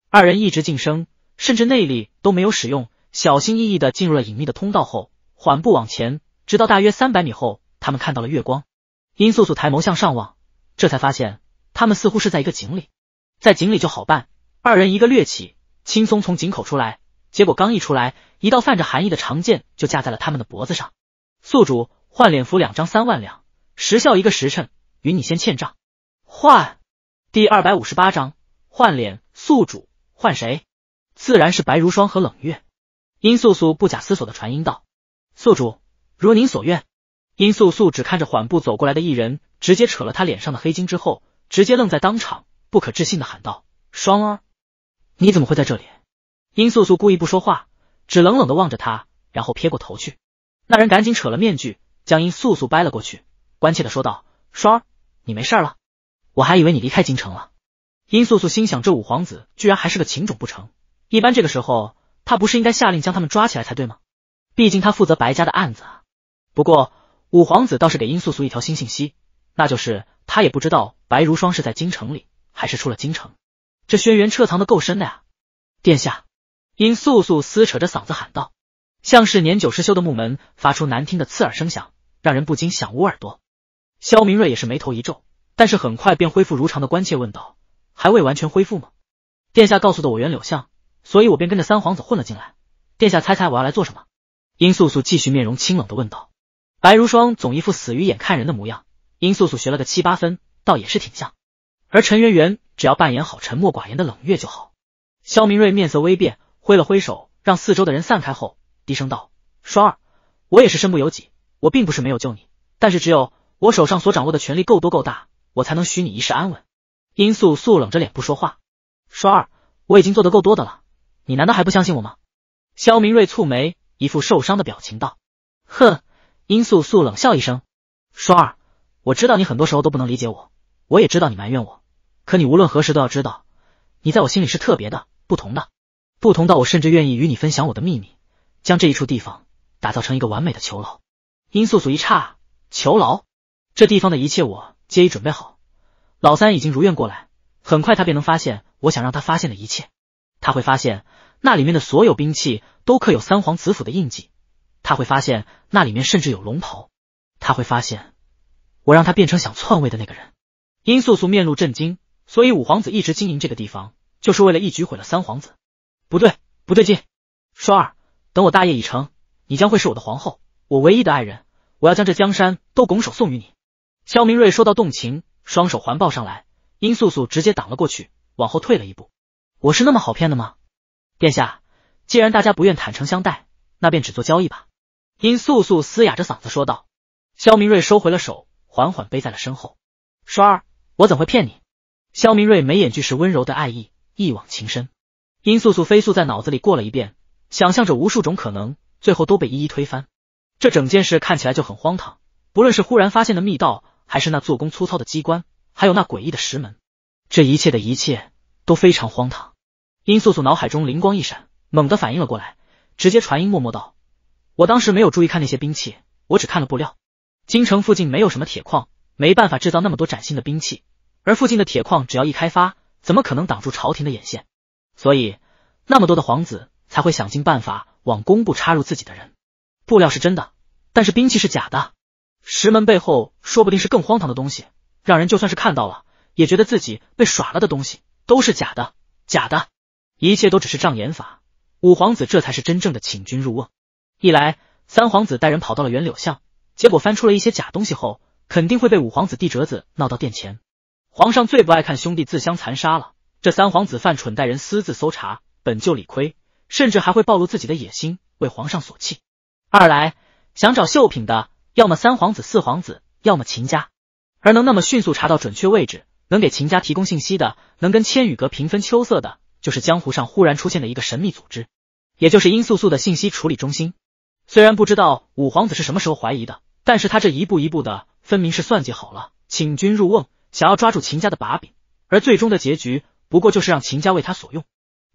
二人一直晋升，甚至内力都没有使用，小心翼翼的进入了隐秘的通道后。缓步往前，直到大约三百米后，他们看到了月光。殷素素抬眸向上望，这才发现他们似乎是在一个井里。在井里就好办，二人一个掠起，轻松从井口出来。结果刚一出来，一道泛着寒意的长剑就架在了他们的脖子上。宿主换脸符两张，三万两，时效一个时辰，与你先欠账。换第二百五十八章换脸，宿主换谁？自然是白如霜和冷月。殷素素不假思索的传音道。宿主如您所愿，殷素素只看着缓步走过来的一人，直接扯了他脸上的黑筋之后，直接愣在当场，不可置信的喊道：“双儿，你怎么会在这里？”殷素素故意不说话，只冷冷的望着他，然后撇过头去。那人赶紧扯了面具，将殷素素掰了过去，关切的说道：“双儿，你没事了？我还以为你离开京城了。”殷素素心想，这五皇子居然还是个情种不成？一般这个时候，他不是应该下令将他们抓起来才对吗？毕竟他负责白家的案子啊。不过五皇子倒是给殷素素一条新信息，那就是他也不知道白如霜是在京城里还是出了京城。这轩辕彻藏的够深的呀！殿下，殷素素撕扯着嗓子喊道，像是年久失修的木门发出难听的刺耳声响，让人不禁想捂耳朵。萧明瑞也是眉头一皱，但是很快便恢复如常的关切问道：“还未完全恢复吗？”殿下告诉的我原柳相，所以我便跟着三皇子混了进来。殿下猜猜我要来做什么？殷素素继续面容清冷的问道：“白如霜总一副死鱼眼看人的模样，殷素素学了个七八分，倒也是挺像。而陈圆圆只要扮演好沉默寡言的冷月就好。”肖明瑞面色微变，挥了挥手，让四周的人散开后，低声道：“双儿，我也是身不由己，我并不是没有救你，但是只有我手上所掌握的权力够多够大，我才能许你一世安稳。”殷素素冷着脸不说话：“双儿，我已经做得够多的了，你难道还不相信我吗？”肖明瑞蹙眉。一副受伤的表情道：“哼！”殷素素冷笑一声：“双儿，我知道你很多时候都不能理解我，我也知道你埋怨我，可你无论何时都要知道，你在我心里是特别的，不同的，不同到我甚至愿意与你分享我的秘密，将这一处地方打造成一个完美的囚牢。”殷素素一诧：“囚牢？这地方的一切我皆已准备好，老三已经如愿过来，很快他便能发现我想让他发现的一切，他会发现。”那里面的所有兵器都刻有三皇子府的印记，他会发现那里面甚至有龙袍，他会发现我让他变成想篡位的那个人。殷素素面露震惊，所以五皇子一直经营这个地方，就是为了一举毁了三皇子。不对，不对劲。双儿，等我大业已成，你将会是我的皇后，我唯一的爱人，我要将这江山都拱手送与你。萧明瑞说到动情，双手环抱上来，殷素素直接挡了过去，往后退了一步。我是那么好骗的吗？殿下，既然大家不愿坦诚相待，那便只做交易吧。”殷素素嘶哑着嗓子说道。肖明瑞收回了手，缓缓背在了身后。双儿，我怎会骗你？”肖明瑞眉眼俱是温柔的爱意，一往情深。殷素素飞速在脑子里过了一遍，想象着无数种可能，最后都被一一推翻。这整件事看起来就很荒唐，不论是忽然发现的密道，还是那做工粗糙的机关，还有那诡异的石门，这一切的一切都非常荒唐。殷素素脑海中灵光一闪，猛地反应了过来，直接传音默默道：“我当时没有注意看那些兵器，我只看了布料。京城附近没有什么铁矿，没办法制造那么多崭新的兵器。而附近的铁矿只要一开发，怎么可能挡住朝廷的眼线？所以那么多的皇子才会想尽办法往工部插入自己的人。布料是真的，但是兵器是假的。石门背后说不定是更荒唐的东西，让人就算是看到了，也觉得自己被耍了的东西都是假的，假的。”一切都只是障眼法，五皇子这才是真正的请君入瓮。一来，三皇子带人跑到了原柳巷，结果翻出了一些假东西后，肯定会被五皇子递折子闹到殿前。皇上最不爱看兄弟自相残杀了，这三皇子犯蠢带人私自搜查，本就理亏，甚至还会暴露自己的野心，为皇上所弃。二来，想找绣品的，要么三皇子、四皇子，要么秦家。而能那么迅速查到准确位置，能给秦家提供信息的，能跟千羽阁平分秋色的。就是江湖上忽然出现的一个神秘组织，也就是殷素素的信息处理中心。虽然不知道五皇子是什么时候怀疑的，但是他这一步一步的，分明是算计好了，请君入瓮，想要抓住秦家的把柄。而最终的结局，不过就是让秦家为他所用。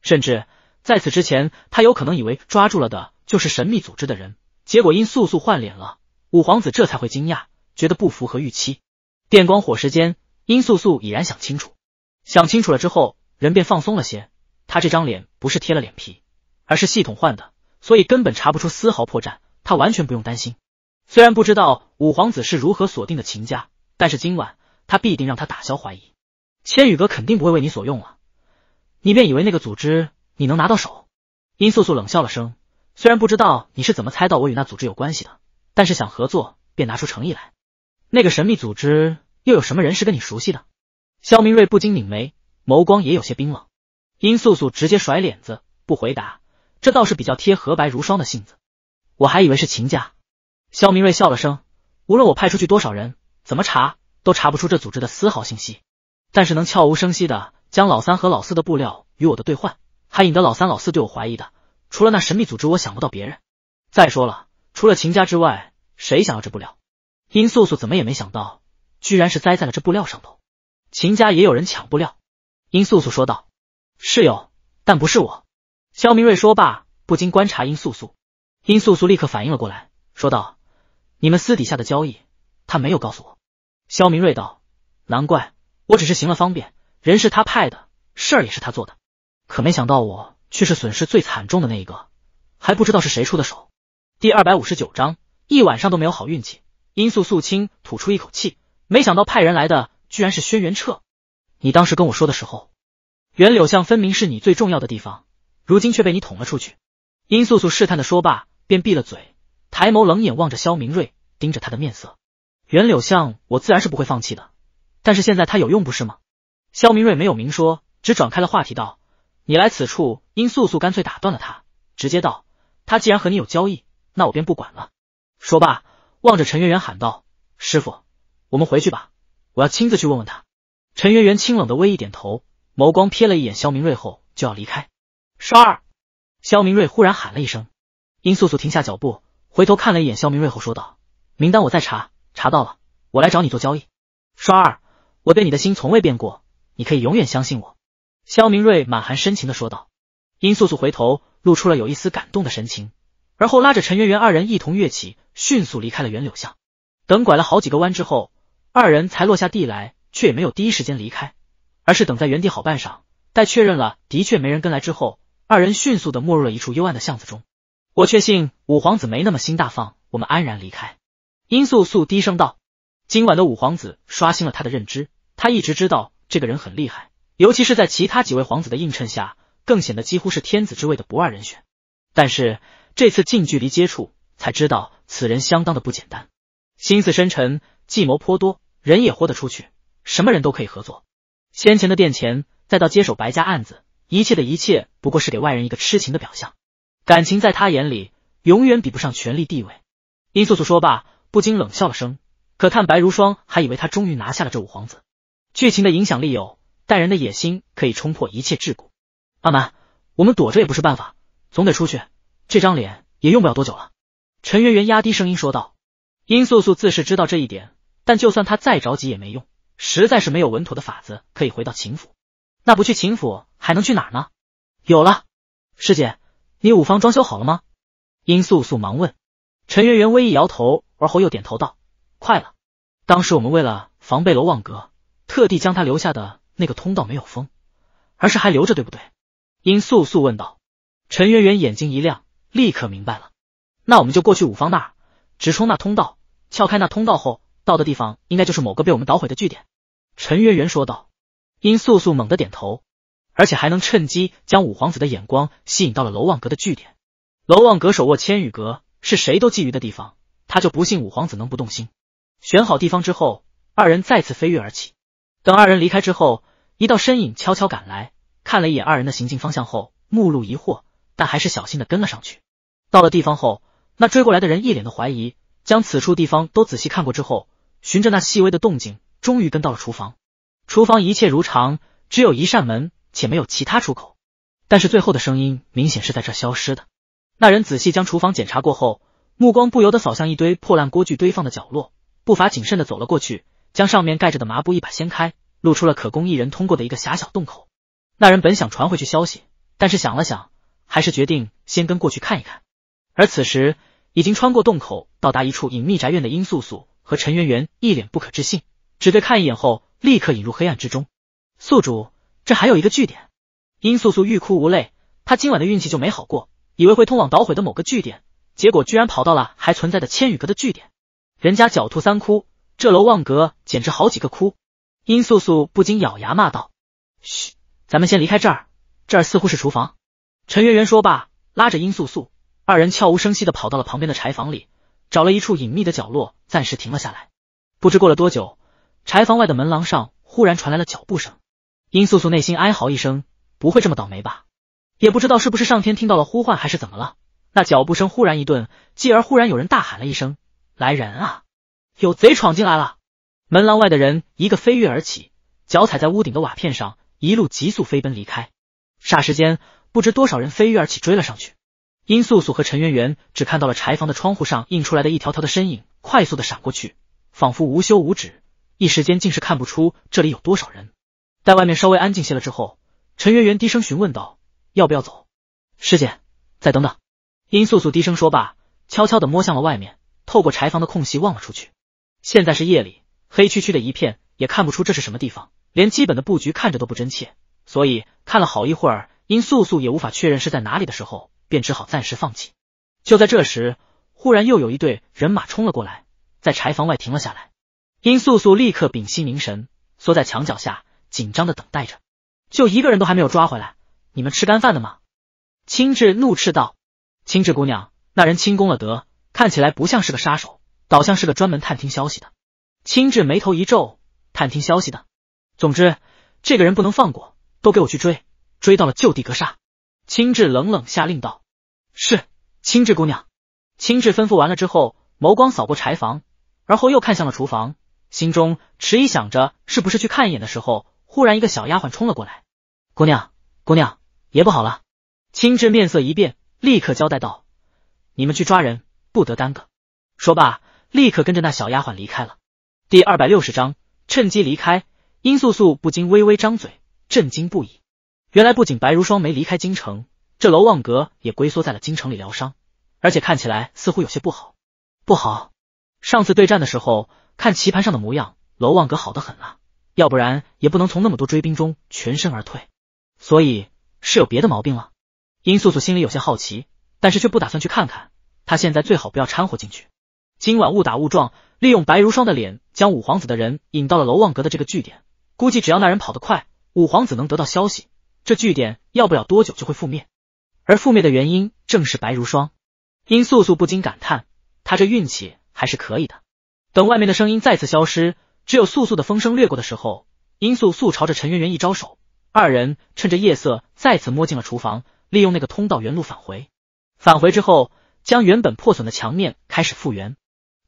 甚至在此之前，他有可能以为抓住了的就是神秘组织的人，结果殷素素换脸了，五皇子这才会惊讶，觉得不符合预期。电光火石间，殷素素已然想清楚，想清楚了之后，人便放松了些。他这张脸不是贴了脸皮，而是系统换的，所以根本查不出丝毫破绽。他完全不用担心。虽然不知道五皇子是如何锁定的秦家，但是今晚他必定让他打消怀疑。千羽阁肯定不会为你所用了，你便以为那个组织你能拿到手？殷素素冷笑了声，虽然不知道你是怎么猜到我与那组织有关系的，但是想合作便拿出诚意来。那个神秘组织又有什么人是跟你熟悉的？肖明瑞不禁拧眉，眸光也有些冰冷。殷素素直接甩脸子，不回答。这倒是比较贴合白如霜的性子。我还以为是秦家。肖明瑞笑了声。无论我派出去多少人，怎么查都查不出这组织的丝毫信息。但是能悄无声息的将老三和老四的布料与我的兑换，还引得老三老四对我怀疑的，除了那神秘组织，我想不到别人。再说了，除了秦家之外，谁想要这布料？殷素素怎么也没想到，居然是栽在了这布料上头。秦家也有人抢布料？殷素素说道。是有，但不是我。肖明瑞说罢，不禁观察殷素素。殷素素立刻反应了过来，说道：“你们私底下的交易，他没有告诉我。”肖明瑞道：“难怪，我只是行了方便，人是他派的，事儿也是他做的。可没想到我却是损失最惨重的那一个，还不知道是谁出的手。”第二百五十九章，一晚上都没有好运气。殷素素清吐出一口气，没想到派人来的居然是轩辕彻。你当时跟我说的时候。袁柳巷分明是你最重要的地方，如今却被你捅了出去。”殷素素试探的说罢，便闭了嘴，抬眸冷眼望着肖明瑞，盯着他的面色。袁柳巷，我自然是不会放弃的，但是现在他有用不是吗？”肖明瑞没有明说，只转开了话题道：“你来此处。”殷素素干脆打断了他，直接道：“他既然和你有交易，那我便不管了。”说罢，望着陈圆圆喊道：“师傅，我们回去吧，我要亲自去问问他。”陈圆圆清冷的微一点头。眸光瞥了一眼肖明瑞后，就要离开。双儿，肖明瑞忽然喊了一声。殷素素停下脚步，回头看了一眼肖明瑞后说道：“名单我在查，查到了，我来找你做交易。”双儿，我对你的心从未变过，你可以永远相信我。”肖明瑞满含深情的说道。殷素素回头露出了有一丝感动的神情，而后拉着陈圆圆二人一同跃起，迅速离开了袁柳巷。等拐了好几个弯之后，二人才落下地来，却也没有第一时间离开。而是等在原地好半晌，待确认了的确没人跟来之后，二人迅速的没入了一处幽暗的巷子中。我确信五皇子没那么心大放，我们安然离开。殷素素低声道：“今晚的五皇子刷新了他的认知，他一直知道这个人很厉害，尤其是在其他几位皇子的映衬下，更显得几乎是天子之位的不二人选。但是这次近距离接触，才知道此人相当的不简单，心思深沉，计谋颇多，人也豁得出去，什么人都可以合作。”先前的殿前，再到接手白家案子，一切的一切不过是给外人一个痴情的表象。感情在他眼里，永远比不上权力地位。殷素素说罢，不禁冷笑了声。可看白如霜还以为他终于拿下了这五皇子。剧情的影响力有，但人的野心可以冲破一切桎梏。阿蛮，我们躲着也不是办法，总得出去。这张脸也用不了多久了。陈圆圆压低声音说道。殷素素自是知道这一点，但就算她再着急也没用。实在是没有稳妥的法子可以回到秦府，那不去秦府还能去哪儿呢？有了，师姐，你五方装修好了吗？殷素素忙问。陈媛媛微一摇头，而后又点头道：“快了。当时我们为了防备楼望阁，特地将他留下的那个通道没有封，而是还留着，对不对？”殷素素问道。陈媛媛眼睛一亮，立刻明白了。那我们就过去五方那儿，直冲那通道，撬开那通道后。到的地方应该就是某个被我们捣毁的据点。”陈媛圆说道。殷素素猛地点头，而且还能趁机将五皇子的眼光吸引到了楼望阁的据点。楼望阁手握千羽阁，是谁都觊觎的地方，他就不信五皇子能不动心。选好地方之后，二人再次飞跃而起。等二人离开之后，一道身影悄悄赶来，看了一眼二人的行进方向后，目露疑惑，但还是小心的跟了上去。到了地方后，那追过来的人一脸的怀疑，将此处地方都仔细看过之后。循着那细微的动静，终于跟到了厨房。厨房一切如常，只有一扇门，且没有其他出口。但是最后的声音明显是在这消失的。那人仔细将厨房检查过后，目光不由得扫向一堆破烂锅具堆放的角落，步伐谨慎的走了过去，将上面盖着的麻布一把掀开，露出了可供一人通过的一个狭小洞口。那人本想传回去消息，但是想了想，还是决定先跟过去看一看。而此时，已经穿过洞口到达一处隐秘宅院的殷素素。和陈圆圆一脸不可置信，只对看一眼后，立刻引入黑暗之中。宿主，这还有一个据点。殷素素欲哭无泪，她今晚的运气就没好过，以为会通往捣毁的某个据点，结果居然跑到了还存在的千羽阁的据点。人家狡兔三窟，这楼望阁简直好几个窟。殷素素不禁咬牙骂道：“嘘，咱们先离开这儿，这儿似乎是厨房。”陈圆圆说罢，拉着殷素素，二人悄无声息的跑到了旁边的柴房里。找了一处隐秘的角落，暂时停了下来。不知过了多久，柴房外的门廊上忽然传来了脚步声。殷素素内心哀嚎一声：“不会这么倒霉吧？”也不知道是不是上天听到了呼唤，还是怎么了，那脚步声忽然一顿，继而忽然有人大喊了一声：“来人！啊！有贼闯进来了！”门廊外的人一个飞跃而起，脚踩在屋顶的瓦片上，一路急速飞奔离开。霎时间，不知多少人飞跃而起，追了上去。殷素素和陈圆圆只看到了柴房的窗户上映出来的一条条的身影，快速的闪过去，仿佛无休无止。一时间竟是看不出这里有多少人。待外面稍微安静些了之后，陈圆圆低声询问道：“要不要走？”师姐，再等等。”殷素素低声说罢，悄悄的摸向了外面，透过柴房的空隙望了出去。现在是夜里，黑黢黢的一片，也看不出这是什么地方，连基本的布局看着都不真切。所以看了好一会儿，殷素素也无法确认是在哪里的时候。便只好暂时放弃。就在这时，忽然又有一队人马冲了过来，在柴房外停了下来。殷素素立刻屏息凝神，缩在墙角下，紧张的等待着。就一个人都还没有抓回来，你们吃干饭的吗？青雉怒斥道。青雉姑娘，那人轻功了得，看起来不像是个杀手，倒像是个专门探听消息的。青雉眉头一皱，探听消息的？总之，这个人不能放过，都给我去追，追到了就地格杀。青雉冷冷下令道：“是，青雉姑娘。”青雉吩咐完了之后，眸光扫过柴房，而后又看向了厨房，心中迟疑想着是不是去看一眼的时候，忽然一个小丫鬟冲了过来：“姑娘，姑娘，爷不好了！”青雉面色一变，立刻交代道：“你们去抓人，不得耽搁。”说罢，立刻跟着那小丫鬟离开了。第二百六十章，趁机离开。殷素素不禁微微张嘴，震惊不已。原来不仅白如霜没离开京城，这楼望阁也龟缩在了京城里疗伤，而且看起来似乎有些不好。不好，上次对战的时候看棋盘上的模样，楼望阁好得很啊，要不然也不能从那么多追兵中全身而退。所以是有别的毛病了。殷素素心里有些好奇，但是却不打算去看看。他现在最好不要掺和进去。今晚误打误撞，利用白如霜的脸将五皇子的人引到了楼望阁的这个据点，估计只要那人跑得快，五皇子能得到消息。这据点要不了多久就会覆灭，而覆灭的原因正是白如霜。殷素素不禁感叹，他这运气还是可以的。等外面的声音再次消失，只有素素的风声掠过的时候，殷素素朝着陈圆圆一招手，二人趁着夜色再次摸进了厨房，利用那个通道原路返回。返回之后，将原本破损的墙面开始复原。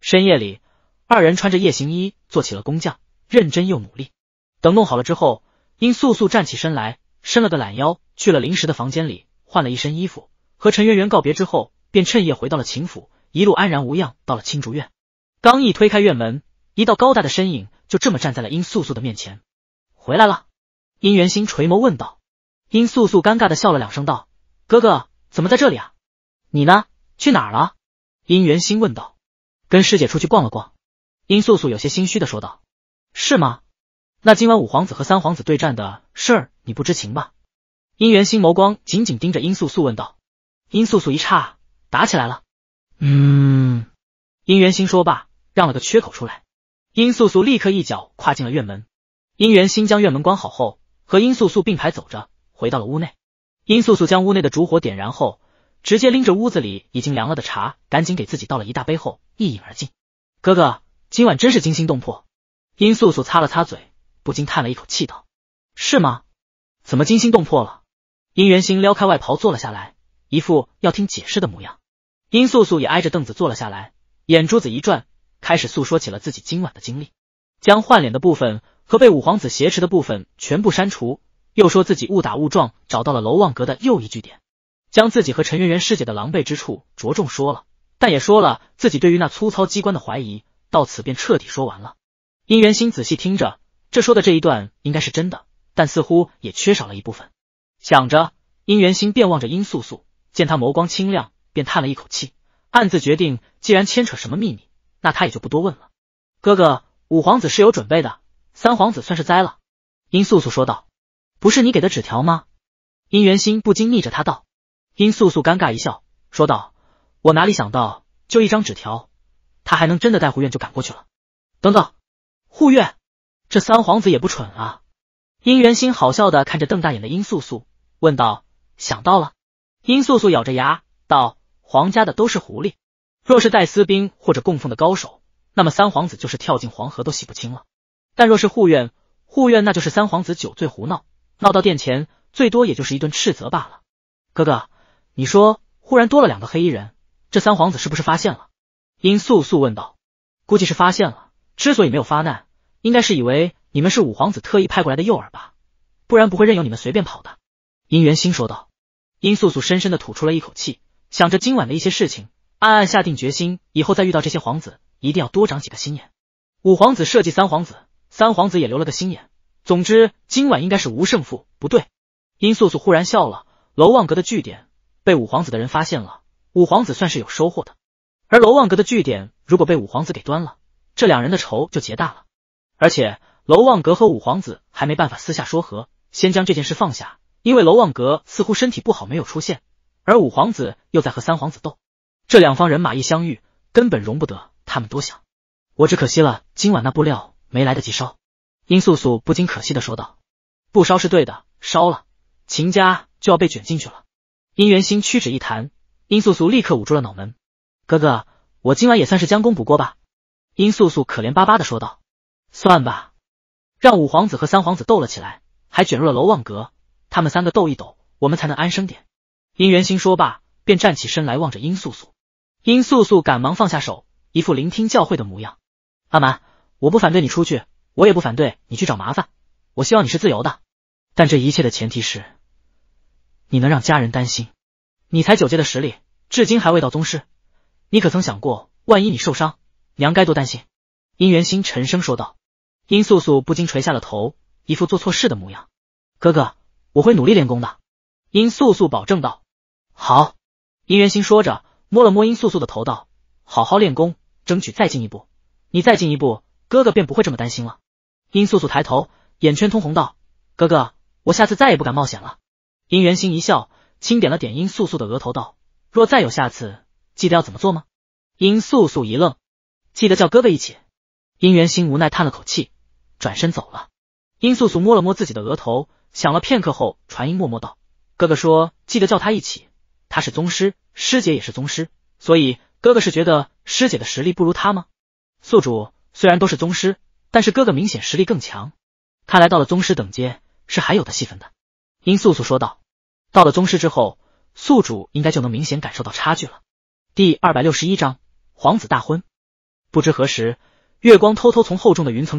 深夜里，二人穿着夜行衣做起了工匠，认真又努力。等弄好了之后，殷素素站起身来。伸了个懒腰，去了临时的房间里，换了一身衣服，和陈媛媛告别之后，便趁夜回到了秦府，一路安然无恙，到了青竹院。刚一推开院门，一道高大的身影就这么站在了殷素素的面前。回来了，殷元心垂眸问道。殷素素尴尬的笑了两声，道：“哥哥怎么在这里啊？你呢？去哪儿了？”殷元心问道。跟师姐出去逛了逛。殷素素有些心虚的说道：“是吗？”那今晚五皇子和三皇子对战的事儿，你不知情吧？殷元心眸光紧紧盯着殷素素问道。殷素素一刹，打起来了。嗯。殷元心说罢，让了个缺口出来。殷素素立刻一脚跨进了院门。殷元心将院门关好后，和殷素素并排走着，回到了屋内。殷素素将屋内的烛火点燃后，直接拎着屋子里已经凉了的茶，赶紧给自己倒了一大杯后，一饮而尽。哥哥，今晚真是惊心动魄。殷素素擦了擦嘴。不禁叹了一口气，道：“是吗？怎么惊心动魄了？”殷元星撩开外袍坐了下来，一副要听解释的模样。殷素素也挨着凳子坐了下来，眼珠子一转，开始诉说起了自己今晚的经历，将换脸的部分和被五皇子挟持的部分全部删除，又说自己误打误撞找到了楼望阁的又一据点，将自己和陈媛媛师姐的狼狈之处着重说了，但也说了自己对于那粗糙机关的怀疑。到此便彻底说完了。殷元星仔细听着。这说的这一段应该是真的，但似乎也缺少了一部分。想着，殷元心便望着殷素素，见他眸光清亮，便叹了一口气，暗自决定，既然牵扯什么秘密，那他也就不多问了。哥哥，五皇子是有准备的，三皇子算是栽了。殷素素说道：“不是你给的纸条吗？”殷元心不禁逆着他道。殷素素尴尬一笑，说道：“我哪里想到，就一张纸条，他还能真的带护院就赶过去了。”等等，护院。这三皇子也不蠢啊，殷元心好笑的看着瞪大眼的殷素素，问道：“想到了？”殷素素咬着牙道：“皇家的都是狐狸，若是带私兵或者供奉的高手，那么三皇子就是跳进黄河都洗不清了。但若是护院，护院那就是三皇子酒醉胡闹，闹到殿前，最多也就是一顿斥责罢了。哥哥，你说忽然多了两个黑衣人，这三皇子是不是发现了？”殷素素问道：“估计是发现了，之所以没有发难。”应该是以为你们是五皇子特意派过来的诱饵吧，不然不会任由你们随便跑的。殷元心说道。殷素素深深的吐出了一口气，想着今晚的一些事情，暗暗下定决心，以后再遇到这些皇子，一定要多长几个心眼。五皇子设计三皇子，三皇子也留了个心眼。总之，今晚应该是无胜负。不对，殷素素忽然笑了。楼望阁的据点被五皇子的人发现了，五皇子算是有收获的。而楼望阁的据点如果被五皇子给端了，这两人的仇就结大了。而且楼望阁和五皇子还没办法私下说和，先将这件事放下。因为楼望阁似乎身体不好没有出现，而五皇子又在和三皇子斗，这两方人马一相遇，根本容不得他们多想。我只可惜了今晚那布料没来得及烧，殷素素不禁可惜的说道：“不烧是对的，烧了秦家就要被卷进去了。”殷元心屈指一弹，殷素素立刻捂住了脑门。哥哥，我今晚也算是将功补过吧。”殷素素可怜巴巴的说道。算吧，让五皇子和三皇子斗了起来，还卷入了楼望阁，他们三个斗一斗，我们才能安生点。殷元心说罢，便站起身来望着殷素素，殷素素赶忙放下手，一副聆听教诲的模样。阿蛮，我不反对你出去，我也不反对你去找麻烦，我希望你是自由的，但这一切的前提是你能让家人担心。你才九阶的实力，至今还未到宗师，你可曾想过，万一你受伤，娘该多担心？殷元心沉声说道。殷素素不禁垂下了头，一副做错事的模样。哥哥，我会努力练功的。殷素素保证道。好，殷元心说着，摸了摸殷素素的头，道：“好好练功，争取再进一步。你再进一步，哥哥便不会这么担心了。”殷素素抬头，眼圈通红，道：“哥哥，我下次再也不敢冒险了。”殷元心一笑，轻点了点殷素素的额头，道：“若再有下次，记得要怎么做吗？”殷素素一愣，记得叫哥哥一起。殷元心无奈叹了口气。转身走了，殷素素摸了摸自己的额头，想了片刻后传音默默道：“哥哥说记得叫他一起，他是宗师，师姐也是宗师，所以哥哥是觉得师姐的实力不如他吗？宿主虽然都是宗师，但是哥哥明显实力更强，看来到了宗师等阶是还有的戏份的。”殷素素说道：“到了宗师之后，宿主应该就能明显感受到差距了。”第二百六十一章皇子大婚，不知何时，月光偷偷从厚重的云层中。